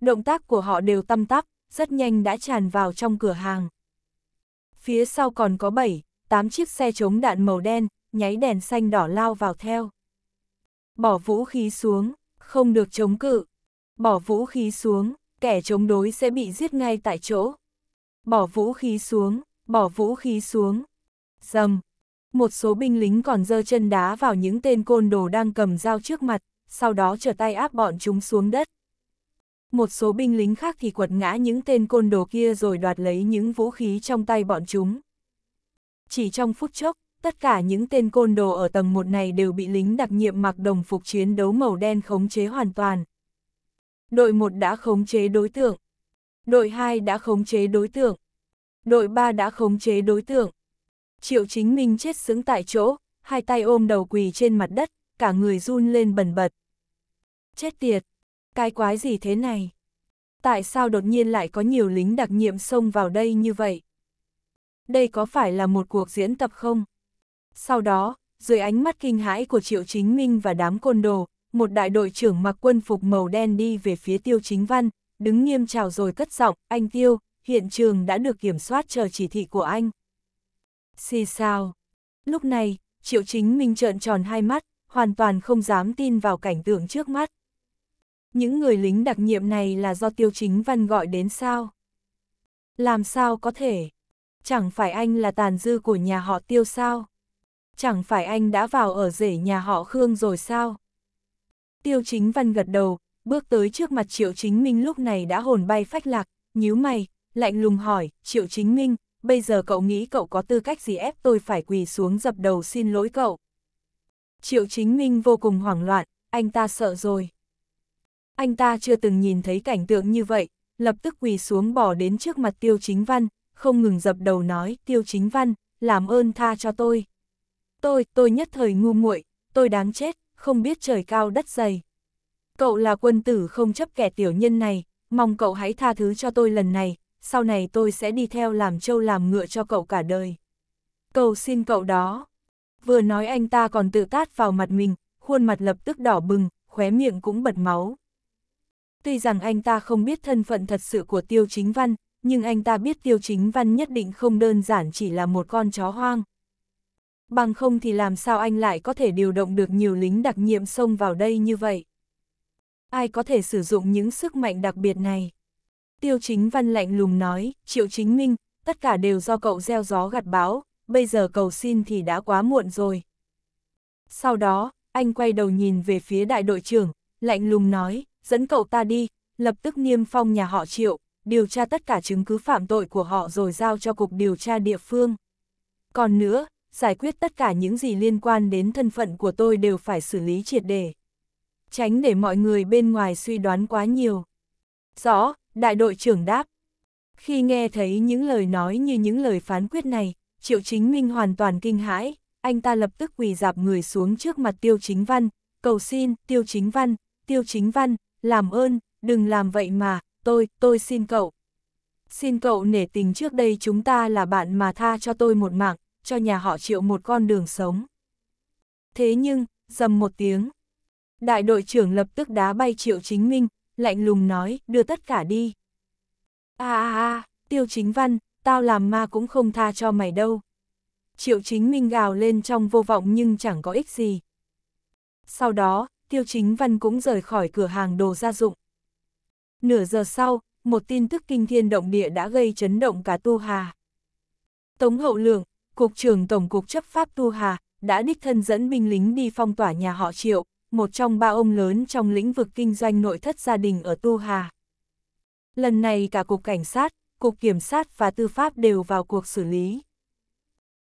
Động tác của họ đều tăm tắp, rất nhanh đã tràn vào trong cửa hàng. Phía sau còn có 7, 8 chiếc xe chống đạn màu đen, nháy đèn xanh đỏ lao vào theo. Bỏ vũ khí xuống, không được chống cự. Bỏ vũ khí xuống, kẻ chống đối sẽ bị giết ngay tại chỗ. Bỏ vũ khí xuống, bỏ vũ khí xuống, dầm. Một số binh lính còn dơ chân đá vào những tên côn đồ đang cầm dao trước mặt, sau đó trở tay áp bọn chúng xuống đất. Một số binh lính khác thì quật ngã những tên côn đồ kia rồi đoạt lấy những vũ khí trong tay bọn chúng. Chỉ trong phút chốc, tất cả những tên côn đồ ở tầng 1 này đều bị lính đặc nhiệm mặc đồng phục chiến đấu màu đen khống chế hoàn toàn. Đội 1 đã khống chế đối tượng. Đội 2 đã khống chế đối tượng. Đội 3 đã khống chế đối tượng. Triệu chính minh chết sững tại chỗ, hai tay ôm đầu quỳ trên mặt đất, cả người run lên bần bật. Chết tiệt! Cái quái gì thế này? Tại sao đột nhiên lại có nhiều lính đặc nhiệm xông vào đây như vậy? Đây có phải là một cuộc diễn tập không? Sau đó, dưới ánh mắt kinh hãi của Triệu Chính Minh và đám côn đồ, một đại đội trưởng mặc quân phục màu đen đi về phía Tiêu Chính Văn, đứng nghiêm chào rồi cất giọng, anh Tiêu, hiện trường đã được kiểm soát chờ chỉ thị của anh. Xì sao? Lúc này, Triệu Chính Minh trợn tròn hai mắt, hoàn toàn không dám tin vào cảnh tượng trước mắt. Những người lính đặc nhiệm này là do Tiêu Chính Văn gọi đến sao? Làm sao có thể? Chẳng phải anh là tàn dư của nhà họ Tiêu sao? Chẳng phải anh đã vào ở rể nhà họ Khương rồi sao? Tiêu Chính Văn gật đầu, bước tới trước mặt Triệu Chính Minh lúc này đã hồn bay phách lạc, nhíu mày, lạnh lùng hỏi, Triệu Chính Minh, bây giờ cậu nghĩ cậu có tư cách gì ép tôi phải quỳ xuống dập đầu xin lỗi cậu. Triệu Chính Minh vô cùng hoảng loạn, anh ta sợ rồi. Anh ta chưa từng nhìn thấy cảnh tượng như vậy, lập tức quỳ xuống bỏ đến trước mặt Tiêu Chính Văn, không ngừng dập đầu nói, Tiêu Chính Văn, làm ơn tha cho tôi. Tôi, tôi nhất thời ngu muội, tôi đáng chết, không biết trời cao đất dày. Cậu là quân tử không chấp kẻ tiểu nhân này, mong cậu hãy tha thứ cho tôi lần này, sau này tôi sẽ đi theo làm trâu làm ngựa cho cậu cả đời. Cầu xin cậu đó. Vừa nói anh ta còn tự tát vào mặt mình, khuôn mặt lập tức đỏ bừng, khóe miệng cũng bật máu. Tuy rằng anh ta không biết thân phận thật sự của Tiêu Chính Văn, nhưng anh ta biết Tiêu Chính Văn nhất định không đơn giản chỉ là một con chó hoang. Bằng không thì làm sao anh lại có thể điều động được nhiều lính đặc nhiệm xông vào đây như vậy? Ai có thể sử dụng những sức mạnh đặc biệt này? Tiêu chính văn lạnh lùng nói, triệu chính minh, tất cả đều do cậu gieo gió gặt báo, bây giờ cầu xin thì đã quá muộn rồi. Sau đó, anh quay đầu nhìn về phía đại đội trưởng, lạnh lùng nói, dẫn cậu ta đi, lập tức niêm phong nhà họ triệu, điều tra tất cả chứng cứ phạm tội của họ rồi giao cho cục điều tra địa phương. Còn nữa, giải quyết tất cả những gì liên quan đến thân phận của tôi đều phải xử lý triệt để. Tránh để mọi người bên ngoài suy đoán quá nhiều. Rõ, Đại đội trưởng đáp. Khi nghe thấy những lời nói như những lời phán quyết này, Triệu Chính Minh hoàn toàn kinh hãi, anh ta lập tức quỳ dạp người xuống trước mặt Tiêu Chính Văn, cầu xin, Tiêu Chính Văn, Tiêu Chính Văn, làm ơn, đừng làm vậy mà, tôi, tôi xin cậu. Xin cậu nể tình trước đây chúng ta là bạn mà tha cho tôi một mạng, cho nhà họ Triệu một con đường sống. Thế nhưng, dầm một tiếng, đại đội trưởng lập tức đá bay Triệu Chính Minh, lạnh lùng nói, đưa tất cả đi. a a a, tiêu chính văn, tao làm ma cũng không tha cho mày đâu. Triệu chính minh gào lên trong vô vọng nhưng chẳng có ích gì. Sau đó, tiêu chính văn cũng rời khỏi cửa hàng đồ gia dụng. Nửa giờ sau, một tin tức kinh thiên động địa đã gây chấn động cả Tu Hà. Tống Hậu Lượng, Cục trưởng Tổng cục chấp pháp Tu Hà, đã đích thân dẫn binh lính đi phong tỏa nhà họ Triệu, một trong ba ông lớn trong lĩnh vực kinh doanh nội thất gia đình ở Tu Hà. Lần này cả Cục Cảnh sát, Cục Kiểm sát và Tư pháp đều vào cuộc xử lý.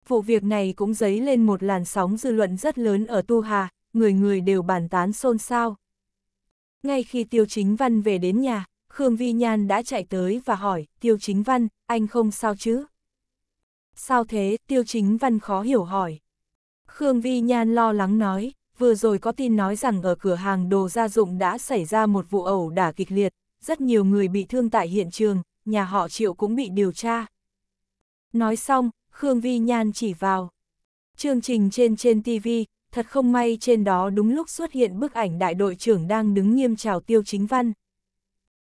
Vụ việc này cũng dấy lên một làn sóng dư luận rất lớn ở Tu Hà, người người đều bàn tán xôn xao. Ngay khi Tiêu Chính Văn về đến nhà, Khương Vi Nhan đã chạy tới và hỏi, Tiêu Chính Văn, anh không sao chứ? Sao thế, Tiêu Chính Văn khó hiểu hỏi. Khương Vi Nhan lo lắng nói, vừa rồi có tin nói rằng ở cửa hàng đồ gia dụng đã xảy ra một vụ ẩu đả kịch liệt, rất nhiều người bị thương tại hiện trường, nhà họ Triệu cũng bị điều tra. Nói xong, Khương Vi Nhan chỉ vào. Chương trình trên trên TV, thật không may trên đó đúng lúc xuất hiện bức ảnh đại đội trưởng đang đứng nghiêm chào Tiêu Chính Văn.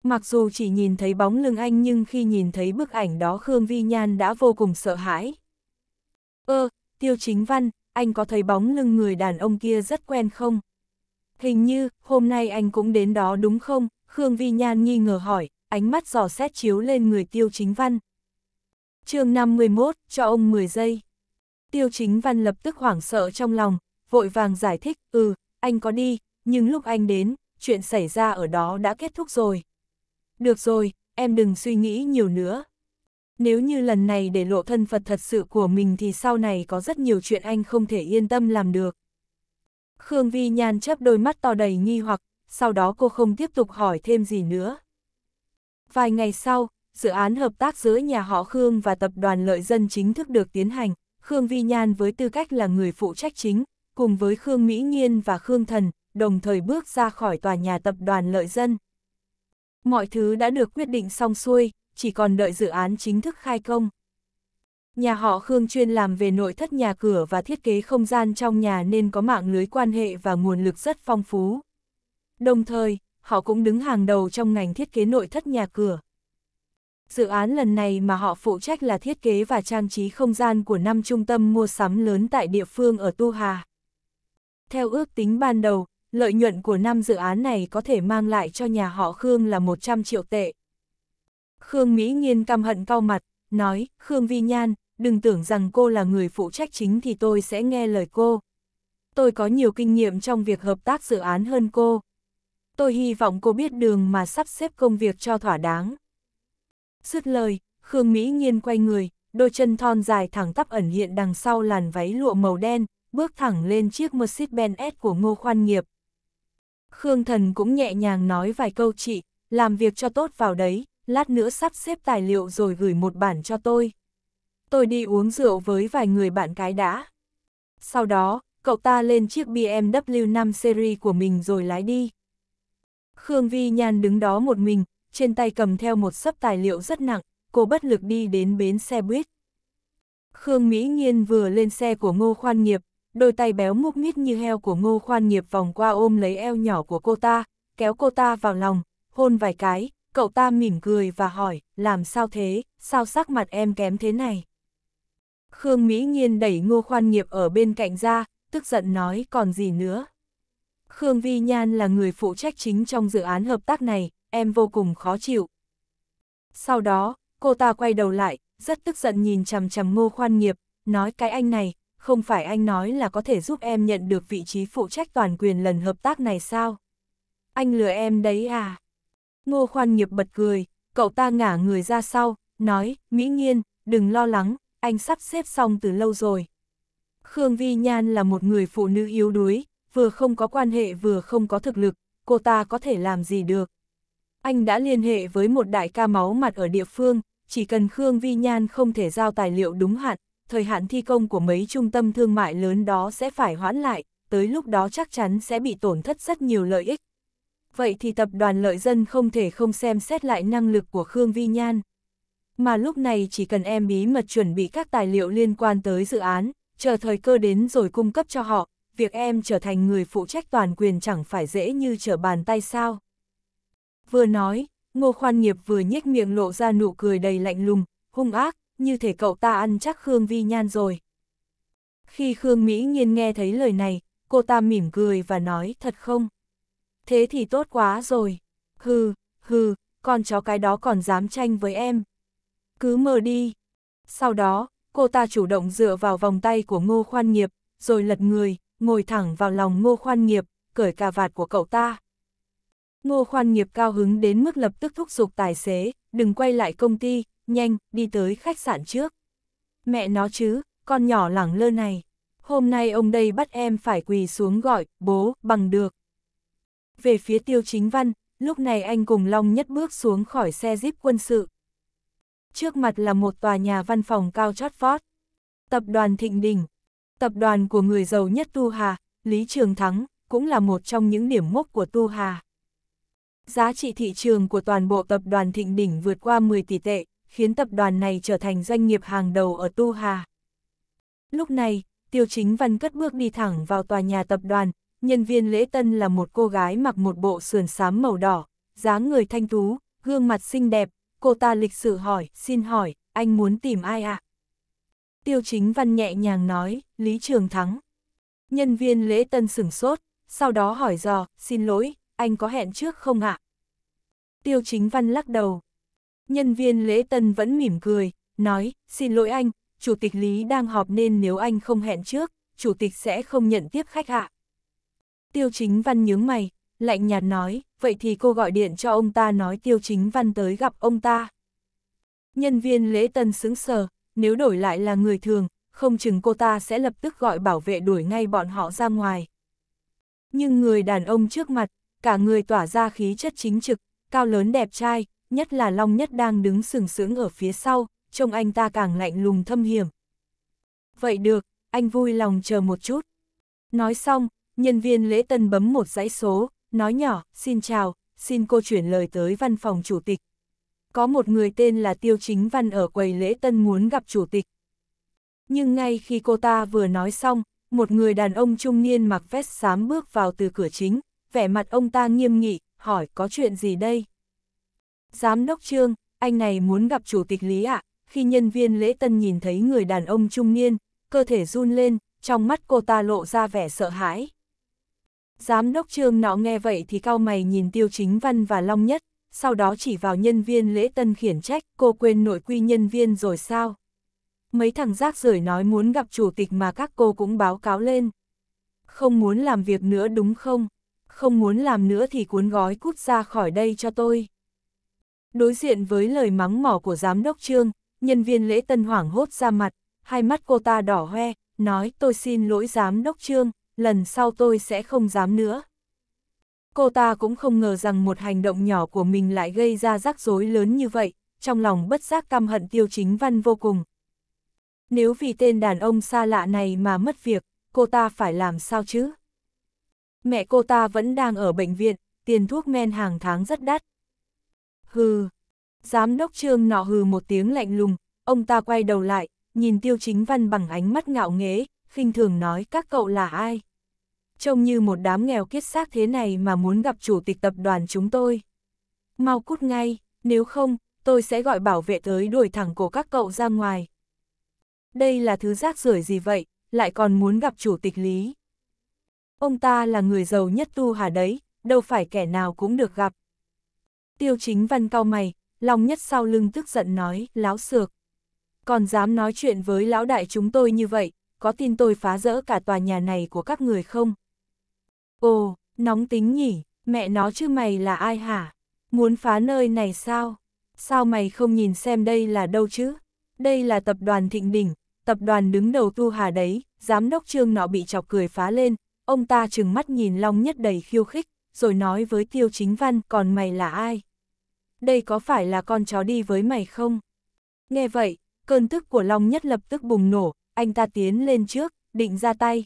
Mặc dù chỉ nhìn thấy bóng lưng anh nhưng khi nhìn thấy bức ảnh đó Khương Vi Nhan đã vô cùng sợ hãi. Ơ, ờ, Tiêu Chính Văn, anh có thấy bóng lưng người đàn ông kia rất quen không? Hình như, hôm nay anh cũng đến đó đúng không? Khương Vi Nhan nghi ngờ hỏi, ánh mắt dò xét chiếu lên người tiêu chính văn. chương 51, cho ông 10 giây. Tiêu chính văn lập tức hoảng sợ trong lòng, vội vàng giải thích, ừ, anh có đi, nhưng lúc anh đến, chuyện xảy ra ở đó đã kết thúc rồi. Được rồi, em đừng suy nghĩ nhiều nữa, nếu như lần này để lộ thân Phật thật sự của mình thì sau này có rất nhiều chuyện anh không thể yên tâm làm được. Khương Vi Nhan chấp đôi mắt to đầy nghi hoặc, sau đó cô không tiếp tục hỏi thêm gì nữa. Vài ngày sau, dự án hợp tác giữa nhà họ Khương và tập đoàn lợi dân chính thức được tiến hành, Khương Vi Nhan với tư cách là người phụ trách chính, cùng với Khương Mỹ Nhiên và Khương Thần, đồng thời bước ra khỏi tòa nhà tập đoàn lợi dân. Mọi thứ đã được quyết định xong xuôi, chỉ còn đợi dự án chính thức khai công. Nhà họ Khương chuyên làm về nội thất nhà cửa và thiết kế không gian trong nhà nên có mạng lưới quan hệ và nguồn lực rất phong phú. Đồng thời, họ cũng đứng hàng đầu trong ngành thiết kế nội thất nhà cửa. Dự án lần này mà họ phụ trách là thiết kế và trang trí không gian của năm trung tâm mua sắm lớn tại địa phương ở Tu Hà. Theo ước tính ban đầu, lợi nhuận của năm dự án này có thể mang lại cho nhà họ Khương là 100 triệu tệ. Khương Mỹ Nghiên căm hận cau mặt, nói, Khương Vi Nhan, đừng tưởng rằng cô là người phụ trách chính thì tôi sẽ nghe lời cô. Tôi có nhiều kinh nghiệm trong việc hợp tác dự án hơn cô. Tôi hy vọng cô biết đường mà sắp xếp công việc cho thỏa đáng. Dứt lời, Khương Mỹ Nghiên quay người, đôi chân thon dài thẳng tắp ẩn hiện đằng sau làn váy lụa màu đen, bước thẳng lên chiếc Mercedes-Benz S của Ngô Khoan Nghiệp. Khương Thần cũng nhẹ nhàng nói vài câu chị, làm việc cho tốt vào đấy, lát nữa sắp xếp tài liệu rồi gửi một bản cho tôi. Tôi đi uống rượu với vài người bạn cái đã. Sau đó, cậu ta lên chiếc BMW 5 Series của mình rồi lái đi. Khương Vi Nhan đứng đó một mình, trên tay cầm theo một sấp tài liệu rất nặng, cô bất lực đi đến bến xe buýt. Khương Mỹ Nhiên vừa lên xe của Ngô Khoan Nghiệp, đôi tay béo múc mít như heo của Ngô Khoan Nghiệp vòng qua ôm lấy eo nhỏ của cô ta, kéo cô ta vào lòng, hôn vài cái, cậu ta mỉm cười và hỏi, làm sao thế, sao sắc mặt em kém thế này? Khương Mỹ Nhiên đẩy ngô khoan nghiệp ở bên cạnh ra, tức giận nói còn gì nữa. Khương Vi Nhan là người phụ trách chính trong dự án hợp tác này, em vô cùng khó chịu. Sau đó, cô ta quay đầu lại, rất tức giận nhìn chằm chằm ngô khoan nghiệp, nói cái anh này, không phải anh nói là có thể giúp em nhận được vị trí phụ trách toàn quyền lần hợp tác này sao? Anh lừa em đấy à? Ngô khoan nghiệp bật cười, cậu ta ngả người ra sau, nói, Mỹ Nhiên, đừng lo lắng, anh sắp xếp xong từ lâu rồi. Khương Vi Nhan là một người phụ nữ yếu đuối, vừa không có quan hệ vừa không có thực lực, cô ta có thể làm gì được. Anh đã liên hệ với một đại ca máu mặt ở địa phương, chỉ cần Khương Vi Nhan không thể giao tài liệu đúng hạn, thời hạn thi công của mấy trung tâm thương mại lớn đó sẽ phải hoãn lại, tới lúc đó chắc chắn sẽ bị tổn thất rất nhiều lợi ích, vậy thì tập đoàn lợi dân không thể không xem xét lại năng lực của Khương Vi Nhan. Mà lúc này chỉ cần em bí mật chuẩn bị các tài liệu liên quan tới dự án, chờ thời cơ đến rồi cung cấp cho họ, việc em trở thành người phụ trách toàn quyền chẳng phải dễ như trở bàn tay sao. Vừa nói, Ngô Khoan Nghiệp vừa nhếch miệng lộ ra nụ cười đầy lạnh lùng, hung ác, như thể cậu ta ăn chắc Khương Vi Nhan rồi. Khi Khương Mỹ nhiên nghe thấy lời này, cô ta mỉm cười và nói thật không? thế thì tốt quá rồi. Hừ, hừ, con chó cái đó còn dám tranh với em. Cứ mơ đi. Sau đó, cô ta chủ động dựa vào vòng tay của ngô khoan nghiệp, rồi lật người, ngồi thẳng vào lòng ngô khoan nghiệp, cởi cà vạt của cậu ta. Ngô khoan nghiệp cao hứng đến mức lập tức thúc giục tài xế, đừng quay lại công ty, nhanh, đi tới khách sạn trước. Mẹ nó chứ, con nhỏ lẳng lơ này. Hôm nay ông đây bắt em phải quỳ xuống gọi, bố, bằng được về phía tiêu chính văn, lúc này anh cùng Long Nhất bước xuống khỏi xe jeep quân sự. Trước mặt là một tòa nhà văn phòng cao chót vót. Tập đoàn Thịnh Đình, tập đoàn của người giàu nhất Tu Hà, Lý Trường Thắng, cũng là một trong những điểm mốc của Tu Hà. Giá trị thị trường của toàn bộ tập đoàn Thịnh Đỉnh vượt qua 10 tỷ tệ, khiến tập đoàn này trở thành doanh nghiệp hàng đầu ở Tu Hà. Lúc này, Tiêu Chính Văn cất bước đi thẳng vào tòa nhà tập đoàn, nhân viên lễ tân là một cô gái mặc một bộ sườn xám màu đỏ, dáng người thanh tú, gương mặt xinh đẹp, cô ta lịch sự hỏi, xin hỏi, anh muốn tìm ai ạ? À? Tiêu chính văn nhẹ nhàng nói, Lý Trường Thắng. Nhân viên lễ tân sửng sốt, sau đó hỏi dò, xin lỗi, anh có hẹn trước không ạ? À? Tiêu chính văn lắc đầu. Nhân viên lễ tân vẫn mỉm cười, nói, xin lỗi anh, Chủ tịch Lý đang họp nên nếu anh không hẹn trước, Chủ tịch sẽ không nhận tiếp khách ạ. À? Tiêu Chính Văn nhướng mày, lạnh nhạt nói, vậy thì cô gọi điện cho ông ta nói Tiêu Chính Văn tới gặp ông ta. Nhân viên lễ tân sững sờ, nếu đổi lại là người thường, không chừng cô ta sẽ lập tức gọi bảo vệ đuổi ngay bọn họ ra ngoài. Nhưng người đàn ông trước mặt, cả người tỏa ra khí chất chính trực, cao lớn đẹp trai, nhất là Long Nhất đang đứng sừng sững ở phía sau, trông anh ta càng lạnh lùng thâm hiểm. Vậy được, anh vui lòng chờ một chút. Nói xong, nhân viên lễ tân bấm một dãy số, nói nhỏ, xin chào, xin cô chuyển lời tới văn phòng chủ tịch. Có một người tên là Tiêu Chính Văn ở quầy lễ tân muốn gặp chủ tịch. Nhưng ngay khi cô ta vừa nói xong, một người đàn ông trung niên mặc vest xám bước vào từ cửa chính, vẻ mặt ông ta nghiêm nghị, hỏi có chuyện gì đây? Giám đốc trương, anh này muốn gặp chủ tịch Lý ạ, à? khi nhân viên lễ tân nhìn thấy người đàn ông trung niên, cơ thể run lên, trong mắt cô ta lộ ra vẻ sợ hãi. Giám đốc trương nọ nghe vậy thì cao mày nhìn tiêu chính văn và long nhất, sau đó chỉ vào nhân viên lễ tân khiển trách, cô quên nội quy nhân viên rồi sao? Mấy thằng rác rưởi nói muốn gặp chủ tịch mà các cô cũng báo cáo lên. Không muốn làm việc nữa đúng không? Không muốn làm nữa thì cuốn gói cút ra khỏi đây cho tôi. Đối diện với lời mắng mỏ của giám đốc trương, nhân viên lễ tân hoảng hốt ra mặt, hai mắt cô ta đỏ hoe, nói tôi xin lỗi giám đốc trương, lần sau tôi sẽ không dám nữa. Cô ta cũng không ngờ rằng một hành động nhỏ của mình lại gây ra rắc rối lớn như vậy, trong lòng bất giác căm hận tiêu chính văn vô cùng. Nếu vì tên đàn ông xa lạ này mà mất việc, cô ta phải làm sao chứ? Mẹ cô ta vẫn đang ở bệnh viện, tiền thuốc men hàng tháng rất đắt. Hừ, giám đốc trương nọ hừ một tiếng lạnh lùng, ông ta quay đầu lại, nhìn tiêu chính văn bằng ánh mắt ngạo nghễ, khinh thường nói các cậu là ai. Trông như một đám nghèo kiết xác thế này mà muốn gặp chủ tịch tập đoàn chúng tôi. Mau cút ngay, nếu không, tôi sẽ gọi bảo vệ tới đuổi thẳng cổ các cậu ra ngoài. Đây là thứ rác rưởi gì vậy, lại còn muốn gặp chủ tịch Lý. Ông ta là người giàu nhất tu hà đấy, đâu phải kẻ nào cũng được gặp. Tiêu chính văn cao mày, lòng nhất sau lưng tức giận nói, láo sược Còn dám nói chuyện với lão đại chúng tôi như vậy, có tin tôi phá rỡ cả tòa nhà này của các người không? Ồ, nóng tính nhỉ, mẹ nó chứ mày là ai hả? Muốn phá nơi này sao? Sao mày không nhìn xem đây là đâu chứ? Đây là tập đoàn Thịnh Đỉnh, tập đoàn đứng đầu tu hà đấy, giám đốc trương nọ bị chọc cười phá lên, ông ta trừng mắt nhìn Long Nhất đầy khiêu khích, rồi nói với Tiêu Chính Văn còn mày là ai? Đây có phải là con chó đi với mày không? Nghe vậy, cơn tức của Long Nhất lập tức bùng nổ, anh ta tiến lên trước, định ra tay.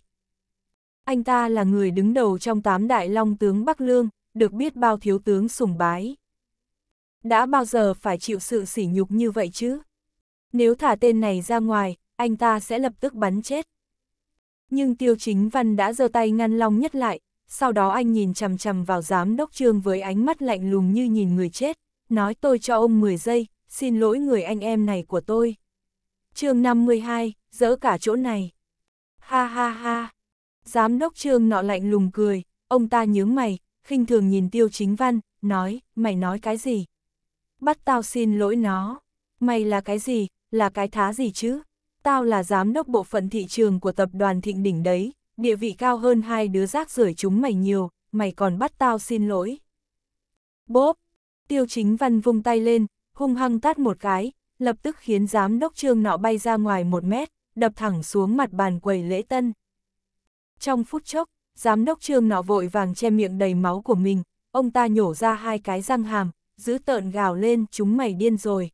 Anh ta là người đứng đầu trong tám đại long tướng Bắc Lương, được biết bao thiếu tướng sùng bái. Đã bao giờ phải chịu sự sỉ nhục như vậy chứ? Nếu thả tên này ra ngoài, anh ta sẽ lập tức bắn chết. Nhưng Tiêu Chính Văn đã giơ tay ngăn Long Nhất lại, sau đó anh nhìn chằm chằm vào giám đốc trương với ánh mắt lạnh lùng như nhìn người chết, nói tôi cho ông 10 giây, xin lỗi người anh em này của tôi. chương 52 dỡ cả chỗ này. Ha ha ha. Giám đốc trương nọ lạnh lùng cười, ông ta nhướng mày, khinh thường nhìn tiêu chính văn, nói, mày nói cái gì? Bắt tao xin lỗi nó. Mày là cái gì, là cái thá gì chứ? Tao là giám đốc bộ phận thị trường của tập đoàn thịnh đỉnh đấy, địa vị cao hơn hai đứa rác rưởi chúng mày nhiều, mày còn bắt tao xin lỗi. Bốp! Tiêu chính văn vung tay lên, hung hăng tát một cái, lập tức khiến giám đốc trương nọ bay ra ngoài một mét đập thẳng xuống mặt bàn quầy lễ tân. Trong phút chốc, giám đốc trương nọ vội vàng che miệng đầy máu của mình, ông ta nhổ ra hai cái răng hàm, giữ tợn gào lên chúng mày điên rồi.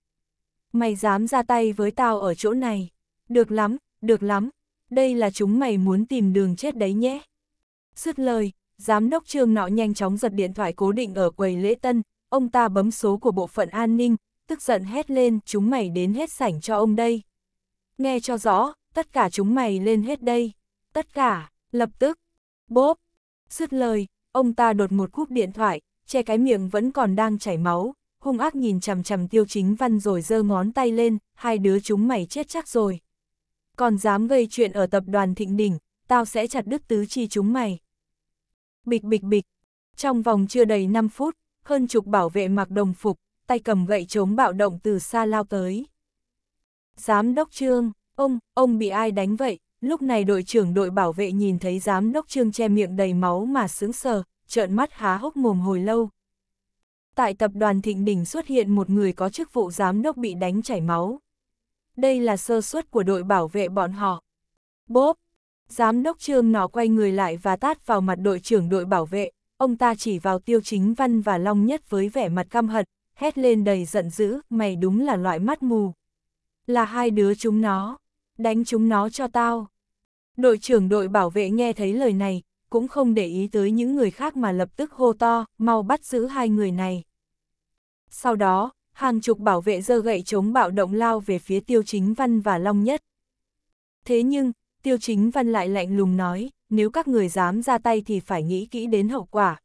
Mày dám ra tay với tao ở chỗ này. Được lắm, được lắm, đây là chúng mày muốn tìm đường chết đấy nhé. Sứt lời, giám đốc trương nọ nhanh chóng giật điện thoại cố định ở quầy lễ tân, ông ta bấm số của bộ phận an ninh, tức giận hét lên chúng mày đến hết sảnh cho ông đây nghe cho rõ, tất cả chúng mày lên hết đây, tất cả, lập tức, bốp, sứt lời, ông ta đột một cúp điện thoại, che cái miệng vẫn còn đang chảy máu, hung ác nhìn chằm chằm tiêu chính văn rồi giơ ngón tay lên, hai đứa chúng mày chết chắc rồi. Còn dám gây chuyện ở tập đoàn thịnh đỉnh, tao sẽ chặt đứt tứ chi chúng mày. Bịch bịch bịch, trong vòng chưa đầy 5 phút, hơn chục bảo vệ mặc đồng phục, tay cầm gậy chống bạo động từ xa lao tới. Giám đốc trương, ông, ông bị ai đánh vậy? Lúc này đội trưởng đội bảo vệ nhìn thấy giám đốc trương che miệng đầy máu mà sướng sờ, trợn mắt há hốc mồm hồi lâu. Tại tập đoàn Thịnh Đỉnh xuất hiện một người có chức vụ giám đốc bị đánh chảy máu. Đây là sơ suất của đội bảo vệ bọn họ. Bốp! Giám đốc trương nó quay người lại và tát vào mặt đội trưởng đội bảo vệ, ông ta chỉ vào tiêu chính văn và long nhất với vẻ mặt căm hận, hét lên đầy giận dữ, mày đúng là loại mắt mù. Là hai đứa chúng nó, đánh chúng nó cho tao. Đội trưởng đội bảo vệ nghe thấy lời này, cũng không để ý tới những người khác mà lập tức hô to, mau bắt giữ hai người này. Sau đó, hàng chục bảo vệ dơ gậy chống bạo động lao về phía Tiêu Chính Văn và Long Nhất. Thế nhưng, Tiêu Chính Văn lại lạnh lùng nói, nếu các người dám ra tay thì phải nghĩ kỹ đến hậu quả.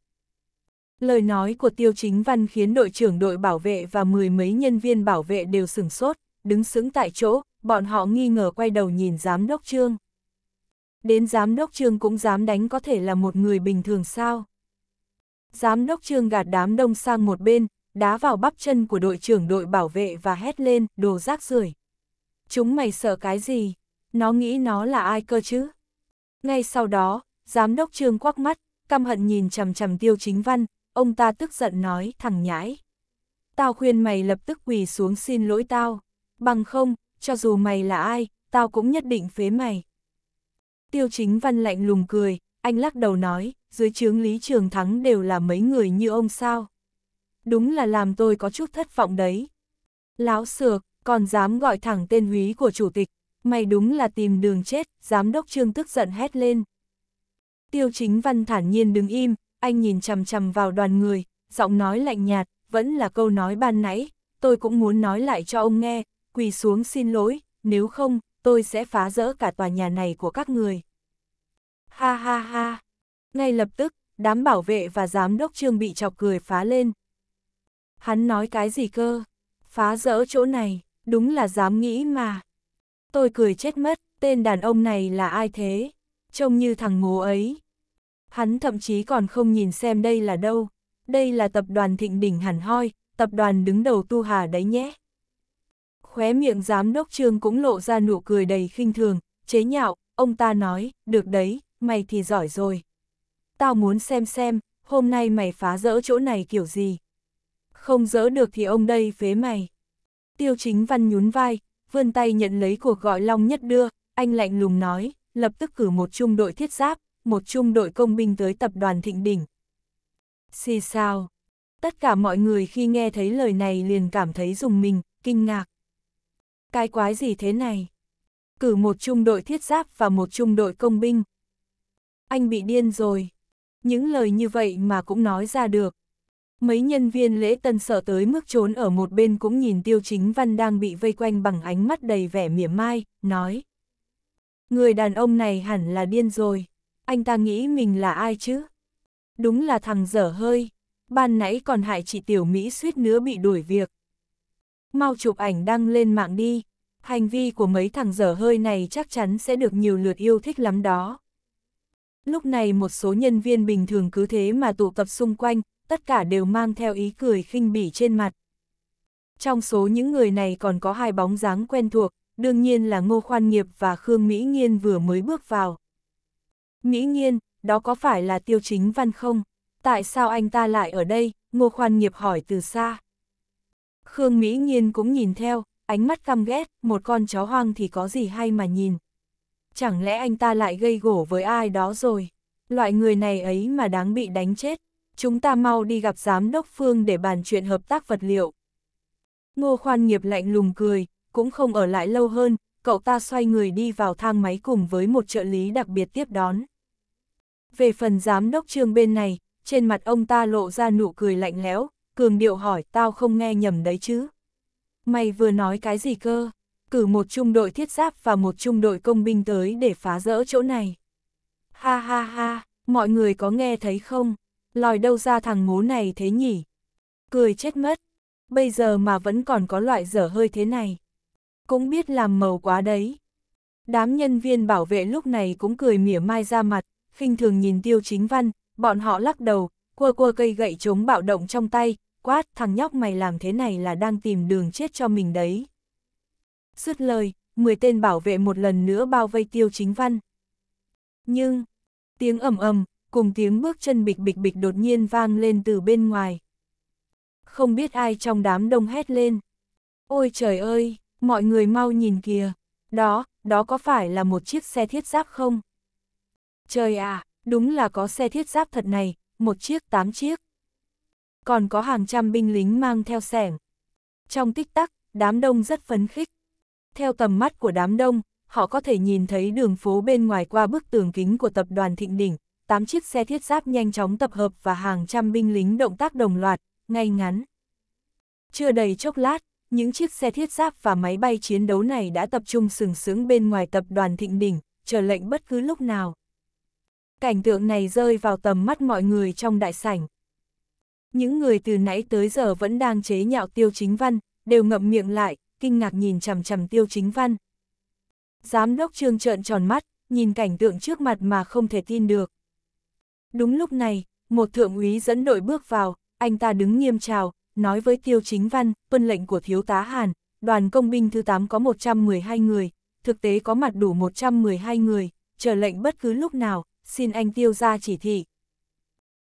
Lời nói của Tiêu Chính Văn khiến đội trưởng đội bảo vệ và mười mấy nhân viên bảo vệ đều sửng sốt đứng sững tại chỗ, bọn họ nghi ngờ quay đầu nhìn giám đốc trương. Đến giám đốc trương cũng dám đánh có thể là một người bình thường sao. Giám đốc trương gạt đám đông sang một bên, đá vào bắp chân của đội trưởng đội bảo vệ và hét lên, đồ rác rưởi. Chúng mày sợ cái gì? Nó nghĩ nó là ai cơ chứ? Ngay sau đó, giám đốc trương quắc mắt, căm hận nhìn chằm chằm tiêu chính văn, ông ta tức giận nói thằng nhãi. Tao khuyên mày lập tức quỳ xuống xin lỗi tao bằng không, cho dù mày là ai, tao cũng nhất định phế mày. Tiêu chính văn lạnh lùng cười, anh lắc đầu nói, dưới chướng Lý Trường Thắng đều là mấy người như ông sao. Đúng là làm tôi có chút thất vọng đấy. Láo sược, còn dám gọi thẳng tên húy của chủ tịch, mày đúng là tìm đường chết, giám đốc trương tức giận hét lên. Tiêu chính văn thản nhiên đứng im, anh nhìn chằm chằm vào đoàn người, giọng nói lạnh nhạt, vẫn là câu nói ban nãy, tôi cũng muốn nói lại cho ông nghe, quỳ xuống xin lỗi, nếu không, tôi sẽ phá rỡ cả tòa nhà này của các người. Ha ha ha! Ngay lập tức, đám bảo vệ và giám đốc trương bị chọc cười phá lên. Hắn nói cái gì cơ? Phá rỡ chỗ này, đúng là dám nghĩ mà. Tôi cười chết mất, tên đàn ông này là ai thế? Trông như thằng ngố ấy. Hắn thậm chí còn không nhìn xem đây là đâu. Đây là tập đoàn thịnh đỉnh hẳn hoi, tập đoàn đứng đầu tu hà đấy nhé. Khóe miệng giám đốc trương cũng lộ ra nụ cười đầy khinh thường, chế nhạo, ông ta nói, được đấy, mày thì giỏi rồi. Tao muốn xem xem, hôm nay mày phá rỡ chỗ này kiểu gì. Không rỡ được thì ông đây phế mày. Tiêu chính văn nhún vai, vươn tay nhận lấy cuộc gọi Long Nhất đưa, anh lạnh lùng nói, lập tức cử một trung đội thiết giáp, một trung đội công binh tới tập đoàn Thịnh Đỉnh. Xì sao? Tất cả mọi người khi nghe thấy lời này liền cảm thấy dùng mình, kinh ngạc. Cái quái gì thế này? Cử một trung đội thiết giáp và một trung đội công binh. Anh bị điên rồi. Những lời như vậy mà cũng nói ra được. Mấy nhân viên lễ tân sợ tới mức trốn ở một bên cũng nhìn tiêu chính văn đang bị vây quanh bằng ánh mắt đầy vẻ mỉa mai, nói. Người đàn ông này hẳn là điên rồi. Anh ta nghĩ mình là ai chứ? Đúng là thằng dở hơi. Ban nãy còn hại chị Tiểu Mỹ suýt nữa bị đuổi việc. Mau chụp ảnh đăng lên mạng đi. Hành vi của mấy thằng dở hơi này chắc chắn sẽ được nhiều lượt yêu thích lắm đó. Lúc này một số nhân viên bình thường cứ thế mà tụ tập xung quanh, tất cả đều mang theo ý cười khinh bỉ trên mặt. Trong số những người này còn có hai bóng dáng quen thuộc, đương nhiên là Ngô Khoan Nghiệp và Khương Mỹ Nghiên vừa mới bước vào. Mỹ Nghiên, đó có phải là tiêu chính văn không? Tại sao anh ta lại ở đây? Ngô Khoan Nghiệp hỏi từ xa. Khương Mỹ Nhiên cũng nhìn theo, ánh mắt căm ghét, một con chó hoang thì có gì hay mà nhìn. Chẳng lẽ anh ta lại gây gổ với ai đó rồi? Loại người này ấy mà đáng bị đánh chết. Chúng ta mau đi gặp giám đốc Phương để bàn chuyện hợp tác vật liệu. Ngô Khoan Nghiệp lạnh lùng cười, cũng không ở lại lâu hơn, cậu ta xoay người đi vào thang máy cùng với một trợ lý đặc biệt tiếp đón. Về phần giám đốc trương bên này, trên mặt ông ta lộ ra nụ cười lạnh lẽo, cường điệu hỏi tao không nghe nhầm đấy chứ. Mày vừa nói cái gì cơ? Cử một trung đội thiết giáp và một trung đội công binh tới để phá rỡ chỗ này. Ha ha ha, mọi người có nghe thấy không? Lòi đâu ra thằng ngố này thế nhỉ? Cười chết mất. Bây giờ mà vẫn còn có loại dở hơi thế này. Cũng biết làm màu quá đấy. Đám nhân viên bảo vệ lúc này cũng cười mỉa mai ra mặt, khinh thường nhìn tiêu chính văn, bọn họ lắc đầu, quơ quơ cây gậy chống bạo động trong tay, quát, thằng nhóc mày làm thế này là đang tìm đường chết cho mình đấy. Dứt lời, 10 tên bảo vệ một lần nữa bao vây tiêu chính văn. Nhưng, tiếng ầm ầm cùng tiếng bước chân bịch bịch bịch đột nhiên vang lên từ bên ngoài. Không biết ai trong đám đông hét lên. Ôi trời ơi, mọi người mau nhìn kìa. Đó, đó có phải là một chiếc xe thiết giáp không? Trời à, đúng là có xe thiết giáp thật này, một chiếc tám chiếc còn có hàng trăm binh lính mang theo sẻng. Trong tích tắc, đám đông rất phấn khích. Theo tầm mắt của đám đông, họ có thể nhìn thấy đường phố bên ngoài qua bức tường kính của tập đoàn Thịnh Đỉnh, tám chiếc xe thiết giáp nhanh chóng tập hợp và hàng trăm binh lính động tác đồng loạt, ngay ngắn. Chưa đầy chốc lát, những chiếc xe thiết giáp và máy bay chiến đấu này đã tập trung sừng sững bên ngoài tập đoàn Thịnh Đỉnh, chờ lệnh bất cứ lúc nào. Cảnh tượng này rơi vào tầm mắt mọi người trong đại sảnh. Những người từ nãy tới giờ vẫn đang chế nhạo tiêu chính văn, đều ngậm miệng lại, kinh ngạc nhìn chằm chằm tiêu chính văn. Giám đốc trương trợn tròn mắt, nhìn cảnh tượng trước mặt mà không thể tin được. Đúng lúc này, một thượng úy dẫn đội bước vào, anh ta đứng nghiêm chào nói với tiêu chính văn, tuân lệnh của thiếu tá Hàn, đoàn công binh thứ 8 có 112 người, thực tế có mặt đủ 112 người, chờ lệnh bất cứ lúc nào, xin anh tiêu ra chỉ thị.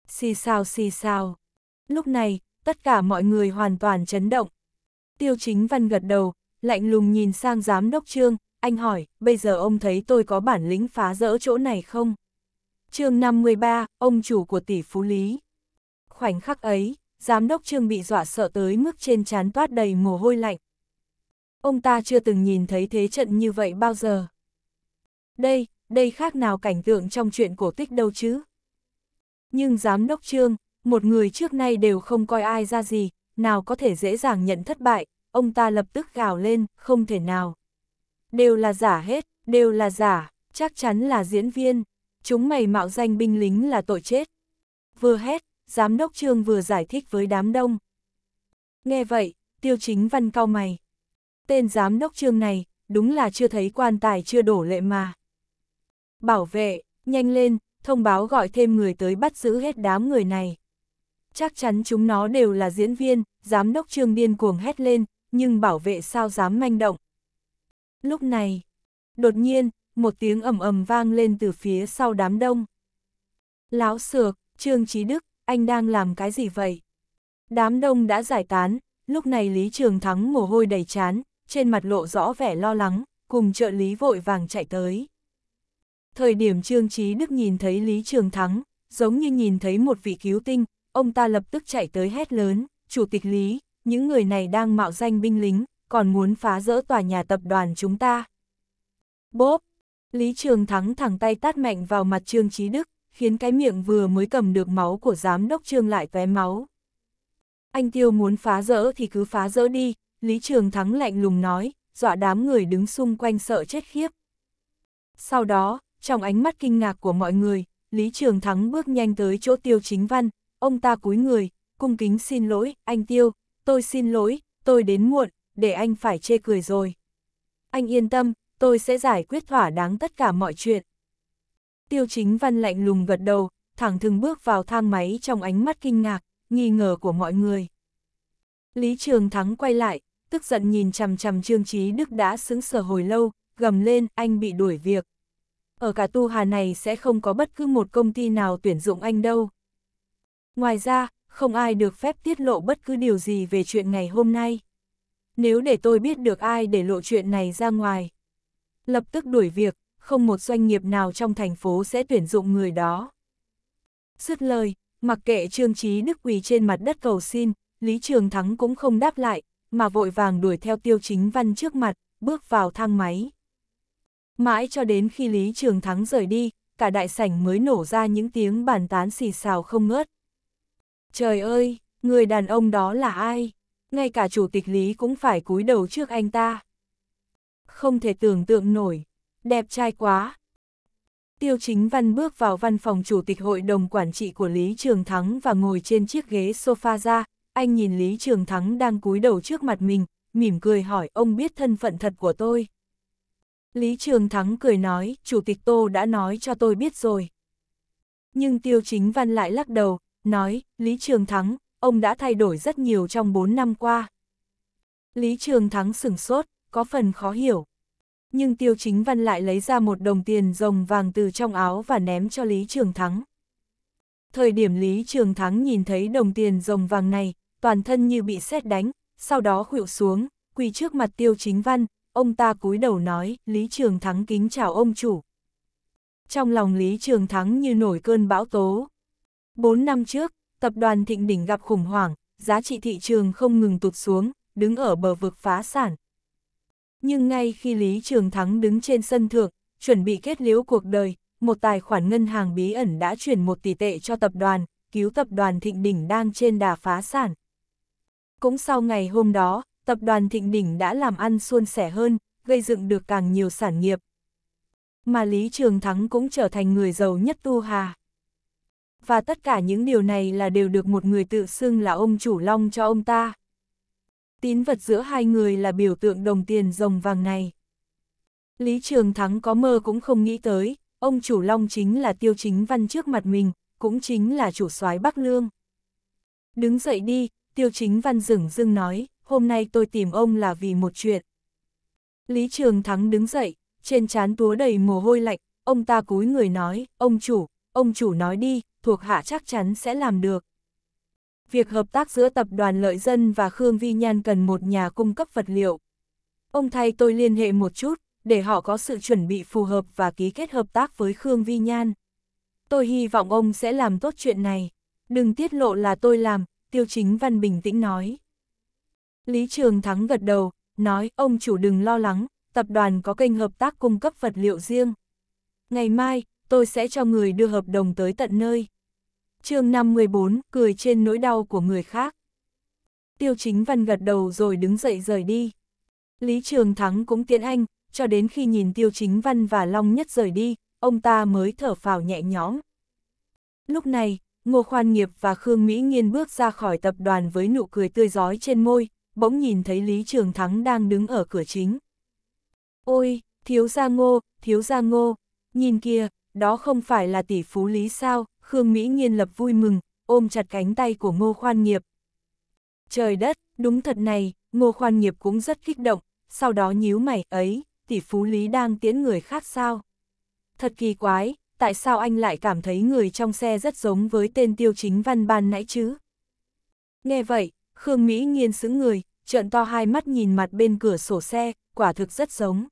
Xì sao xì sao. Lúc này, tất cả mọi người hoàn toàn chấn động. Tiêu chính văn gật đầu, lạnh lùng nhìn sang giám đốc trương, anh hỏi, bây giờ ông thấy tôi có bản lĩnh phá rỡ chỗ này không? chương 53, ông chủ của tỷ phú Lý. Khoảnh khắc ấy, giám đốc trương bị dọa sợ tới mức trên trán toát đầy mồ hôi lạnh. Ông ta chưa từng nhìn thấy thế trận như vậy bao giờ. Đây, đây khác nào cảnh tượng trong chuyện cổ tích đâu chứ. Nhưng giám đốc trương, một người trước nay đều không coi ai ra gì, nào có thể dễ dàng nhận thất bại, ông ta lập tức gào lên, không thể nào. Đều là giả hết, đều là giả, chắc chắn là diễn viên, chúng mày mạo danh binh lính là tội chết. Vừa hét, giám đốc trương vừa giải thích với đám đông. Nghe vậy, tiêu chính văn cao mày. Tên giám đốc trương này, đúng là chưa thấy quan tài chưa đổ lệ mà. Bảo vệ, nhanh lên, thông báo gọi thêm người tới bắt giữ hết đám người này chắc chắn chúng nó đều là diễn viên, giám đốc trương điên cuồng hét lên, nhưng bảo vệ sao dám manh động. Lúc này, đột nhiên, một tiếng ầm ầm vang lên từ phía sau đám đông. Láo sược, Trương Trí Đức, anh đang làm cái gì vậy? Đám đông đã giải tán, lúc này Lý Trường Thắng mồ hôi đầy chán, trên mặt lộ rõ vẻ lo lắng, cùng trợ lý vội vàng chạy tới. Thời điểm Trương Trí Đức nhìn thấy Lý Trường Thắng, giống như nhìn thấy một vị cứu tinh, ông ta lập tức chạy tới hét lớn, Chủ tịch Lý, những người này đang mạo danh binh lính, còn muốn phá rỡ tòa nhà tập đoàn chúng ta. Bốp! Lý Trường Thắng thẳng tay tát mạnh vào mặt Trương Trí Đức, khiến cái miệng vừa mới cầm được máu của giám đốc Trương lại tóe máu. Anh Tiêu muốn phá rỡ thì cứ phá rỡ đi, Lý Trường Thắng lạnh lùng nói, dọa đám người đứng xung quanh sợ chết khiếp. Sau đó, trong ánh mắt kinh ngạc của mọi người, Lý Trường Thắng bước nhanh tới chỗ Tiêu Chính Văn, ông ta cúi người, cung kính xin lỗi, anh Tiêu, tôi xin lỗi, tôi đến muộn, để anh phải chê cười rồi. Anh yên tâm, tôi sẽ giải quyết thỏa đáng tất cả mọi chuyện. Tiêu chính văn lạnh lùng gật đầu, thẳng thừng bước vào thang máy trong ánh mắt kinh ngạc, nghi ngờ của mọi người. Lý Trường Thắng quay lại, tức giận nhìn chằm chằm Trương Trí Đức đã sững sở hồi lâu, gầm lên anh bị đuổi việc. Ở cả tu hà này sẽ không có bất cứ một công ty nào tuyển dụng anh đâu. Ngoài ra, không ai được phép tiết lộ bất cứ điều gì về chuyện ngày hôm nay. Nếu để tôi biết được ai để lộ chuyện này ra ngoài, lập tức đuổi việc, không một doanh nghiệp nào trong thành phố sẽ tuyển dụng người đó. Dứt lời, mặc kệ Trương Chí Đức quỳ trên mặt đất cầu xin, Lý Trường Thắng cũng không đáp lại, mà vội vàng đuổi theo Tiêu Chính Văn trước mặt, bước vào thang máy. Mãi cho đến khi Lý Trường Thắng rời đi, cả đại sảnh mới nổ ra những tiếng bàn tán xì xào không ngớt. Trời ơi, người đàn ông đó là ai? Ngay cả chủ tịch Lý cũng phải cúi đầu trước anh ta. Không thể tưởng tượng nổi, đẹp trai quá. Tiêu Chính Văn bước vào văn phòng chủ tịch hội đồng quản trị của Lý Trường Thắng và ngồi trên chiếc ghế sofa ra, anh nhìn Lý Trường Thắng đang cúi đầu trước mặt mình, mỉm cười hỏi ông biết thân phận thật của tôi. Lý Trường Thắng cười nói, Chủ tịch Tô đã nói cho tôi biết rồi. Nhưng Tiêu Chính Văn lại lắc đầu, nói, Lý Trường Thắng, ông đã thay đổi rất nhiều trong 4 năm qua. Lý Trường Thắng sửng sốt, có phần khó hiểu. Nhưng Tiêu Chính Văn lại lấy ra một đồng tiền rồng vàng từ trong áo và ném cho Lý Trường Thắng. Thời điểm Lý Trường Thắng nhìn thấy đồng tiền rồng vàng này, toàn thân như bị sét đánh, sau đó khuỵu xuống, quỳ trước mặt Tiêu Chính Văn, ông ta cúi đầu nói, Lý Trường Thắng kính chào ông chủ. Trong lòng Lý Trường Thắng như nổi cơn bão tố, 4 năm trước, tập đoàn Thịnh Đỉnh gặp khủng hoảng, giá trị thị trường không ngừng tụt xuống, đứng ở bờ vực phá sản. Nhưng ngay khi Lý Trường Thắng đứng trên sân thượng, chuẩn bị kết liễu cuộc đời, một tài khoản ngân hàng bí ẩn đã chuyển một tỷ tệ cho tập đoàn, cứu tập đoàn Thịnh Đỉnh đang trên đà phá sản. Cũng sau ngày hôm đó, tập đoàn Thịnh Đỉnh đã làm ăn suôn sẻ hơn, gây dựng được càng nhiều sản nghiệp. Mà Lý Trường Thắng cũng trở thành người giàu nhất Tu Hà và tất cả những điều này là đều được một người tự xưng là ông chủ long cho ông ta. Tín vật giữa hai người là biểu tượng đồng tiền rồng vàng này. Lý Trường Thắng có mơ cũng không nghĩ tới, ông chủ long chính là tiêu chính văn trước mặt mình, cũng chính là chủ soái Bắc Lương. Đứng dậy đi, tiêu chính văn dửng dưng nói, hôm nay tôi tìm ông là vì một chuyện. Lý Trường Thắng đứng dậy, trên trán túa đầy mồ hôi lạnh, ông ta cúi người nói, ông chủ, ông chủ nói đi, thuộc hạ chắc chắn sẽ làm được. Việc hợp tác giữa tập đoàn Lợi Dân và Khương Vi Nhan cần một nhà cung cấp vật liệu. Ông thay tôi liên hệ một chút, để họ có sự chuẩn bị phù hợp và ký kết hợp tác với Khương Vi Nhan. Tôi hy vọng ông sẽ làm tốt chuyện này. Đừng tiết lộ là tôi làm, Tiêu Chính Văn bình tĩnh nói. Lý Trường Thắng gật đầu, nói ông chủ đừng lo lắng, tập đoàn có kênh hợp tác cung cấp vật liệu riêng. Ngày mai, tôi sẽ cho người đưa hợp đồng tới tận nơi chương 54, cười trên nỗi đau của người khác. Tiêu chính văn gật đầu rồi đứng dậy rời đi. Lý Trường Thắng cũng tiến anh, cho đến khi nhìn tiêu chính văn và Long Nhất rời đi, ông ta mới thở phào nhẹ nhõm. Lúc này, Ngô Khoan Nghiệp và Khương Mỹ Nghiên bước ra khỏi tập đoàn với nụ cười tươi giói trên môi, bỗng nhìn thấy Lý Trường Thắng đang đứng ở cửa chính. Ôi, thiếu gia ngô, thiếu gia ngô, nhìn kia, đó không phải là tỷ phú Lý sao, Khương Mỹ Nhiên lập vui mừng, ôm chặt cánh tay của Ngô Khoan Nghiệp. Trời đất, đúng thật này, Ngô Khoan Nghiệp cũng rất kích động, sau đó nhíu mày ấy, tỷ phú Lý đang tiễn người khác sao? Thật kỳ quái, tại sao anh lại cảm thấy người trong xe rất giống với tên tiêu chính văn ban nãy chứ? Nghe vậy, Khương Mỹ Nhiên xứng người, trợn to hai mắt nhìn mặt bên cửa sổ xe, quả thực rất giống.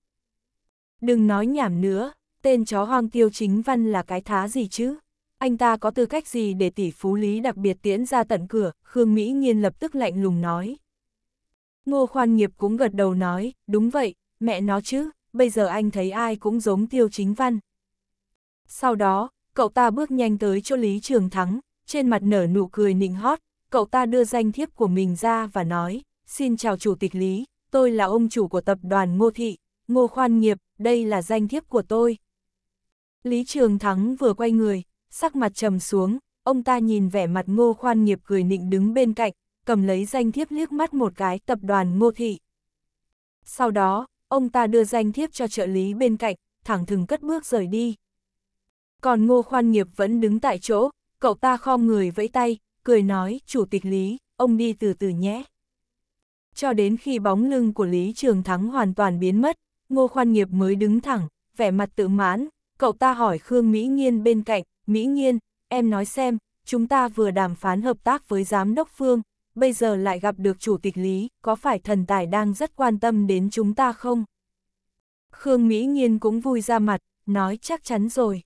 Đừng nói nhảm nữa, tên chó hoang tiêu chính văn là cái thá gì chứ? anh ta có tư cách gì để tỷ phú Lý đặc biệt tiễn ra tận cửa, Khương Mỹ Nghiên lập tức lạnh lùng nói. Ngô Khoan Nghiệp cũng gật đầu nói, đúng vậy, mẹ nó chứ, bây giờ anh thấy ai cũng giống tiêu chính văn. Sau đó, cậu ta bước nhanh tới chỗ Lý Trường Thắng, trên mặt nở nụ cười nịnh hót, cậu ta đưa danh thiếp của mình ra và nói, xin chào Chủ tịch Lý, tôi là ông chủ của tập đoàn Ngô Thị, Ngô Khoan Nghiệp, đây là danh thiếp của tôi. Lý Trường Thắng vừa quay người, sắc mặt trầm xuống, ông ta nhìn vẻ mặt ngô khoan nghiệp cười nịnh đứng bên cạnh, cầm lấy danh thiếp liếc mắt một cái tập đoàn ngô thị. Sau đó, ông ta đưa danh thiếp cho trợ lý bên cạnh, thẳng thừng cất bước rời đi. Còn ngô khoan nghiệp vẫn đứng tại chỗ, cậu ta khom người vẫy tay, cười nói, chủ tịch Lý, ông đi từ từ nhé. Cho đến khi bóng lưng của Lý Trường Thắng hoàn toàn biến mất, ngô khoan nghiệp mới đứng thẳng, vẻ mặt tự mãn, cậu ta hỏi Khương Mỹ Nghiên bên cạnh, Mỹ Nhiên, em nói xem, chúng ta vừa đàm phán hợp tác với Giám đốc Phương, bây giờ lại gặp được Chủ tịch Lý, có phải thần tài đang rất quan tâm đến chúng ta không? Khương Mỹ Nhiên cũng vui ra mặt, nói chắc chắn rồi.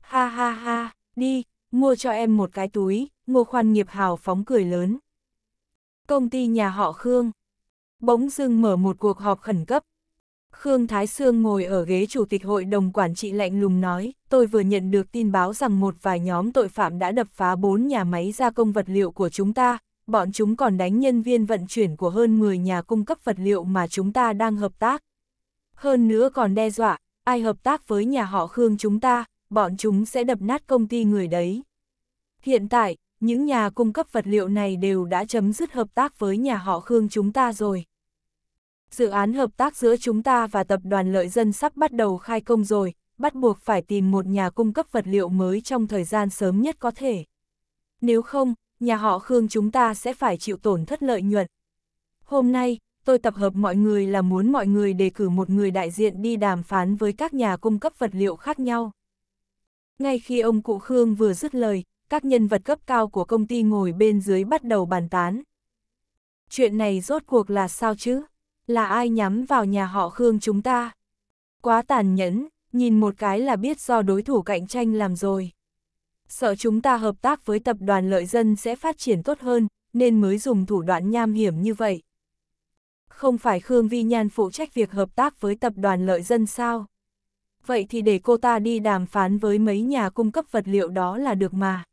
Ha ha ha, đi, mua cho em một cái túi, ngô khoan nghiệp hào phóng cười lớn. Công ty nhà họ Khương. Bỗng dưng mở một cuộc họp khẩn cấp, Khương Thái Sương ngồi ở ghế chủ tịch hội đồng quản trị lạnh lùng nói, tôi vừa nhận được tin báo rằng một vài nhóm tội phạm đã đập phá bốn nhà máy gia công vật liệu của chúng ta, bọn chúng còn đánh nhân viên vận chuyển của hơn 10 nhà cung cấp vật liệu mà chúng ta đang hợp tác. Hơn nữa còn đe dọa, ai hợp tác với nhà họ Khương chúng ta, bọn chúng sẽ đập nát công ty người đấy. Hiện tại, những nhà cung cấp vật liệu này đều đã chấm dứt hợp tác với nhà họ Khương chúng ta rồi dự án hợp tác giữa chúng ta và tập đoàn lợi dân sắp bắt đầu khai công rồi, bắt buộc phải tìm một nhà cung cấp vật liệu mới trong thời gian sớm nhất có thể. Nếu không, nhà họ Khương chúng ta sẽ phải chịu tổn thất lợi nhuận. Hôm nay, tôi tập hợp mọi người là muốn mọi người đề cử một người đại diện đi đàm phán với các nhà cung cấp vật liệu khác nhau. Ngay khi ông cụ Khương vừa dứt lời, các nhân vật cấp cao của công ty ngồi bên dưới bắt đầu bàn tán. Chuyện này rốt cuộc là sao chứ? là ai nhắm vào nhà họ Khương chúng ta. Quá tàn nhẫn, nhìn một cái là biết do đối thủ cạnh tranh làm rồi. Sợ chúng ta hợp tác với tập đoàn lợi dân sẽ phát triển tốt hơn, nên mới dùng thủ đoạn nham hiểm như vậy. Không phải Khương Vi Nhan phụ trách việc hợp tác với tập đoàn lợi dân sao? Vậy thì để cô ta đi đàm phán với mấy nhà cung cấp vật liệu đó là được mà.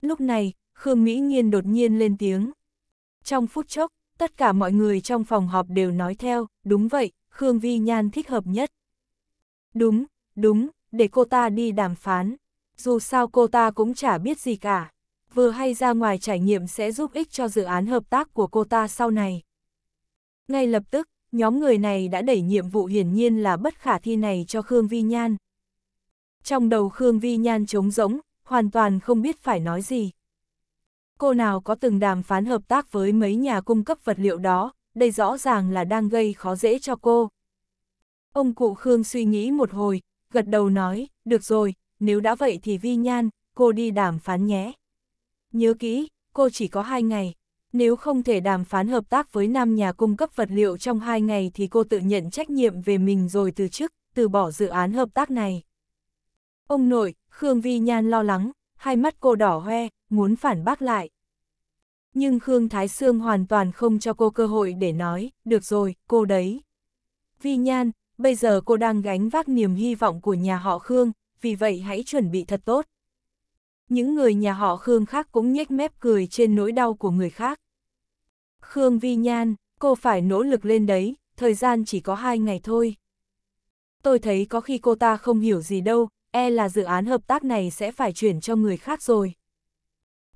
Lúc này, Khương Mỹ Nhiên đột nhiên lên tiếng. Trong phút chốc, tất cả mọi người trong phòng họp đều nói theo, đúng vậy, Khương Vi Nhan thích hợp nhất. Đúng, đúng, để cô ta đi đàm phán. Dù sao cô ta cũng chả biết gì cả. Vừa hay ra ngoài trải nghiệm sẽ giúp ích cho dự án hợp tác của cô ta sau này. Ngay lập tức, nhóm người này đã đẩy nhiệm vụ hiển nhiên là bất khả thi này cho Khương Vi Nhan. Trong đầu Khương Vi Nhan trống rỗng, hoàn toàn không biết phải nói gì. Cô nào có từng đàm phán hợp tác với mấy nhà cung cấp vật liệu đó, đây rõ ràng là đang gây khó dễ cho cô. Ông cụ Khương suy nghĩ một hồi, gật đầu nói, được rồi, nếu đã vậy thì vi nhan, cô đi đàm phán nhé. Nhớ kỹ, cô chỉ có hai ngày, nếu không thể đàm phán hợp tác với năm nhà cung cấp vật liệu trong hai ngày thì cô tự nhận trách nhiệm về mình rồi từ chức, từ bỏ dự án hợp tác này. Ông nội, Khương Vi Nhan lo lắng, hai mắt cô đỏ hoe, muốn phản bác lại. Nhưng Khương Thái Sương hoàn toàn không cho cô cơ hội để nói, được rồi, cô đấy. Vi Nhan, bây giờ cô đang gánh vác niềm hy vọng của nhà họ Khương, vì vậy hãy chuẩn bị thật tốt. Những người nhà họ Khương khác cũng nhếch mép cười trên nỗi đau của người khác. Khương Vi Nhan, cô phải nỗ lực lên đấy, thời gian chỉ có hai ngày thôi. Tôi thấy có khi cô ta không hiểu gì đâu, e là dự án hợp tác này sẽ phải chuyển cho người khác rồi.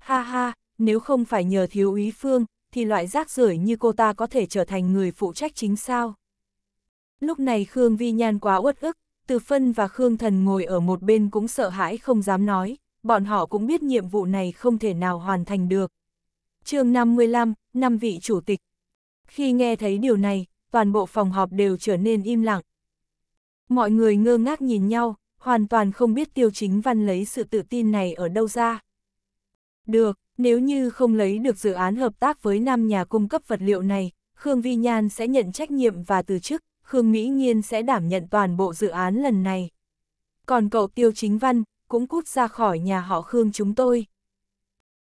Ha ha, nếu không phải nhờ thiếu úy phương, thì loại rác rưởi như cô ta có thể trở thành người phụ trách chính sao. Lúc này Khương Vi Nhan quá uất ức, Từ Phân và Khương Thần ngồi ở một bên cũng sợ hãi không dám nói, bọn họ cũng biết nhiệm vụ này không thể nào hoàn thành được. chương 55, năm vị chủ tịch. Khi nghe thấy điều này, toàn bộ phòng họp đều trở nên im lặng. Mọi người ngơ ngác nhìn nhau, hoàn toàn không biết tiêu chính văn lấy sự tự tin này ở đâu ra. Được, nếu như không lấy được dự án hợp tác với 5 nhà cung cấp vật liệu này, Khương Vi Nhan sẽ nhận trách nhiệm và từ chức, Khương Mỹ Nghiên sẽ đảm nhận toàn bộ dự án lần này. Còn cậu Tiêu Chính Văn, cũng cút ra khỏi nhà họ Khương chúng tôi.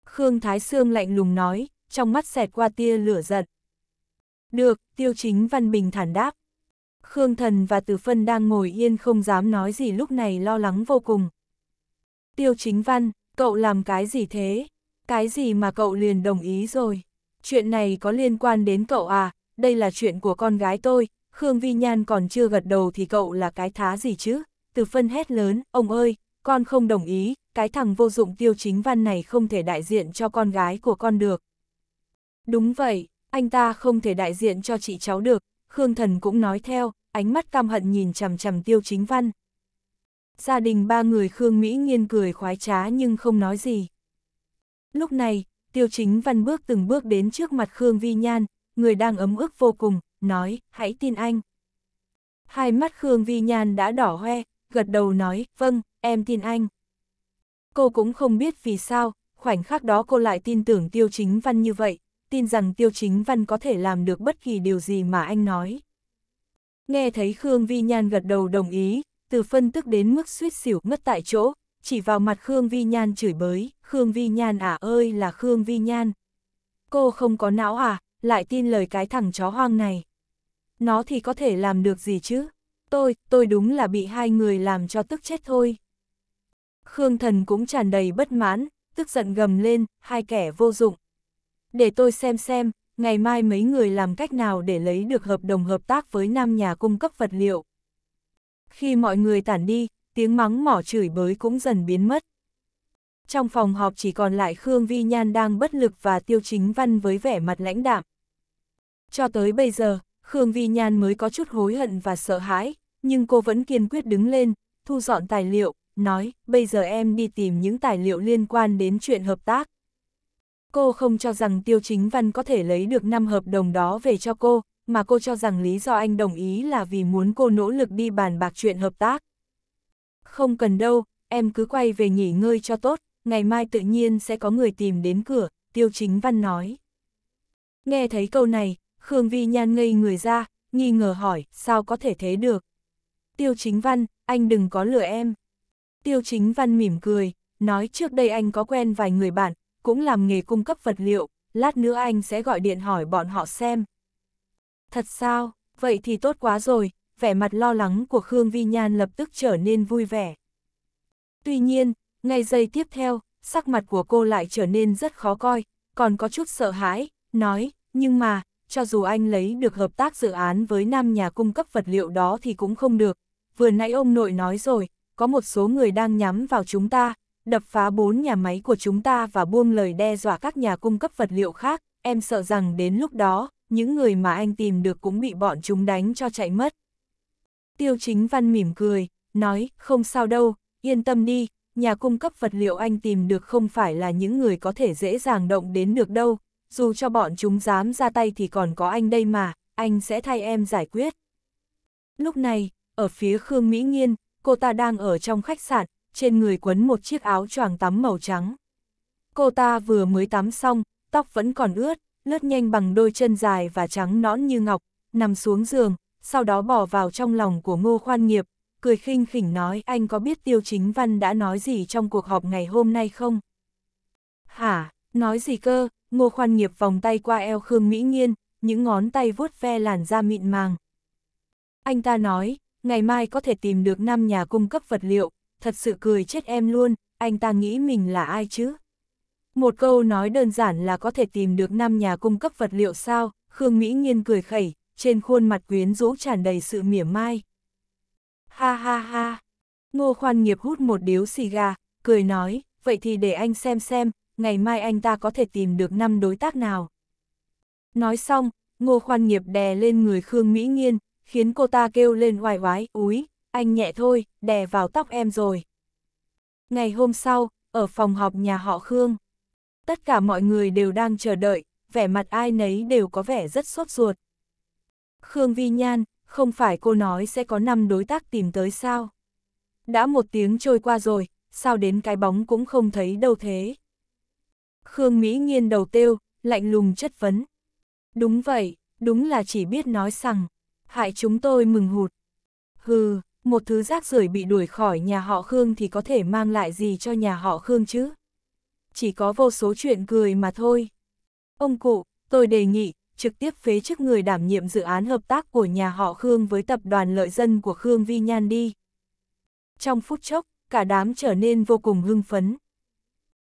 Khương Thái Sương lạnh lùng nói, trong mắt xẹt qua tia lửa giận. Được, Tiêu Chính Văn bình thản đáp. Khương Thần và Từ Phân đang ngồi yên không dám nói gì lúc này lo lắng vô cùng. Tiêu Chính Văn, cậu làm cái gì thế? Cái gì mà cậu liền đồng ý rồi? Chuyện này có liên quan đến cậu à? Đây là chuyện của con gái tôi, Khương Vi Nhan còn chưa gật đầu thì cậu là cái thá gì chứ? Từ phân hét lớn, ông ơi, con không đồng ý, cái thằng vô dụng tiêu chính văn này không thể đại diện cho con gái của con được. Đúng vậy, anh ta không thể đại diện cho chị cháu được, Khương Thần cũng nói theo, ánh mắt cam hận nhìn chằm chằm tiêu chính văn. Gia đình ba người Khương Mỹ nghiên cười khoái trá nhưng không nói gì. Lúc này, tiêu chính văn bước từng bước đến trước mặt Khương Vi Nhan, người đang ấm ức vô cùng, nói, hãy tin anh. Hai mắt Khương Vi Nhan đã đỏ hoe, gật đầu nói, vâng, em tin anh. Cô cũng không biết vì sao, khoảnh khắc đó cô lại tin tưởng tiêu chính văn như vậy, tin rằng tiêu chính văn có thể làm được bất kỳ điều gì mà anh nói. Nghe thấy Khương Vi Nhan gật đầu đồng ý, từ phân tức đến mức suýt xỉu ngất tại chỗ, chỉ vào mặt Khương Vi Nhan chửi bới, Khương Vi Nhan à ơi là Khương Vi Nhan. Cô không có não à, lại tin lời cái thằng chó hoang này. Nó thì có thể làm được gì chứ? Tôi, tôi đúng là bị hai người làm cho tức chết thôi. Khương thần cũng tràn đầy bất mãn, tức giận gầm lên, hai kẻ vô dụng. Để tôi xem xem, ngày mai mấy người làm cách nào để lấy được hợp đồng hợp tác với nam nhà cung cấp vật liệu. Khi mọi người tản đi, tiếng mắng mỏ chửi bới cũng dần biến mất. Trong phòng họp chỉ còn lại Khương Vi Nhan đang bất lực và Tiêu Chính Văn với vẻ mặt lãnh đạm. Cho tới bây giờ, Khương Vi Nhan mới có chút hối hận và sợ hãi, nhưng cô vẫn kiên quyết đứng lên, thu dọn tài liệu, nói, bây giờ em đi tìm những tài liệu liên quan đến chuyện hợp tác. Cô không cho rằng Tiêu Chính Văn có thể lấy được 5 hợp đồng đó về cho cô, mà cô cho rằng lý do anh đồng ý là vì muốn cô nỗ lực đi bàn bạc chuyện hợp tác không cần đâu, em cứ quay về nghỉ ngơi cho tốt, ngày mai tự nhiên sẽ có người tìm đến cửa, Tiêu Chính Văn nói. Nghe thấy câu này, Khương Vi Nhan ngây người ra, nghi ngờ hỏi, sao có thể thế được? Tiêu Chính Văn, anh đừng có lừa em. Tiêu Chính Văn mỉm cười, nói trước đây anh có quen vài người bạn, cũng làm nghề cung cấp vật liệu, lát nữa anh sẽ gọi điện hỏi bọn họ xem. Thật sao, vậy thì tốt quá rồi, vẻ mặt lo lắng của Khương Vi Nhan lập tức trở nên vui vẻ. Tuy nhiên, ngay giây tiếp theo, sắc mặt của cô lại trở nên rất khó coi, còn có chút sợ hãi, nói, nhưng mà, cho dù anh lấy được hợp tác dự án với nam nhà cung cấp vật liệu đó thì cũng không được. Vừa nãy ông nội nói rồi, có một số người đang nhắm vào chúng ta, đập phá bốn nhà máy của chúng ta và buông lời đe dọa các nhà cung cấp vật liệu khác, em sợ rằng đến lúc đó, những người mà anh tìm được cũng bị bọn chúng đánh cho chạy mất. Tiêu chính văn mỉm cười, nói, không sao đâu, yên tâm đi, nhà cung cấp vật liệu anh tìm được không phải là những người có thể dễ dàng động đến được đâu, dù cho bọn chúng dám ra tay thì còn có anh đây mà, anh sẽ thay em giải quyết. Lúc này, ở phía Khương Mỹ Nghiên, cô ta đang ở trong khách sạn, trên người quấn một chiếc áo choàng tắm màu trắng. Cô ta vừa mới tắm xong, tóc vẫn còn ướt, lướt nhanh bằng đôi chân dài và trắng nõn như ngọc, nằm xuống giường, sau đó bỏ vào trong lòng của Ngô Khoan Nghiệp, cười khinh khỉnh nói anh có biết Tiêu Chính Văn đã nói gì trong cuộc họp ngày hôm nay không? Hả, nói gì cơ, Ngô Khoan Nghiệp vòng tay qua eo Khương Mỹ Nghiên, những ngón tay vuốt ve làn da mịn màng. Anh ta nói, ngày mai có thể tìm được năm nhà cung cấp vật liệu, thật sự cười chết em luôn, anh ta nghĩ mình là ai chứ? Một câu nói đơn giản là có thể tìm được năm nhà cung cấp vật liệu sao, Khương Mỹ Nghiên cười khẩy, trên khuôn mặt quyến rũ tràn đầy sự mỉa mai. Ha ha ha, ngô khoan nghiệp hút một điếu xì gà, cười nói, vậy thì để anh xem xem, ngày mai anh ta có thể tìm được năm đối tác nào. Nói xong, ngô khoan nghiệp đè lên người Khương Mỹ Nghiên, khiến cô ta kêu lên oai hoái úi, anh nhẹ thôi, đè vào tóc em rồi. Ngày hôm sau, ở phòng họp nhà họ Khương, tất cả mọi người đều đang chờ đợi, vẻ mặt ai nấy đều có vẻ rất sốt ruột. Khương Vi Nhan, không phải cô nói sẽ có năm đối tác tìm tới sao? Đã một tiếng trôi qua rồi, sao đến cái bóng cũng không thấy đâu thế? Khương Mỹ nghiên đầu tiêu, lạnh lùng chất vấn. Đúng vậy, đúng là chỉ biết nói rằng, hại chúng tôi mừng hụt. Hừ, một thứ rác rưởi bị đuổi khỏi nhà họ Khương thì có thể mang lại gì cho nhà họ Khương chứ? Chỉ có vô số chuyện cười mà thôi. Ông cụ, tôi đề nghị, trực tiếp phế chức người đảm nhiệm dự án hợp tác của nhà họ Khương với tập đoàn lợi dân của Khương Vi Nhan đi. Trong phút chốc, cả đám trở nên vô cùng hưng phấn.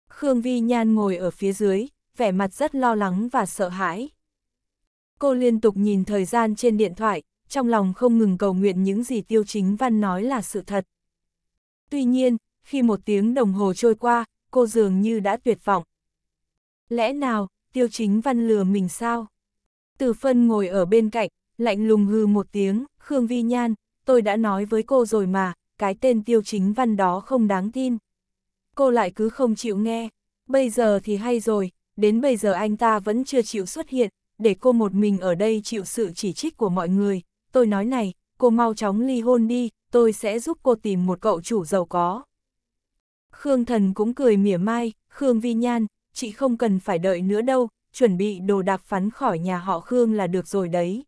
Khương Vi Nhan ngồi ở phía dưới, vẻ mặt rất lo lắng và sợ hãi. Cô liên tục nhìn thời gian trên điện thoại, trong lòng không ngừng cầu nguyện những gì Tiêu Chính Văn nói là sự thật. Tuy nhiên, khi một tiếng đồng hồ trôi qua, cô dường như đã tuyệt vọng. Lẽ nào, Tiêu Chính Văn lừa mình sao? Từ phân ngồi ở bên cạnh, lạnh lùng hư một tiếng, Khương Vi Nhan, tôi đã nói với cô rồi mà, cái tên tiêu chính văn đó không đáng tin. Cô lại cứ không chịu nghe, bây giờ thì hay rồi, đến bây giờ anh ta vẫn chưa chịu xuất hiện, để cô một mình ở đây chịu sự chỉ trích của mọi người. Tôi nói này, cô mau chóng ly hôn đi, tôi sẽ giúp cô tìm một cậu chủ giàu có. Khương Thần cũng cười mỉa mai, Khương Vi Nhan, chị không cần phải đợi nữa đâu, chuẩn bị đồ đạc phắn khỏi nhà họ Khương là được rồi đấy.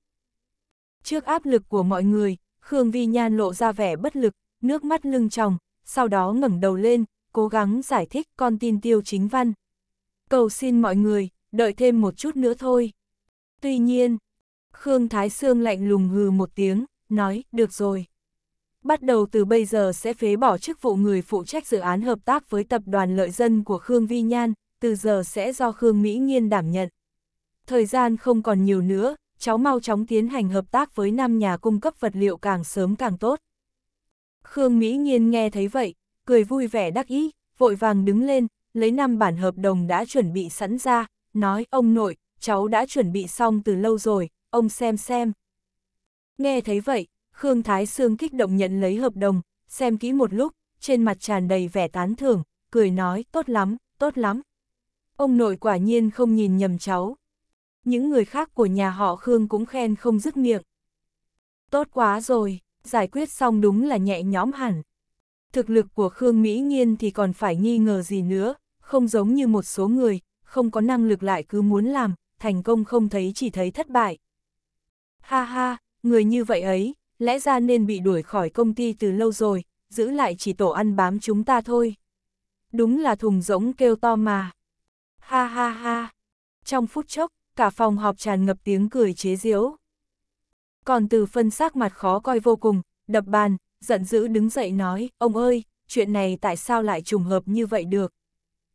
Trước áp lực của mọi người, Khương Vi Nhan lộ ra vẻ bất lực, nước mắt lưng tròng, sau đó ngẩng đầu lên, cố gắng giải thích con tin tiêu chính văn. Cầu xin mọi người, đợi thêm một chút nữa thôi. Tuy nhiên, Khương Thái Sương lạnh lùng hừ một tiếng, nói, được rồi. Bắt đầu từ bây giờ sẽ phế bỏ chức vụ người phụ trách dự án hợp tác với tập đoàn lợi dân của Khương Vi Nhan, từ giờ sẽ do Khương Mỹ Nghiên đảm nhận. Thời gian không còn nhiều nữa, cháu mau chóng tiến hành hợp tác với năm nhà cung cấp vật liệu càng sớm càng tốt. Khương Mỹ Nghiên nghe thấy vậy, cười vui vẻ đắc ý, vội vàng đứng lên, lấy năm bản hợp đồng đã chuẩn bị sẵn ra, nói ông nội, cháu đã chuẩn bị xong từ lâu rồi, ông xem xem. Nghe thấy vậy, Khương Thái Sương kích động nhận lấy hợp đồng, xem kỹ một lúc, trên mặt tràn đầy vẻ tán thưởng, cười nói tốt lắm, tốt lắm, ông nội quả nhiên không nhìn nhầm cháu. Những người khác của nhà họ Khương cũng khen không dứt miệng. Tốt quá rồi, giải quyết xong đúng là nhẹ nhõm hẳn. Thực lực của Khương Mỹ Nhiên thì còn phải nghi ngờ gì nữa, không giống như một số người, không có năng lực lại cứ muốn làm, thành công không thấy chỉ thấy thất bại. Ha ha, người như vậy ấy, lẽ ra nên bị đuổi khỏi công ty từ lâu rồi, giữ lại chỉ tổ ăn bám chúng ta thôi. Đúng là thùng rỗng kêu to mà. Ha ha ha. Trong phút chốc, cả phòng họp tràn ngập tiếng cười chế giễu. Còn từ phân sắc mặt khó coi vô cùng, đập bàn, giận dữ đứng dậy nói, ông ơi, chuyện này tại sao lại trùng hợp như vậy được?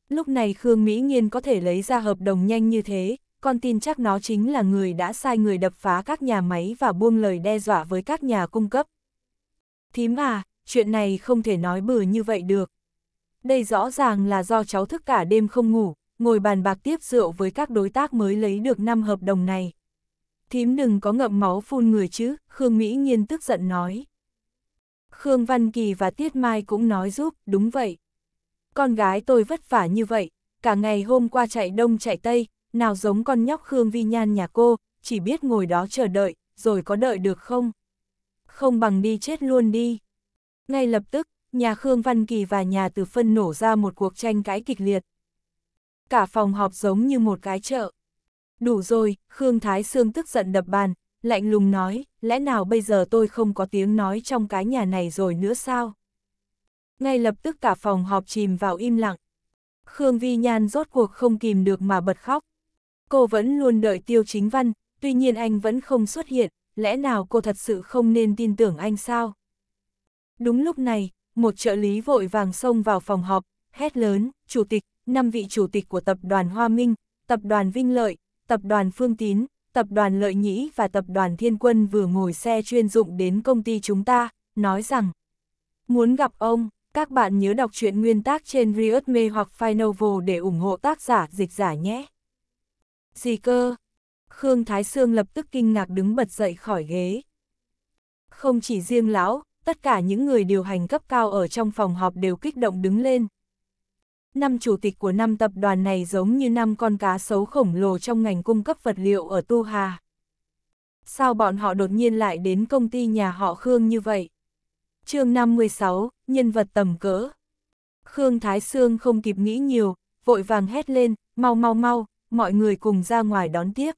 Lúc này Khương Mỹ Nhiên có thể lấy ra hợp đồng nhanh như thế, con tin chắc nó chính là người đã sai người đập phá các nhà máy và buông lời đe dọa với các nhà cung cấp. Thím à, chuyện này không thể nói bừa như vậy được. Đây rõ ràng là do cháu thức cả đêm không ngủ, ngồi bàn bạc tiếp rượu với các đối tác mới lấy được năm hợp đồng này. Thím đừng có ngậm máu phun người chứ, Khương Mỹ Nhiên tức giận nói. Khương Văn Kỳ và Tiết Mai cũng nói giúp, đúng vậy. Con gái tôi vất vả như vậy, cả ngày hôm qua chạy đông chạy tây, nào giống con nhóc Khương Vi Nhan nhà cô, chỉ biết ngồi đó chờ đợi, rồi có đợi được không? Không bằng đi chết luôn đi. Ngay lập tức, nhà Khương Văn Kỳ và nhà Từ Phân nổ ra một cuộc tranh cãi kịch liệt cả phòng họp giống như một cái chợ. Đủ rồi, Khương Thái Sương tức giận đập bàn, lạnh lùng nói, lẽ nào bây giờ tôi không có tiếng nói trong cái nhà này rồi nữa sao? Ngay lập tức cả phòng họp chìm vào im lặng. Khương Vi Nhan rốt cuộc không kìm được mà bật khóc. Cô vẫn luôn đợi Tiêu Chính Văn, tuy nhiên anh vẫn không xuất hiện, lẽ nào cô thật sự không nên tin tưởng anh sao? Đúng lúc này, một trợ lý vội vàng xông vào phòng họp, hét lớn, chủ tịch, 5 vị chủ tịch của tập đoàn Hoa Minh, tập đoàn Vinh Lợi, tập đoàn Phương Tín, tập đoàn Lợi Nhĩ và tập đoàn Thiên Quân vừa ngồi xe chuyên dụng đến công ty chúng ta, nói rằng Muốn gặp ông, các bạn nhớ đọc truyện nguyên tác trên Riot Mê hoặc Finovo để ủng hộ tác giả dịch giả nhé. Gì cơ? Khương Thái Sương lập tức kinh ngạc đứng bật dậy khỏi ghế. Không chỉ riêng lão, tất cả những người điều hành cấp cao ở trong phòng họp đều kích động đứng lên, năm chủ tịch của năm tập đoàn này giống như năm con cá sấu khổng lồ trong ngành cung cấp vật liệu ở Tu Hà. Sao bọn họ đột nhiên lại đến công ty nhà họ Khương như vậy? chương 56, nhân vật tầm cỡ. Khương Thái Sương không kịp nghĩ nhiều, vội vàng hét lên, mau mau mau, mọi người cùng ra ngoài đón tiếp.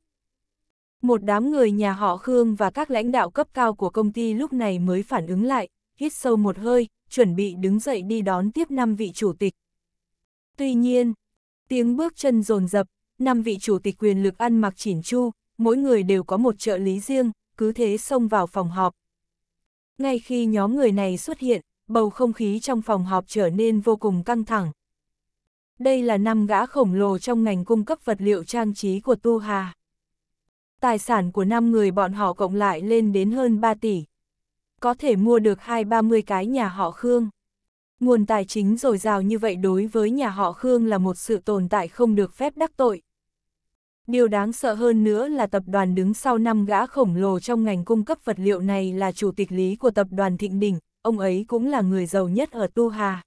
Một đám người nhà họ Khương và các lãnh đạo cấp cao của công ty lúc này mới phản ứng lại, hít sâu một hơi, chuẩn bị đứng dậy đi đón tiếp năm vị chủ tịch, Tuy nhiên, tiếng bước chân rồn rập, năm vị chủ tịch quyền lực ăn mặc chỉn chu, mỗi người đều có một trợ lý riêng, cứ thế xông vào phòng họp. Ngay khi nhóm người này xuất hiện, bầu không khí trong phòng họp trở nên vô cùng căng thẳng. Đây là năm gã khổng lồ trong ngành cung cấp vật liệu trang trí của Tu Hà. Tài sản của năm người bọn họ cộng lại lên đến hơn 3 tỷ. Có thể mua được hai ba mươi cái nhà họ Khương. Nguồn tài chính dồi dào như vậy đối với nhà họ Khương là một sự tồn tại không được phép đắc tội. Điều đáng sợ hơn nữa là tập đoàn đứng sau năm gã khổng lồ trong ngành cung cấp vật liệu này là chủ tịch lý của tập đoàn Thịnh Đình, ông ấy cũng là người giàu nhất ở Tu Hà.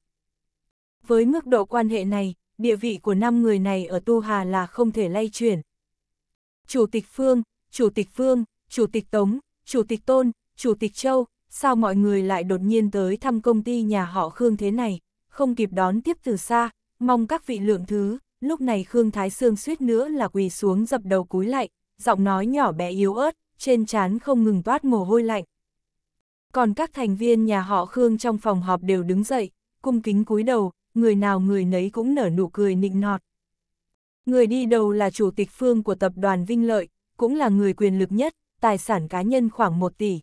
Với mức độ quan hệ này, địa vị của năm người này ở Tu Hà là không thể lay chuyển. Chủ tịch Phương, Chủ tịch Phương, Chủ tịch Tống, Chủ tịch Tôn, Chủ tịch Châu, sao mọi người lại đột nhiên tới thăm công ty nhà họ Khương thế này, không kịp đón tiếp từ xa, mong các vị lượng thứ, lúc này Khương Thái Sương suýt nữa là quỳ xuống dập đầu cúi lại, giọng nói nhỏ bé yếu ớt, trên trán không ngừng toát mồ hôi lạnh. Còn các thành viên nhà họ Khương trong phòng họp đều đứng dậy, cung kính cúi đầu, người nào người nấy cũng nở nụ cười nịnh nọt. Người đi đầu là chủ tịch phương của tập đoàn Vinh Lợi, cũng là người quyền lực nhất, tài sản cá nhân khoảng 1 tỷ,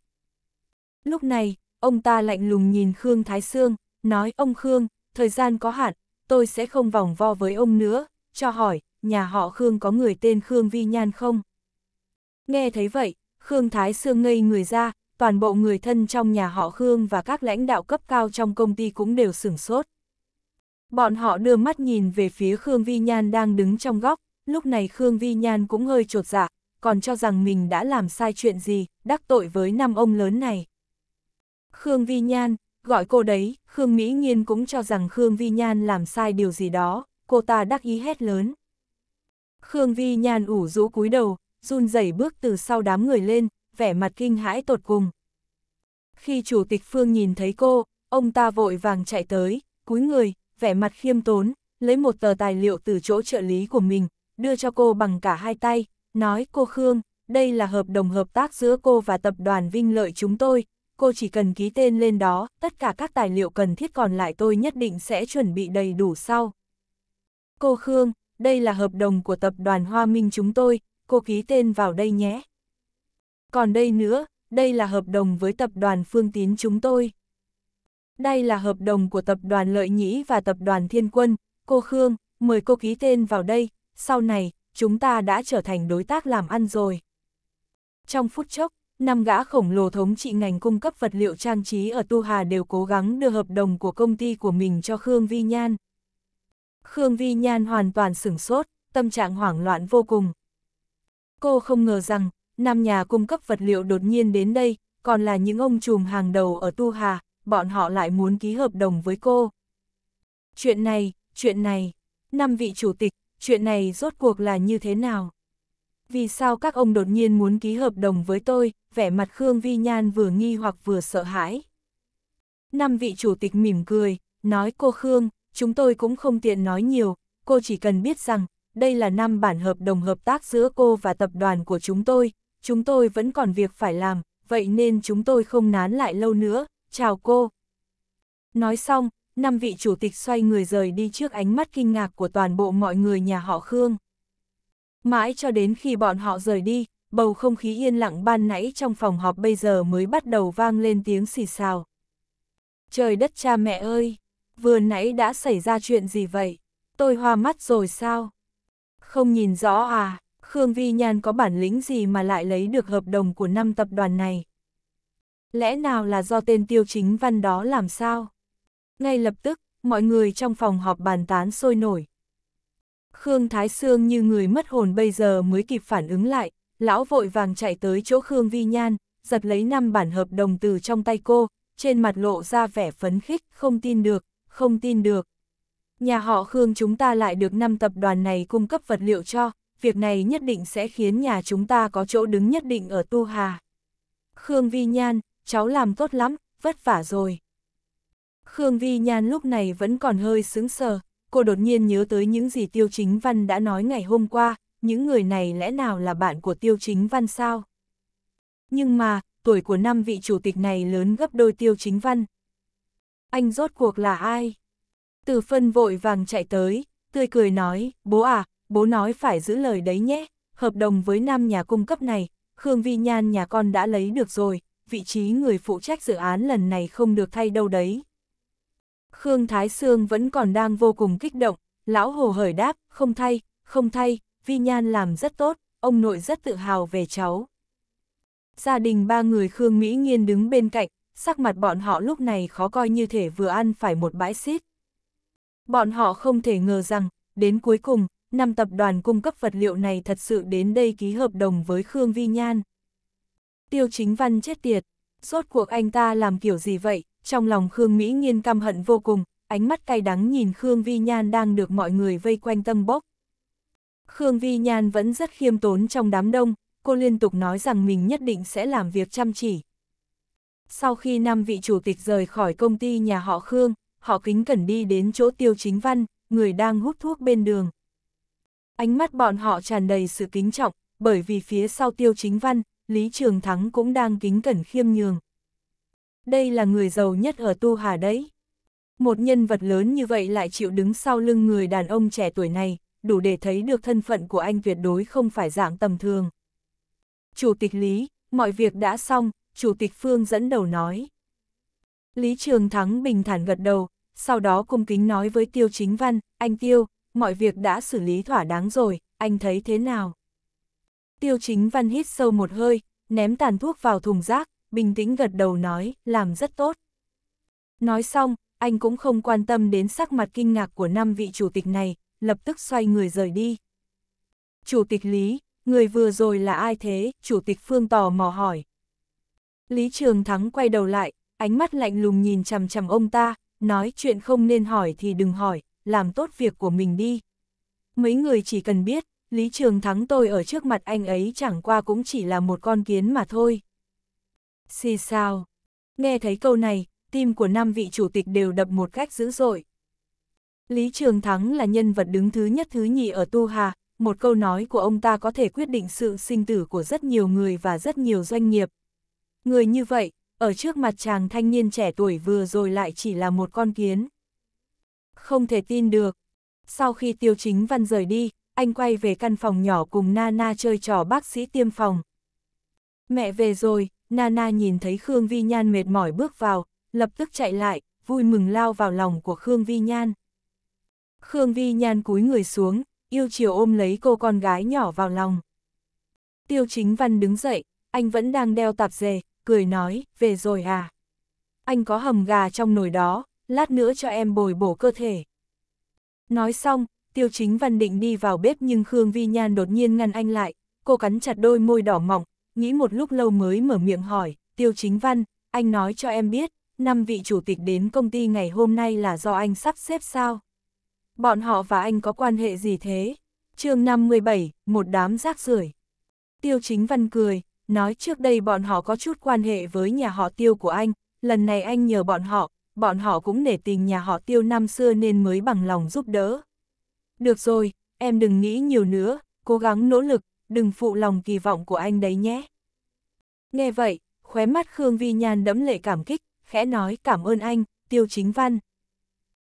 Lúc này, ông ta lạnh lùng nhìn Khương Thái Sương, nói ông Khương, thời gian có hạn, tôi sẽ không vòng vo với ông nữa, cho hỏi, nhà họ Khương có người tên Khương Vi Nhan không? Nghe thấy vậy, Khương Thái Sương ngây người ra, toàn bộ người thân trong nhà họ Khương và các lãnh đạo cấp cao trong công ty cũng đều sửng sốt. Bọn họ đưa mắt nhìn về phía Khương Vi Nhan đang đứng trong góc, lúc này Khương Vi Nhan cũng hơi trột dạ, còn cho rằng mình đã làm sai chuyện gì, đắc tội với năm ông lớn này. Khương Vi Nhan, gọi cô đấy, Khương Mỹ Nghiên cũng cho rằng Khương Vi Nhan làm sai điều gì đó, cô ta đắc ý hét lớn. Khương Vi Nhan ủ rũ cúi đầu, run rẩy bước từ sau đám người lên, vẻ mặt kinh hãi tột cùng. Khi Chủ tịch Phương nhìn thấy cô, ông ta vội vàng chạy tới, cúi người, vẻ mặt khiêm tốn, lấy một tờ tài liệu từ chỗ trợ lý của mình, đưa cho cô bằng cả hai tay, nói cô Khương, đây là hợp đồng hợp tác giữa cô và tập đoàn Vinh Lợi chúng tôi, cô chỉ cần ký tên lên đó, tất cả các tài liệu cần thiết còn lại tôi nhất định sẽ chuẩn bị đầy đủ sau. Cô Khương, đây là hợp đồng của tập đoàn Hoa Minh chúng tôi, cô ký tên vào đây nhé. Còn đây nữa, đây là hợp đồng với tập đoàn Phương Tín chúng tôi. Đây là hợp đồng của tập đoàn Lợi Nhĩ và tập đoàn Thiên Quân, cô Khương, mời cô ký tên vào đây, sau này, chúng ta đã trở thành đối tác làm ăn rồi. Trong phút chốc, năm gã khổng lồ thống trị ngành cung cấp vật liệu trang trí ở Tu Hà đều cố gắng đưa hợp đồng của công ty của mình cho Khương Vi Nhan. Khương Vi Nhan hoàn toàn sửng sốt, tâm trạng hoảng loạn vô cùng. Cô không ngờ rằng, năm nhà cung cấp vật liệu đột nhiên đến đây, còn là những ông trùm hàng đầu ở Tu Hà, bọn họ lại muốn ký hợp đồng với cô. Chuyện này, chuyện này, năm vị chủ tịch, chuyện này rốt cuộc là như thế nào? vì sao các ông đột nhiên muốn ký hợp đồng với tôi, vẻ mặt Khương Vi Nhan vừa nghi hoặc vừa sợ hãi. Năm vị chủ tịch mỉm cười, nói cô Khương, chúng tôi cũng không tiện nói nhiều, cô chỉ cần biết rằng, đây là năm bản hợp đồng hợp tác giữa cô và tập đoàn của chúng tôi, chúng tôi vẫn còn việc phải làm, vậy nên chúng tôi không nán lại lâu nữa, chào cô. Nói xong, năm vị chủ tịch xoay người rời đi trước ánh mắt kinh ngạc của toàn bộ mọi người nhà họ Khương. Mãi cho đến khi bọn họ rời đi, bầu không khí yên lặng ban nãy trong phòng họp bây giờ mới bắt đầu vang lên tiếng xì xào. Trời đất cha mẹ ơi, vừa nãy đã xảy ra chuyện gì vậy? Tôi hoa mắt rồi sao? Không nhìn rõ à, Khương Vi Nhan có bản lĩnh gì mà lại lấy được hợp đồng của năm tập đoàn này? Lẽ nào là do tên tiêu chính văn đó làm sao? Ngay lập tức, mọi người trong phòng họp bàn tán sôi nổi, Khương Thái Sương như người mất hồn bây giờ mới kịp phản ứng lại, lão vội vàng chạy tới chỗ Khương Vi Nhan, giật lấy năm bản hợp đồng từ trong tay cô, trên mặt lộ ra vẻ phấn khích, không tin được, không tin được. Nhà họ Khương chúng ta lại được năm tập đoàn này cung cấp vật liệu cho, việc này nhất định sẽ khiến nhà chúng ta có chỗ đứng nhất định ở Tu Hà. Khương Vi Nhan, cháu làm tốt lắm, vất vả rồi. Khương Vi Nhan lúc này vẫn còn hơi sướng sờ, cô đột nhiên nhớ tới những gì Tiêu Chính Văn đã nói ngày hôm qua, những người này lẽ nào là bạn của Tiêu Chính Văn sao? Nhưng mà, tuổi của năm vị chủ tịch này lớn gấp đôi Tiêu Chính Văn. Anh rốt cuộc là ai? Từ phân vội vàng chạy tới, tươi cười nói, bố à, bố nói phải giữ lời đấy nhé, hợp đồng với năm nhà cung cấp này, Khương Vi Nhan nhà con đã lấy được rồi, vị trí người phụ trách dự án lần này không được thay đâu đấy, Khương Thái Sương vẫn còn đang vô cùng kích động, lão hồ hởi đáp, không thay, không thay, vi nhan làm rất tốt, ông nội rất tự hào về cháu. Gia đình ba người Khương Mỹ Nghiên đứng bên cạnh, sắc mặt bọn họ lúc này khó coi như thể vừa ăn phải một bãi xít. Bọn họ không thể ngờ rằng, đến cuối cùng, năm tập đoàn cung cấp vật liệu này thật sự đến đây ký hợp đồng với Khương Vi Nhan. Tiêu chính văn chết tiệt, rốt cuộc anh ta làm kiểu gì vậy, trong lòng Khương Mỹ nhiên căm hận vô cùng, ánh mắt cay đắng nhìn Khương Vi Nhan đang được mọi người vây quanh tâm bốc. Khương Vi Nhan vẫn rất khiêm tốn trong đám đông, cô liên tục nói rằng mình nhất định sẽ làm việc chăm chỉ. Sau khi năm vị chủ tịch rời khỏi công ty nhà họ Khương, họ kính cẩn đi đến chỗ tiêu chính văn, người đang hút thuốc bên đường. Ánh mắt bọn họ tràn đầy sự kính trọng, bởi vì phía sau tiêu chính văn, Lý Trường Thắng cũng đang kính cẩn khiêm nhường đây là người giàu nhất ở Tu Hà đấy. Một nhân vật lớn như vậy lại chịu đứng sau lưng người đàn ông trẻ tuổi này, đủ để thấy được thân phận của anh tuyệt đối không phải dạng tầm thường. Chủ tịch Lý, mọi việc đã xong, Chủ tịch Phương dẫn đầu nói. Lý Trường Thắng bình thản gật đầu, sau đó cung kính nói với Tiêu Chính Văn, anh Tiêu, mọi việc đã xử lý thỏa đáng rồi, anh thấy thế nào? Tiêu Chính Văn hít sâu một hơi, ném tàn thuốc vào thùng rác, bình tĩnh gật đầu nói, làm rất tốt. Nói xong, anh cũng không quan tâm đến sắc mặt kinh ngạc của năm vị chủ tịch này, lập tức xoay người rời đi. Chủ tịch Lý, người vừa rồi là ai thế? Chủ tịch Phương tò mò hỏi. Lý Trường Thắng quay đầu lại, ánh mắt lạnh lùng nhìn chằm chằm ông ta, nói chuyện không nên hỏi thì đừng hỏi, làm tốt việc của mình đi. Mấy người chỉ cần biết, Lý Trường Thắng tôi ở trước mặt anh ấy chẳng qua cũng chỉ là một con kiến mà thôi. Xì sao? Nghe thấy câu này, tim của năm vị chủ tịch đều đập một cách dữ dội. Lý Trường Thắng là nhân vật đứng thứ nhất thứ nhì ở Tu Hà, một câu nói của ông ta có thể quyết định sự sinh tử của rất nhiều người và rất nhiều doanh nghiệp. Người như vậy, ở trước mặt chàng thanh niên trẻ tuổi vừa rồi lại chỉ là một con kiến. Không thể tin được. Sau khi Tiêu Chính Văn rời đi, anh quay về căn phòng nhỏ cùng Nana chơi trò bác sĩ tiêm phòng. Mẹ về rồi, Nana nhìn thấy Khương Vi Nhan mệt mỏi bước vào, lập tức chạy lại, vui mừng lao vào lòng của Khương Vi Nhan. Khương Vi Nhan cúi người xuống, yêu chiều ôm lấy cô con gái nhỏ vào lòng. Tiêu chính văn đứng dậy, anh vẫn đang đeo tạp dề, cười nói, về rồi à. Anh có hầm gà trong nồi đó, lát nữa cho em bồi bổ cơ thể. Nói xong, tiêu chính văn định đi vào bếp nhưng Khương Vi Nhan đột nhiên ngăn anh lại, cô cắn chặt đôi môi đỏ mọng nghĩ một lúc lâu mới mở miệng hỏi, tiêu chính văn, anh nói cho em biết, năm vị chủ tịch đến công ty ngày hôm nay là do anh sắp xếp sao? Bọn họ và anh có quan hệ gì thế? chương 57, một đám rác rưởi Tiêu chính văn cười, nói trước đây bọn họ có chút quan hệ với nhà họ tiêu của anh, lần này anh nhờ bọn họ, bọn họ cũng nể tình nhà họ tiêu năm xưa nên mới bằng lòng giúp đỡ. Được rồi, em đừng nghĩ nhiều nữa, cố gắng nỗ lực, đừng phụ lòng kỳ vọng của anh đấy nhé. Nghe vậy, khóe mắt Khương Vi Nhan đẫm lệ cảm kích, khẽ nói cảm ơn anh, Tiêu Chính Văn.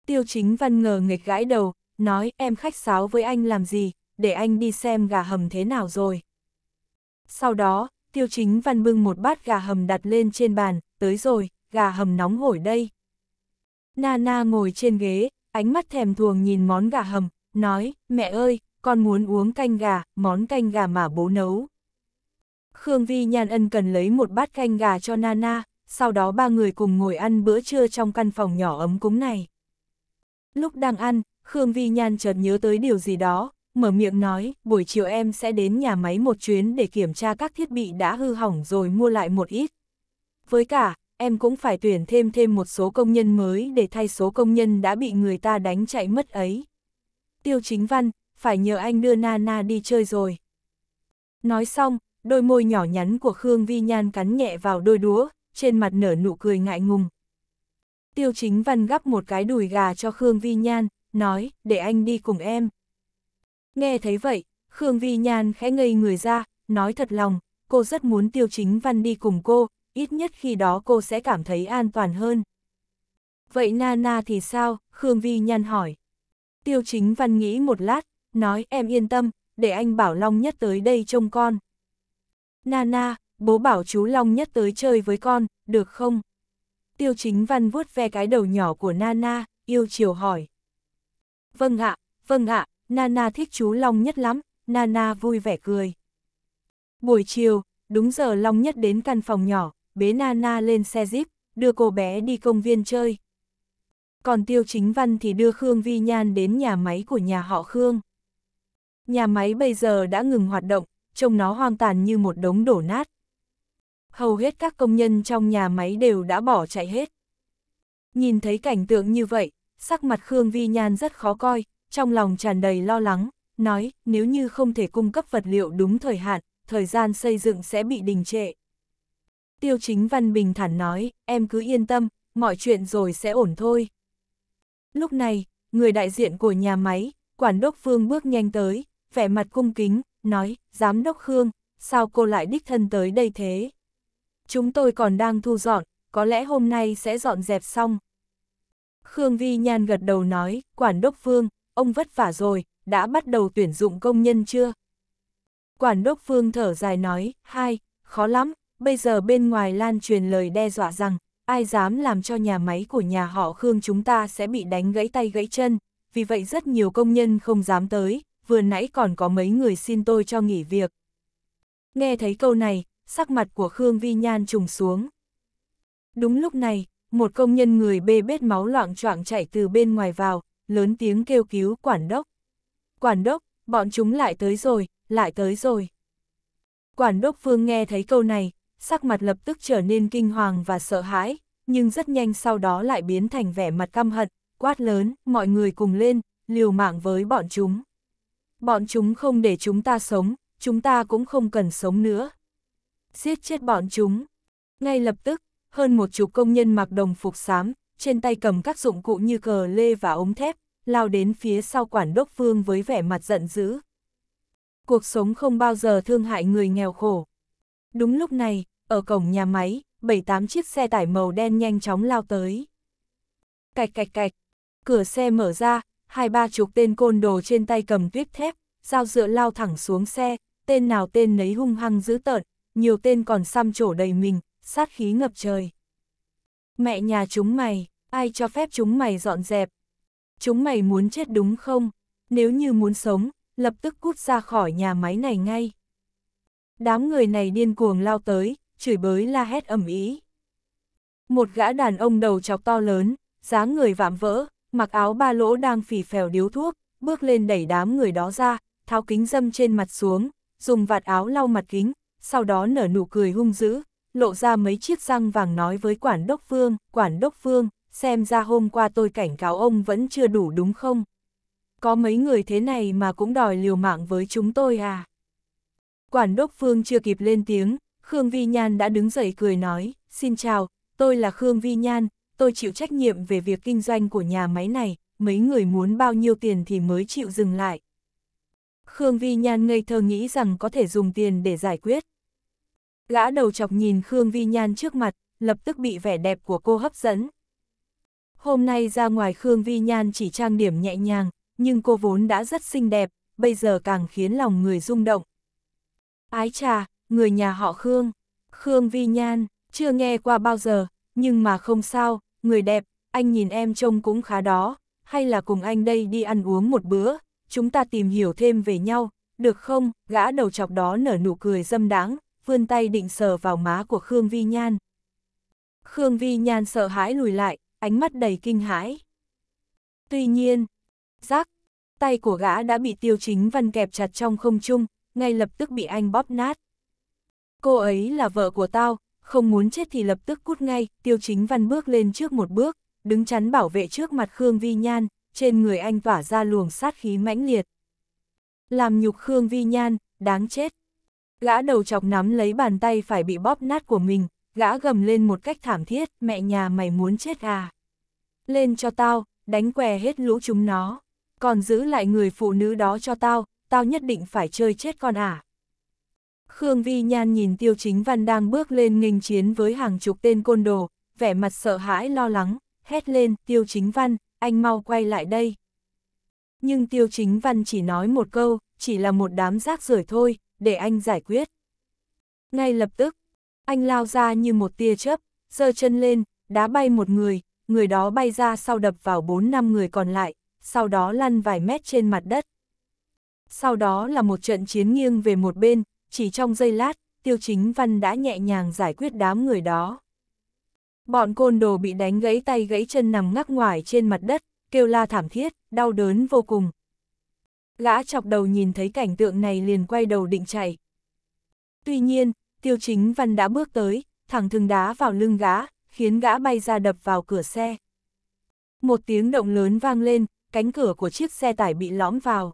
Tiêu Chính Văn ngờ nghịch gãi đầu, nói em khách sáo với anh làm gì, để anh đi xem gà hầm thế nào rồi. Sau đó, Tiêu Chính Văn bưng một bát gà hầm đặt lên trên bàn, tới rồi, gà hầm nóng hổi đây. Na Na ngồi trên ghế, ánh mắt thèm thuồng nhìn món gà hầm, nói, mẹ ơi, con muốn uống canh gà, món canh gà mà bố nấu. Khương Vi nhàn ân cần lấy một bát canh gà cho Nana, sau đó ba người cùng ngồi ăn bữa trưa trong căn phòng nhỏ ấm cúng này. Lúc đang ăn, Khương Vi Nhan chợt nhớ tới điều gì đó, mở miệng nói, buổi chiều em sẽ đến nhà máy một chuyến để kiểm tra các thiết bị đã hư hỏng rồi mua lại một ít. Với cả, em cũng phải tuyển thêm thêm một số công nhân mới để thay số công nhân đã bị người ta đánh chạy mất ấy. Tiêu Chính Văn, phải nhờ anh đưa Nana đi chơi rồi. Nói xong, đôi môi nhỏ nhắn của Khương Vi Nhan cắn nhẹ vào đôi đúa, trên mặt nở nụ cười ngại ngùng. Tiêu chính văn gắp một cái đùi gà cho Khương Vi Nhan, nói, để anh đi cùng em. Nghe thấy vậy, Khương Vi Nhan khẽ ngây người ra, nói thật lòng, cô rất muốn tiêu chính văn đi cùng cô, ít nhất khi đó cô sẽ cảm thấy an toàn hơn. Vậy Nana thì sao? Khương Vi Nhan hỏi. Tiêu chính văn nghĩ một lát, nói em yên tâm, để anh bảo Long Nhất tới đây trông con. Nana, bố bảo chú Long Nhất tới chơi với con, được không? Tiêu chính văn vuốt ve cái đầu nhỏ của Nana, yêu chiều hỏi. Vâng ạ, vâng ạ, Nana thích chú Long Nhất lắm, Nana vui vẻ cười. Buổi chiều, đúng giờ Long Nhất đến căn phòng nhỏ, bế Nana lên xe jeep, đưa cô bé đi công viên chơi. Còn Tiêu Chính Văn thì đưa Khương Vi Nhan đến nhà máy của nhà họ Khương. Nhà máy bây giờ đã ngừng hoạt động, trông nó hoang tàn như một đống đổ nát. Hầu hết các công nhân trong nhà máy đều đã bỏ chạy hết. Nhìn thấy cảnh tượng như vậy, sắc mặt Khương Vi Nhan rất khó coi, trong lòng tràn đầy lo lắng, nói nếu như không thể cung cấp vật liệu đúng thời hạn, thời gian xây dựng sẽ bị đình trệ. Tiêu chính Văn Bình thản nói, em cứ yên tâm, mọi chuyện rồi sẽ ổn thôi. Lúc này, người đại diện của nhà máy, quản đốc Phương bước nhanh tới, vẻ mặt cung kính, nói, Giám đốc Khương, sao cô lại đích thân tới đây thế? Chúng tôi còn đang thu dọn, có lẽ hôm nay sẽ dọn dẹp xong. Khương Vi Nhan gật đầu nói, Quản đốc phương ông vất vả rồi, đã bắt đầu tuyển dụng công nhân chưa? Quản đốc Phương thở dài nói, hai, khó lắm, bây giờ bên ngoài lan truyền lời đe dọa rằng, ai dám làm cho nhà máy của nhà họ Khương chúng ta sẽ bị đánh gãy tay gãy chân, vì vậy rất nhiều công nhân không dám tới, vừa nãy còn có mấy người xin tôi cho nghỉ việc. Nghe thấy câu này, sắc mặt của Khương Vi Nhan trùng xuống. Đúng lúc này, một công nhân người bê bết máu loạn choạng chạy từ bên ngoài vào, lớn tiếng kêu cứu quản đốc. Quản đốc, bọn chúng lại tới rồi, lại tới rồi. Quản đốc Phương nghe thấy câu này, sắc mặt lập tức trở nên kinh hoàng và sợ hãi, nhưng rất nhanh sau đó lại biến thành vẻ mặt căm hận, quát lớn, mọi người cùng lên, liều mạng với bọn chúng. Bọn chúng không để chúng ta sống, chúng ta cũng không cần sống nữa. Giết chết bọn chúng. Ngay lập tức, hơn một chục công nhân mặc đồng phục xám, trên tay cầm các dụng cụ như cờ lê và ống thép, lao đến phía sau quản đốc phương với vẻ mặt giận dữ. Cuộc sống không bao giờ thương hại người nghèo khổ. Đúng lúc này, ở cổng nhà máy, bảy tám chiếc xe tải màu đen nhanh chóng lao tới. Cạch cạch cạch, cửa xe mở ra, hai ba chục tên côn đồ trên tay cầm tuyết thép, dao dựa lao thẳng xuống xe, tên nào tên nấy hung hăng dữ tợn, nhiều tên còn xăm trổ đầy mình, sát khí ngập trời. Mẹ nhà chúng mày, ai cho phép chúng mày dọn dẹp? Chúng mày muốn chết đúng không? Nếu như muốn sống, lập tức cút ra khỏi nhà máy này ngay. Đám người này điên cuồng lao tới, chửi bới la hét ầm ĩ. Một gã đàn ông đầu chọc to lớn, dáng người vạm vỡ, mặc áo ba lỗ đang phì phèo điếu thuốc, bước lên đẩy đám người đó ra, tháo kính dâm trên mặt xuống, dùng vạt áo lau mặt kính, sau đó nở nụ cười hung dữ, lộ ra mấy chiếc răng vàng nói với quản đốc phương quản đốc phương xem ra hôm qua tôi cảnh cáo ông vẫn chưa đủ đúng không? Có mấy người thế này mà cũng đòi liều mạng với chúng tôi à? Quản đốc phương chưa kịp lên tiếng, Khương Vi Nhan đã đứng dậy cười nói, xin chào, tôi là Khương Vi Nhan, tôi chịu trách nhiệm về việc kinh doanh của nhà máy này, mấy người muốn bao nhiêu tiền thì mới chịu dừng lại. Khương Vi Nhan ngây thơ nghĩ rằng có thể dùng tiền để giải quyết. Gã đầu chọc nhìn Khương Vi Nhan trước mặt, lập tức bị vẻ đẹp của cô hấp dẫn. Hôm nay ra ngoài Khương Vi Nhan chỉ trang điểm nhẹ nhàng, nhưng cô vốn đã rất xinh đẹp, bây giờ càng khiến lòng người rung động. Ái trà, người nhà họ Khương, Khương Vi Nhan, chưa nghe qua bao giờ, nhưng mà không sao, người đẹp, anh nhìn em trông cũng khá đó, hay là cùng anh đây đi ăn uống một bữa, chúng ta tìm hiểu thêm về nhau, được không? Gã đầu chọc đó nở nụ cười dâm đáng, vươn tay định sờ vào má của Khương Vi Nhan. Khương Vi Nhan sợ hãi lùi lại, ánh mắt đầy kinh hãi. Tuy nhiên, rác, tay của gã đã bị tiêu chính văn kẹp chặt trong không trung, ngay lập tức bị anh bóp nát. Cô ấy là vợ của tao, không muốn chết thì lập tức cút ngay, tiêu chính văn bước lên trước một bước, đứng chắn bảo vệ trước mặt Khương Vi Nhan, trên người anh tỏa ra luồng sát khí mãnh liệt. Làm nhục Khương Vi Nhan, đáng chết. Gã đầu chọc nắm lấy bàn tay phải bị bóp nát của mình, gã gầm lên một cách thảm thiết, mẹ nhà mày muốn chết à. Lên cho tao, đánh què hết lũ chúng nó, còn giữ lại người phụ nữ đó cho tao, tao nhất định phải chơi chết con à. Khương Vi Nhan nhìn Tiêu Chính Văn đang bước lên nghênh chiến với hàng chục tên côn đồ, vẻ mặt sợ hãi lo lắng, hét lên, Tiêu Chính Văn, anh mau quay lại đây. Nhưng Tiêu Chính Văn chỉ nói một câu, chỉ là một đám rác rưởi thôi, để anh giải quyết. Ngay lập tức, anh lao ra như một tia chớp, giơ chân lên, đá bay một người, người đó bay ra sau đập vào bốn năm người còn lại, sau đó lăn vài mét trên mặt đất. Sau đó là một trận chiến nghiêng về một bên, chỉ trong giây lát, tiêu chính văn đã nhẹ nhàng giải quyết đám người đó. Bọn côn đồ bị đánh gãy tay gãy chân nằm ngắc ngoài trên mặt đất, kêu la thảm thiết, đau đớn vô cùng. Gã chọc đầu nhìn thấy cảnh tượng này liền quay đầu định chạy. Tuy nhiên, tiêu chính văn đã bước tới, thẳng thừng đá vào lưng gã, khiến gã bay ra đập vào cửa xe. Một tiếng động lớn vang lên, cánh cửa của chiếc xe tải bị lõm vào.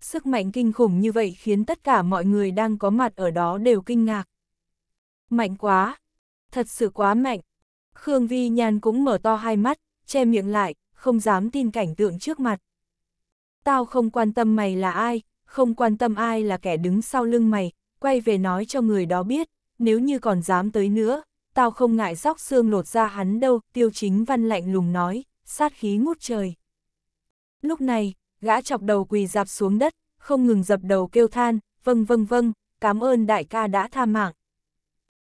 Sức mạnh kinh khủng như vậy khiến tất cả mọi người đang có mặt ở đó đều kinh ngạc. Mạnh quá! Thật sự quá mạnh! Khương Vi Nhan cũng mở to hai mắt, che miệng lại, không dám tin cảnh tượng trước mặt. Tao không quan tâm mày là ai, không quan tâm ai là kẻ đứng sau lưng mày, quay về nói cho người đó biết, nếu như còn dám tới nữa, tao không ngại róc xương lột ra hắn đâu, tiêu chính văn lạnh lùng nói, sát khí ngút trời. Lúc này, gã chọc đầu quỳ dạp xuống đất, không ngừng dập đầu kêu than, vâng vâng vâng, cảm ơn đại ca đã tha mạng.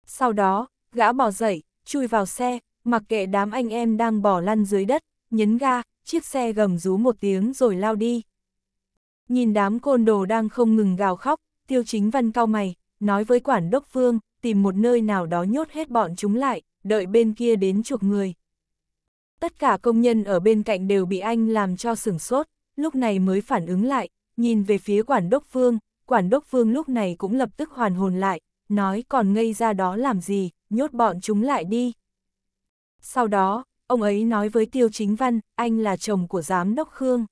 Sau đó, gã bỏ dậy, chui vào xe, mặc kệ đám anh em đang bỏ lăn dưới đất, nhấn ga, chiếc xe gầm rú một tiếng rồi lao đi. Nhìn đám côn đồ đang không ngừng gào khóc, tiêu chính văn cao mày, nói với quản đốc Phương tìm một nơi nào đó nhốt hết bọn chúng lại, đợi bên kia đến chuộc người. Tất cả công nhân ở bên cạnh đều bị anh làm cho sửng sốt, lúc này mới phản ứng lại, nhìn về phía quản đốc phương, quản đốc phương lúc này cũng lập tức hoàn hồn lại, nói còn ngây ra đó làm gì, nhốt bọn chúng lại đi. Sau đó, ông ấy nói với Tiêu Chính Văn, anh là chồng của giám đốc Khương.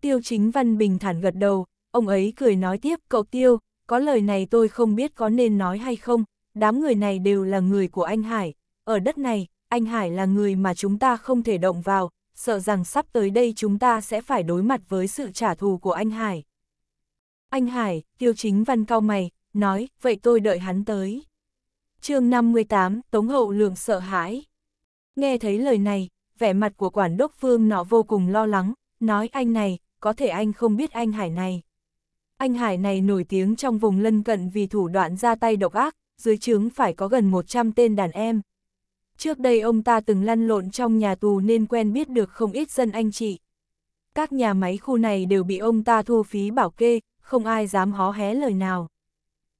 Tiêu Chính Văn bình thản gật đầu, ông ấy cười nói tiếp, cậu Tiêu, có lời này tôi không biết có nên nói hay không, đám người này đều là người của anh Hải, ở đất này, anh Hải là người mà chúng ta không thể động vào, sợ rằng sắp tới đây chúng ta sẽ phải đối mặt với sự trả thù của anh Hải. Anh Hải, tiêu chính văn cao mày, nói, vậy tôi đợi hắn tới. chương 58, Tống Hậu Lượng sợ hãi. Nghe thấy lời này, vẻ mặt của quản đốc phương nó vô cùng lo lắng, nói anh này, có thể anh không biết anh Hải này. Anh Hải này nổi tiếng trong vùng lân cận vì thủ đoạn ra tay độc ác, dưới trướng phải có gần 100 tên đàn em. Trước đây ông ta từng lăn lộn trong nhà tù nên quen biết được không ít dân anh chị. Các nhà máy khu này đều bị ông ta thu phí bảo kê, không ai dám hó hé lời nào.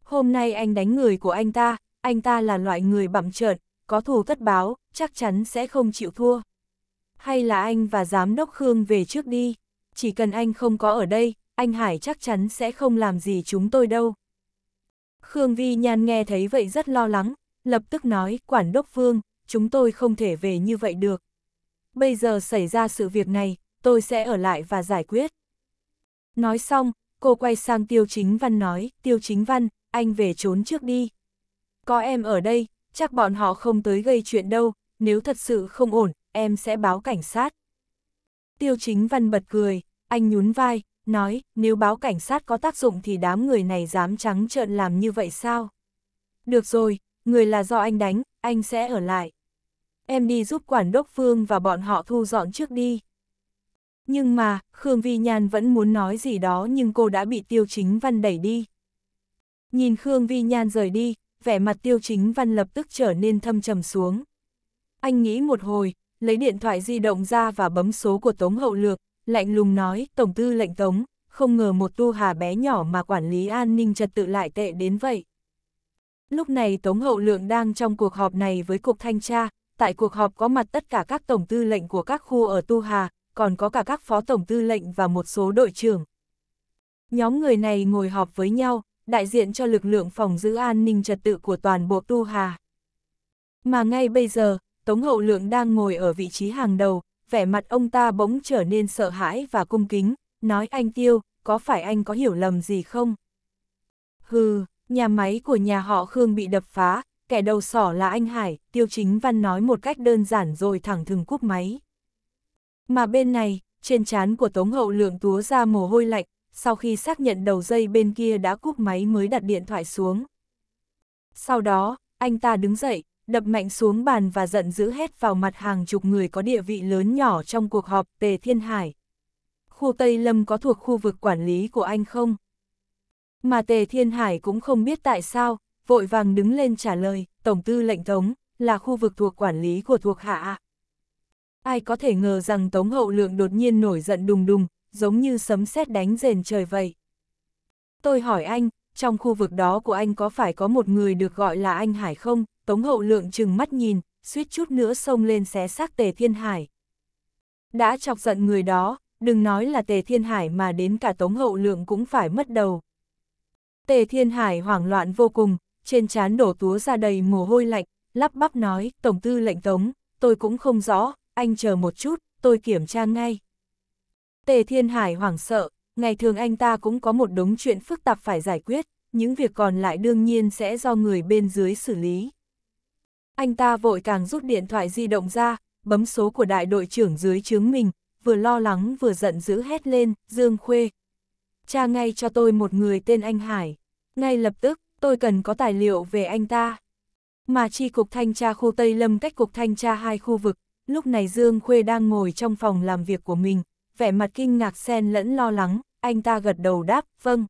Hôm nay anh đánh người của anh ta, anh ta là loại người bẩm trợn, có thù tất báo, chắc chắn sẽ không chịu thua. Hay là anh và giám đốc Khương về trước đi, chỉ cần anh không có ở đây, anh Hải chắc chắn sẽ không làm gì chúng tôi đâu. Khương Vi Nhan nghe thấy vậy rất lo lắng, lập tức nói, quản đốc Vương, chúng tôi không thể về như vậy được. Bây giờ xảy ra sự việc này, tôi sẽ ở lại và giải quyết. Nói xong, cô quay sang Tiêu Chính Văn nói, Tiêu Chính Văn, anh về trốn trước đi. Có em ở đây, chắc bọn họ không tới gây chuyện đâu, nếu thật sự không ổn, em sẽ báo cảnh sát. Tiêu Chính Văn bật cười, anh nhún vai, nói, nếu báo cảnh sát có tác dụng thì đám người này dám trắng trợn làm như vậy sao? Được rồi, người là do anh đánh, anh sẽ ở lại em đi giúp quản đốc phương và bọn họ thu dọn trước đi. Nhưng mà, Khương Vi Nhan vẫn muốn nói gì đó nhưng cô đã bị Tiêu Chính Văn đẩy đi. Nhìn Khương Vi Nhan rời đi, vẻ mặt Tiêu Chính Văn lập tức trở nên thâm trầm xuống. Anh nghĩ một hồi, lấy điện thoại di động ra và bấm số của Tống Hậu Lược, lạnh lùng nói, Tổng tư lệnh Tống, không ngờ một tu hà bé nhỏ mà quản lý an ninh trật tự lại tệ đến vậy. Lúc này Tống Hậu Lượng đang trong cuộc họp này với Cục Thanh tra, tại cuộc họp có mặt tất cả các tổng tư lệnh của các khu ở Tu Hà, còn có cả các phó tổng tư lệnh và một số đội trưởng. Nhóm người này ngồi họp với nhau, đại diện cho lực lượng phòng giữ an ninh trật tự của toàn bộ Tu Hà. Mà ngay bây giờ, Tống Hậu Lượng đang ngồi ở vị trí hàng đầu, vẻ mặt ông ta bỗng trở nên sợ hãi và cung kính, nói anh Tiêu, có phải anh có hiểu lầm gì không? Hừ, nhà máy của nhà họ Khương bị đập phá, kẻ đầu sỏ là anh Hải, Tiêu Chính Văn nói một cách đơn giản rồi thẳng thừng cúp máy. Mà bên này, trên chán của Tống Hậu Lượng túa ra mồ hôi lạnh, sau khi xác nhận đầu dây bên kia đã cúp máy mới đặt điện thoại xuống. Sau đó, anh ta đứng dậy, đập mạnh xuống bàn và giận dữ hét vào mặt hàng chục người có địa vị lớn nhỏ trong cuộc họp Tề Thiên Hải. Khu Tây Lâm có thuộc khu vực quản lý của anh không? Mà Tề Thiên Hải cũng không biết tại sao, vội vàng đứng lên trả lời, Tổng tư lệnh Tống, là khu vực thuộc quản lý của thuộc hạ Ai có thể ngờ rằng Tống Hậu Lượng đột nhiên nổi giận đùng đùng, giống như sấm sét đánh rền trời vậy. Tôi hỏi anh, trong khu vực đó của anh có phải có một người được gọi là anh Hải không? Tống Hậu Lượng chừng mắt nhìn, suýt chút nữa xông lên xé xác Tề Thiên Hải. Đã chọc giận người đó, đừng nói là Tề Thiên Hải mà đến cả Tống Hậu Lượng cũng phải mất đầu. Tề Thiên Hải hoảng loạn vô cùng, trên trán đổ túa ra đầy mồ hôi lạnh, lắp bắp nói, Tổng tư lệnh Tống, tôi cũng không rõ, anh chờ một chút, tôi kiểm tra ngay. Tề Thiên Hải hoảng sợ, ngày thường anh ta cũng có một đống chuyện phức tạp phải giải quyết, những việc còn lại đương nhiên sẽ do người bên dưới xử lý. Anh ta vội càng rút điện thoại di động ra, bấm số của đại đội trưởng dưới chướng mình, vừa lo lắng vừa giận dữ hét lên, Dương Khuê. Cha ngay cho tôi một người tên anh Hải. Ngay lập tức, tôi cần có tài liệu về anh ta. Mà chi cục thanh tra khu Tây Lâm cách cục thanh tra hai khu vực, lúc này Dương Khuê đang ngồi trong phòng làm việc của mình, vẻ mặt kinh ngạc xen lẫn lo lắng, anh ta gật đầu đáp, vâng.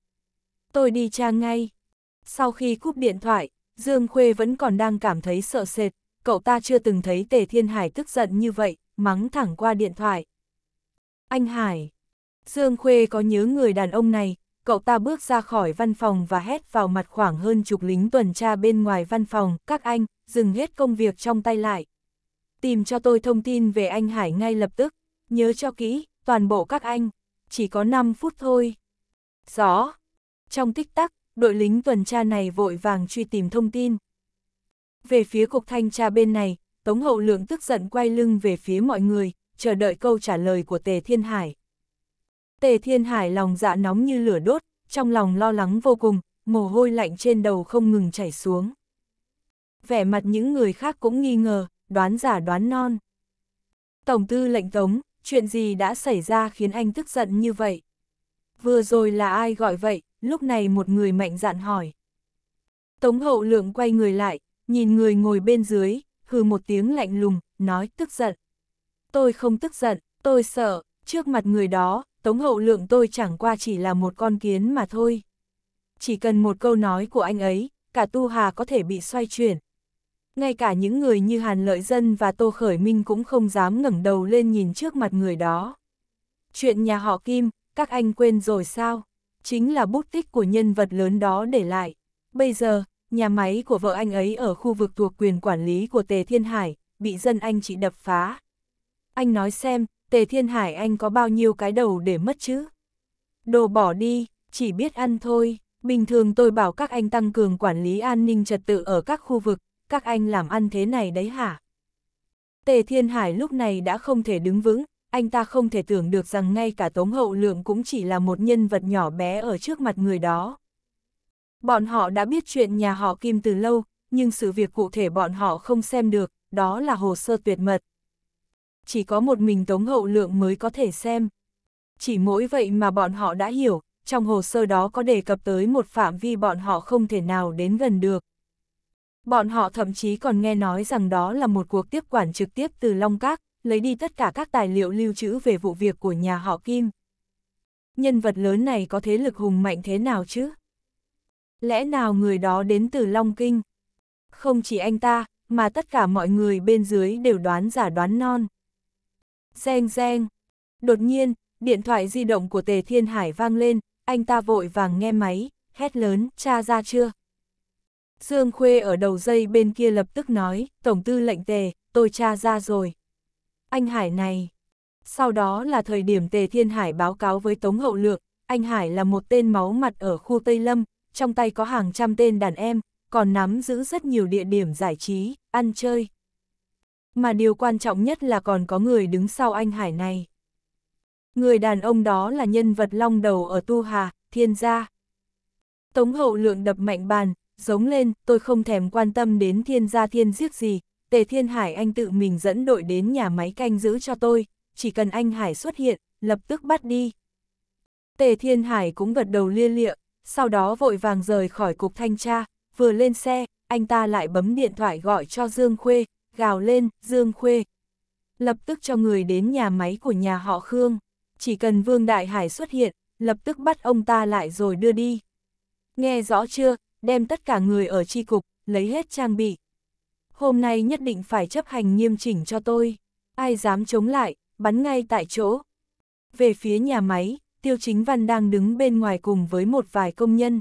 Tôi đi tra ngay. Sau khi cúp điện thoại, Dương Khuê vẫn còn đang cảm thấy sợ sệt, cậu ta chưa từng thấy Tề Thiên Hải tức giận như vậy, mắng thẳng qua điện thoại. Anh Hải! Dương Khuê có nhớ người đàn ông này, cậu ta bước ra khỏi văn phòng và hét vào mặt khoảng hơn chục lính tuần tra bên ngoài văn phòng, các anh, dừng hết công việc trong tay lại. Tìm cho tôi thông tin về anh Hải ngay lập tức, nhớ cho kỹ, toàn bộ các anh, chỉ có 5 phút thôi. gió Trong tích tắc, đội lính tuần tra này vội vàng truy tìm thông tin. Về phía cục thanh tra bên này, Tống Hậu Lượng tức giận quay lưng về phía mọi người, chờ đợi câu trả lời của Tề Thiên Hải. Tề Thiên Hải lòng dạ nóng như lửa đốt, trong lòng lo lắng vô cùng, mồ hôi lạnh trên đầu không ngừng chảy xuống. Vẻ mặt những người khác cũng nghi ngờ, đoán giả đoán non. Tổng tư lệnh tống, chuyện gì đã xảy ra khiến anh tức giận như vậy? Vừa rồi là ai gọi vậy, lúc này một người mạnh dạn hỏi. Tống hậu lượng quay người lại, nhìn người ngồi bên dưới, hừ một tiếng lạnh lùng, nói tức giận. Tôi không tức giận, tôi sợ, trước mặt người đó, Tống Hậu Lượng tôi chẳng qua chỉ là một con kiến mà thôi. Chỉ cần một câu nói của anh ấy, cả Tu Hà có thể bị xoay chuyển. Ngay cả những người như Hàn Lợi Dân và Tô Khởi Minh cũng không dám ngẩng đầu lên nhìn trước mặt người đó. Chuyện nhà họ Kim, các anh quên rồi sao? Chính là bút tích của nhân vật lớn đó để lại. Bây giờ, nhà máy của vợ anh ấy ở khu vực thuộc quyền quản lý của Tề Thiên Hải, bị dân anh chị đập phá. Anh nói xem, Tề Thiên Hải anh có bao nhiêu cái đầu để mất chứ? Đồ bỏ đi, chỉ biết ăn thôi, bình thường tôi bảo các anh tăng cường quản lý an ninh trật tự ở các khu vực, các anh làm ăn thế này đấy hả? Tề Thiên Hải lúc này đã không thể đứng vững, anh ta không thể tưởng được rằng ngay cả Tống Hậu Lượng cũng chỉ là một nhân vật nhỏ bé ở trước mặt người đó. Bọn họ đã biết chuyện nhà họ Kim từ lâu, nhưng sự việc cụ thể bọn họ không xem được, đó là hồ sơ tuyệt mật chỉ có một mình Tống Hậu Lượng mới có thể xem. Chỉ mỗi vậy mà bọn họ đã hiểu, trong hồ sơ đó có đề cập tới một phạm vi bọn họ không thể nào đến gần được. Bọn họ thậm chí còn nghe nói rằng đó là một cuộc tiếp quản trực tiếp từ Long Các, lấy đi tất cả các tài liệu lưu trữ về vụ việc của nhà họ Kim. Nhân vật lớn này có thế lực hùng mạnh thế nào chứ? Lẽ nào người đó đến từ Long Kinh? Không chỉ anh ta, mà tất cả mọi người bên dưới đều đoán giả đoán non. Reng reng. Đột nhiên, điện thoại di động của Tề Thiên Hải vang lên, anh ta vội vàng nghe máy, hét lớn, cha ra chưa? Dương Khuê ở đầu dây bên kia lập tức nói, Tổng tư lệnh Tề, tôi cha ra rồi. Anh Hải này. Sau đó là thời điểm Tề Thiên Hải báo cáo với Tống Hậu Lược, anh Hải là một tên máu mặt ở khu Tây Lâm, trong tay có hàng trăm tên đàn em, còn nắm giữ rất nhiều địa điểm giải trí, ăn chơi, mà điều quan trọng nhất là còn có người đứng sau anh Hải này. Người đàn ông đó là nhân vật long đầu ở Tu Hà, Thiên Gia. Tống hậu lượng đập mạnh bàn, giống lên, tôi không thèm quan tâm đến Thiên Gia Thiên giết gì, Tề Thiên Hải anh tự mình dẫn đội đến nhà máy canh giữ cho tôi, chỉ cần anh Hải xuất hiện, lập tức bắt đi. Tề Thiên Hải cũng gật đầu lia lịa, sau đó vội vàng rời khỏi cục thanh tra, vừa lên xe, anh ta lại bấm điện thoại gọi cho Dương Khuê, gào lên, Dương Khuê. Lập tức cho người đến nhà máy của nhà họ Khương. Chỉ cần Vương Đại Hải xuất hiện, lập tức bắt ông ta lại rồi đưa đi. Nghe rõ chưa, đem tất cả người ở tri cục, lấy hết trang bị. Hôm nay nhất định phải chấp hành nghiêm chỉnh cho tôi. Ai dám chống lại, bắn ngay tại chỗ. Về phía nhà máy, Tiêu Chính Văn đang đứng bên ngoài cùng với một vài công nhân.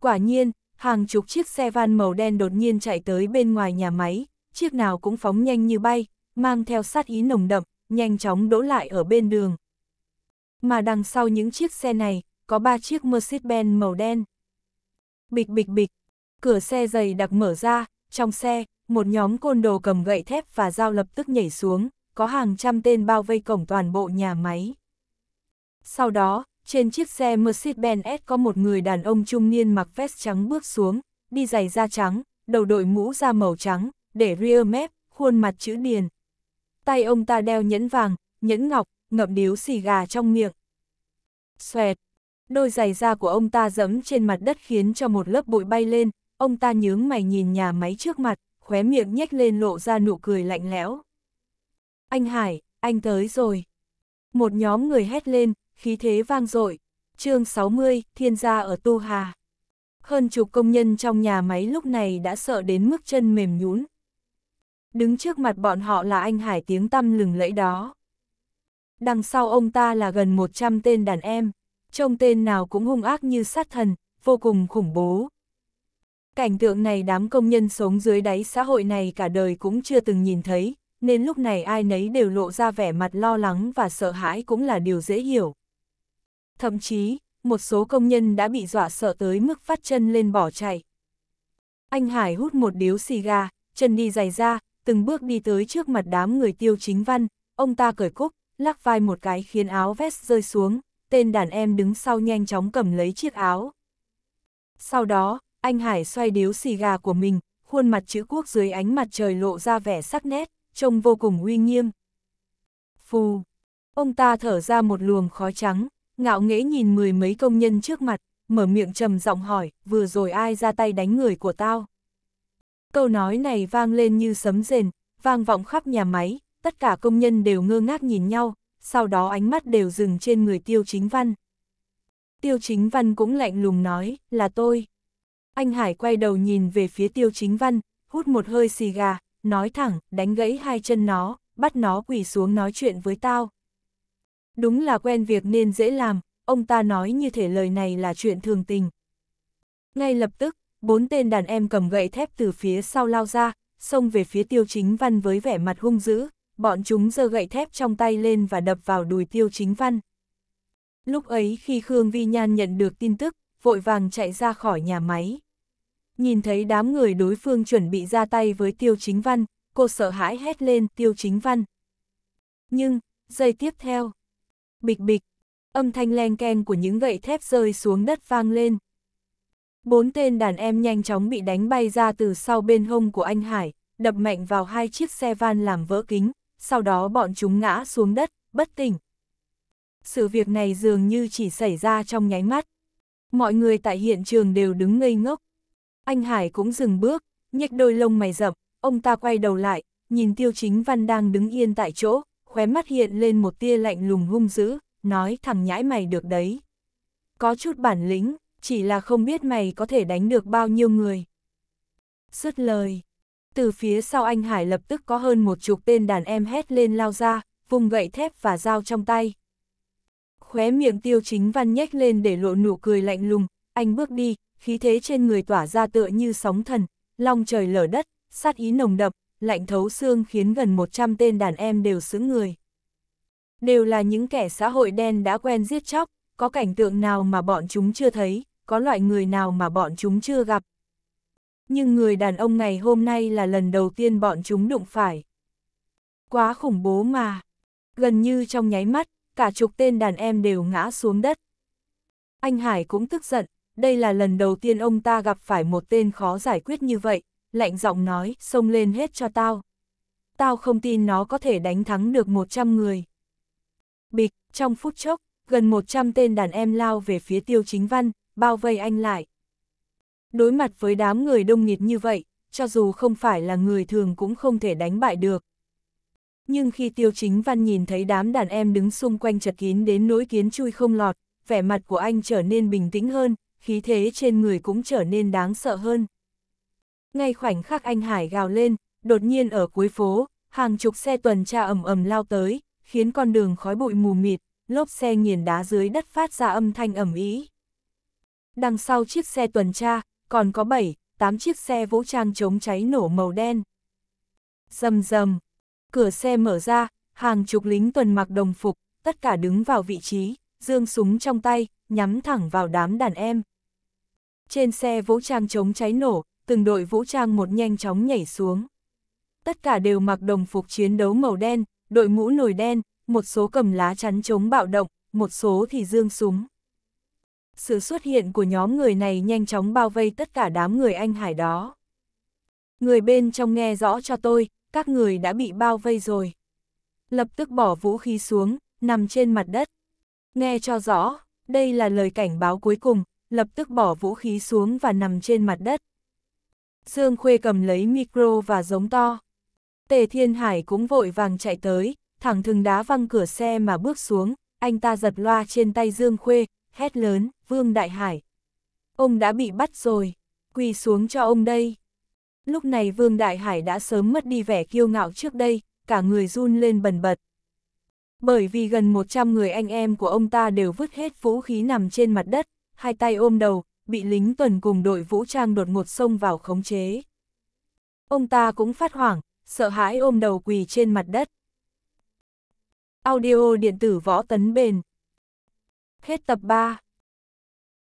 Quả nhiên, hàng chục chiếc xe van màu đen đột nhiên chạy tới bên ngoài nhà máy, chiếc nào cũng phóng nhanh như bay, mang theo sát ý nồng đậm, nhanh chóng đỗ lại ở bên đường. Mà đằng sau những chiếc xe này, có ba chiếc Mercedes-Benz màu đen. Bịch bịch bịch, cửa xe dày đặc mở ra, trong xe, một nhóm côn đồ cầm gậy thép và dao lập tức nhảy xuống, có hàng trăm tên bao vây cổng toàn bộ nhà máy. Sau đó, trên chiếc xe Mercedes-Benz S có một người đàn ông trung niên mặc vest trắng bước xuống, đi giày da trắng, đầu đội mũ da màu trắng, để rear mép, khuôn mặt chữ điền. Tay ông ta đeo nhẫn vàng, nhẫn ngọc, ngậm điếu xì gà trong miệng. Xoẹt, đôi giày da của ông ta giẫm trên mặt đất khiến cho một lớp bụi bay lên, ông ta nhướng mày nhìn nhà máy trước mặt, khóe miệng nhếch lên lộ ra nụ cười lạnh lẽo. Anh Hải, anh tới rồi. Một nhóm người hét lên, khí thế vang dội. chương 60, thiên gia ở Tu Hà. Hơn chục công nhân trong nhà máy lúc này đã sợ đến mức chân mềm nhũn đứng trước mặt bọn họ là anh Hải tiếng tăm lừng lẫy đó. Đằng sau ông ta là gần 100 tên đàn em, trông tên nào cũng hung ác như sát thần, vô cùng khủng bố. Cảnh tượng này đám công nhân sống dưới đáy xã hội này cả đời cũng chưa từng nhìn thấy, nên lúc này ai nấy đều lộ ra vẻ mặt lo lắng và sợ hãi cũng là điều dễ hiểu. Thậm chí, một số công nhân đã bị dọa sợ tới mức phát chân lên bỏ chạy. Anh Hải hút một điếu xì gà, chân đi giày ra, từng bước đi tới trước mặt đám người tiêu chính văn, ông ta cởi cúc, lắc vai một cái khiến áo vest rơi xuống, tên đàn em đứng sau nhanh chóng cầm lấy chiếc áo. Sau đó, anh Hải xoay điếu xì gà của mình, khuôn mặt chữ quốc dưới ánh mặt trời lộ ra vẻ sắc nét, trông vô cùng uy nghiêm. Phù! Ông ta thở ra một luồng khói trắng, ngạo nghễ nhìn mười mấy công nhân trước mặt, mở miệng trầm giọng hỏi, vừa rồi ai ra tay đánh người của tao? Câu nói này vang lên như sấm rền, vang vọng khắp nhà máy, tất cả công nhân đều ngơ ngác nhìn nhau, sau đó ánh mắt đều dừng trên người Tiêu Chính Văn. Tiêu Chính Văn cũng lạnh lùng nói, là tôi. Anh Hải quay đầu nhìn về phía Tiêu Chính Văn, hút một hơi xì gà, nói thẳng, đánh gãy hai chân nó, bắt nó quỳ xuống nói chuyện với tao. Đúng là quen việc nên dễ làm, ông ta nói như thể lời này là chuyện thường tình. Ngay lập tức, bốn tên đàn em cầm gậy thép từ phía sau lao ra, xông về phía tiêu chính văn với vẻ mặt hung dữ, bọn chúng giơ gậy thép trong tay lên và đập vào đùi tiêu chính văn. Lúc ấy khi Khương Vi Nhan nhận được tin tức, vội vàng chạy ra khỏi nhà máy. Nhìn thấy đám người đối phương chuẩn bị ra tay với tiêu chính văn, cô sợ hãi hét lên tiêu chính văn. Nhưng, giây tiếp theo, bịch bịch, âm thanh len keng của những gậy thép rơi xuống đất vang lên, Bốn tên đàn em nhanh chóng bị đánh bay ra từ sau bên hông của anh Hải, đập mạnh vào hai chiếc xe van làm vỡ kính, sau đó bọn chúng ngã xuống đất, bất tỉnh. Sự việc này dường như chỉ xảy ra trong nháy mắt. Mọi người tại hiện trường đều đứng ngây ngốc. Anh Hải cũng dừng bước, nhếch đôi lông mày rậm, ông ta quay đầu lại, nhìn Tiêu Chính Văn đang đứng yên tại chỗ, khóe mắt hiện lên một tia lạnh lùng hung dữ, nói thằng nhãi mày được đấy. Có chút bản lĩnh, chỉ là không biết mày có thể đánh được bao nhiêu người. Dứt lời, từ phía sau anh Hải lập tức có hơn một chục tên đàn em hét lên lao ra, vùng gậy thép và dao trong tay. Khóe miệng tiêu chính văn nhếch lên để lộ nụ cười lạnh lùng, anh bước đi, khí thế trên người tỏa ra tựa như sóng thần, long trời lở đất, sát ý nồng đậm, lạnh thấu xương khiến gần 100 tên đàn em đều sững người. Đều là những kẻ xã hội đen đã quen giết chóc, có cảnh tượng nào mà bọn chúng chưa thấy có loại người nào mà bọn chúng chưa gặp. Nhưng người đàn ông ngày hôm nay là lần đầu tiên bọn chúng đụng phải. Quá khủng bố mà. Gần như trong nháy mắt, cả chục tên đàn em đều ngã xuống đất. Anh Hải cũng tức giận, đây là lần đầu tiên ông ta gặp phải một tên khó giải quyết như vậy, lạnh giọng nói, xông lên hết cho tao. Tao không tin nó có thể đánh thắng được 100 người. Bịch, trong phút chốc, gần 100 tên đàn em lao về phía tiêu chính văn, bao vây anh lại. Đối mặt với đám người đông nghịt như vậy, cho dù không phải là người thường cũng không thể đánh bại được. Nhưng khi Tiêu Chính Văn nhìn thấy đám đàn em đứng xung quanh chật kín đến nỗi kiến chui không lọt, vẻ mặt của anh trở nên bình tĩnh hơn, khí thế trên người cũng trở nên đáng sợ hơn. Ngay khoảnh khắc anh Hải gào lên, đột nhiên ở cuối phố, hàng chục xe tuần tra ầm ầm lao tới, khiến con đường khói bụi mù mịt, lốp xe nghiền đá dưới đất phát ra âm thanh ầm ý. Đằng sau chiếc xe tuần tra, còn có 7, 8 chiếc xe vũ trang chống cháy nổ màu đen. Dầm dầm, cửa xe mở ra, hàng chục lính tuần mặc đồng phục, tất cả đứng vào vị trí, dương súng trong tay, nhắm thẳng vào đám đàn em. Trên xe vũ trang chống cháy nổ, từng đội vũ trang một nhanh chóng nhảy xuống. Tất cả đều mặc đồng phục chiến đấu màu đen, đội mũ nồi đen, một số cầm lá chắn chống bạo động, một số thì dương súng. Sự xuất hiện của nhóm người này nhanh chóng bao vây tất cả đám người anh hải đó. Người bên trong nghe rõ cho tôi, các người đã bị bao vây rồi. Lập tức bỏ vũ khí xuống, nằm trên mặt đất. Nghe cho rõ, đây là lời cảnh báo cuối cùng, lập tức bỏ vũ khí xuống và nằm trên mặt đất. Dương Khuê cầm lấy micro và giống to. Tề Thiên Hải cũng vội vàng chạy tới, thẳng thừng đá văng cửa xe mà bước xuống, anh ta giật loa trên tay Dương Khuê, hét lớn, Vương Đại Hải. Ông đã bị bắt rồi, quỳ xuống cho ông đây. Lúc này Vương Đại Hải đã sớm mất đi vẻ kiêu ngạo trước đây, cả người run lên bần bật. Bởi vì gần 100 người anh em của ông ta đều vứt hết vũ khí nằm trên mặt đất, hai tay ôm đầu, bị lính tuần cùng đội vũ trang đột ngột xông vào khống chế. Ông ta cũng phát hoảng, sợ hãi ôm đầu quỳ trên mặt đất. Audio điện tử võ tấn bền Hết tập 3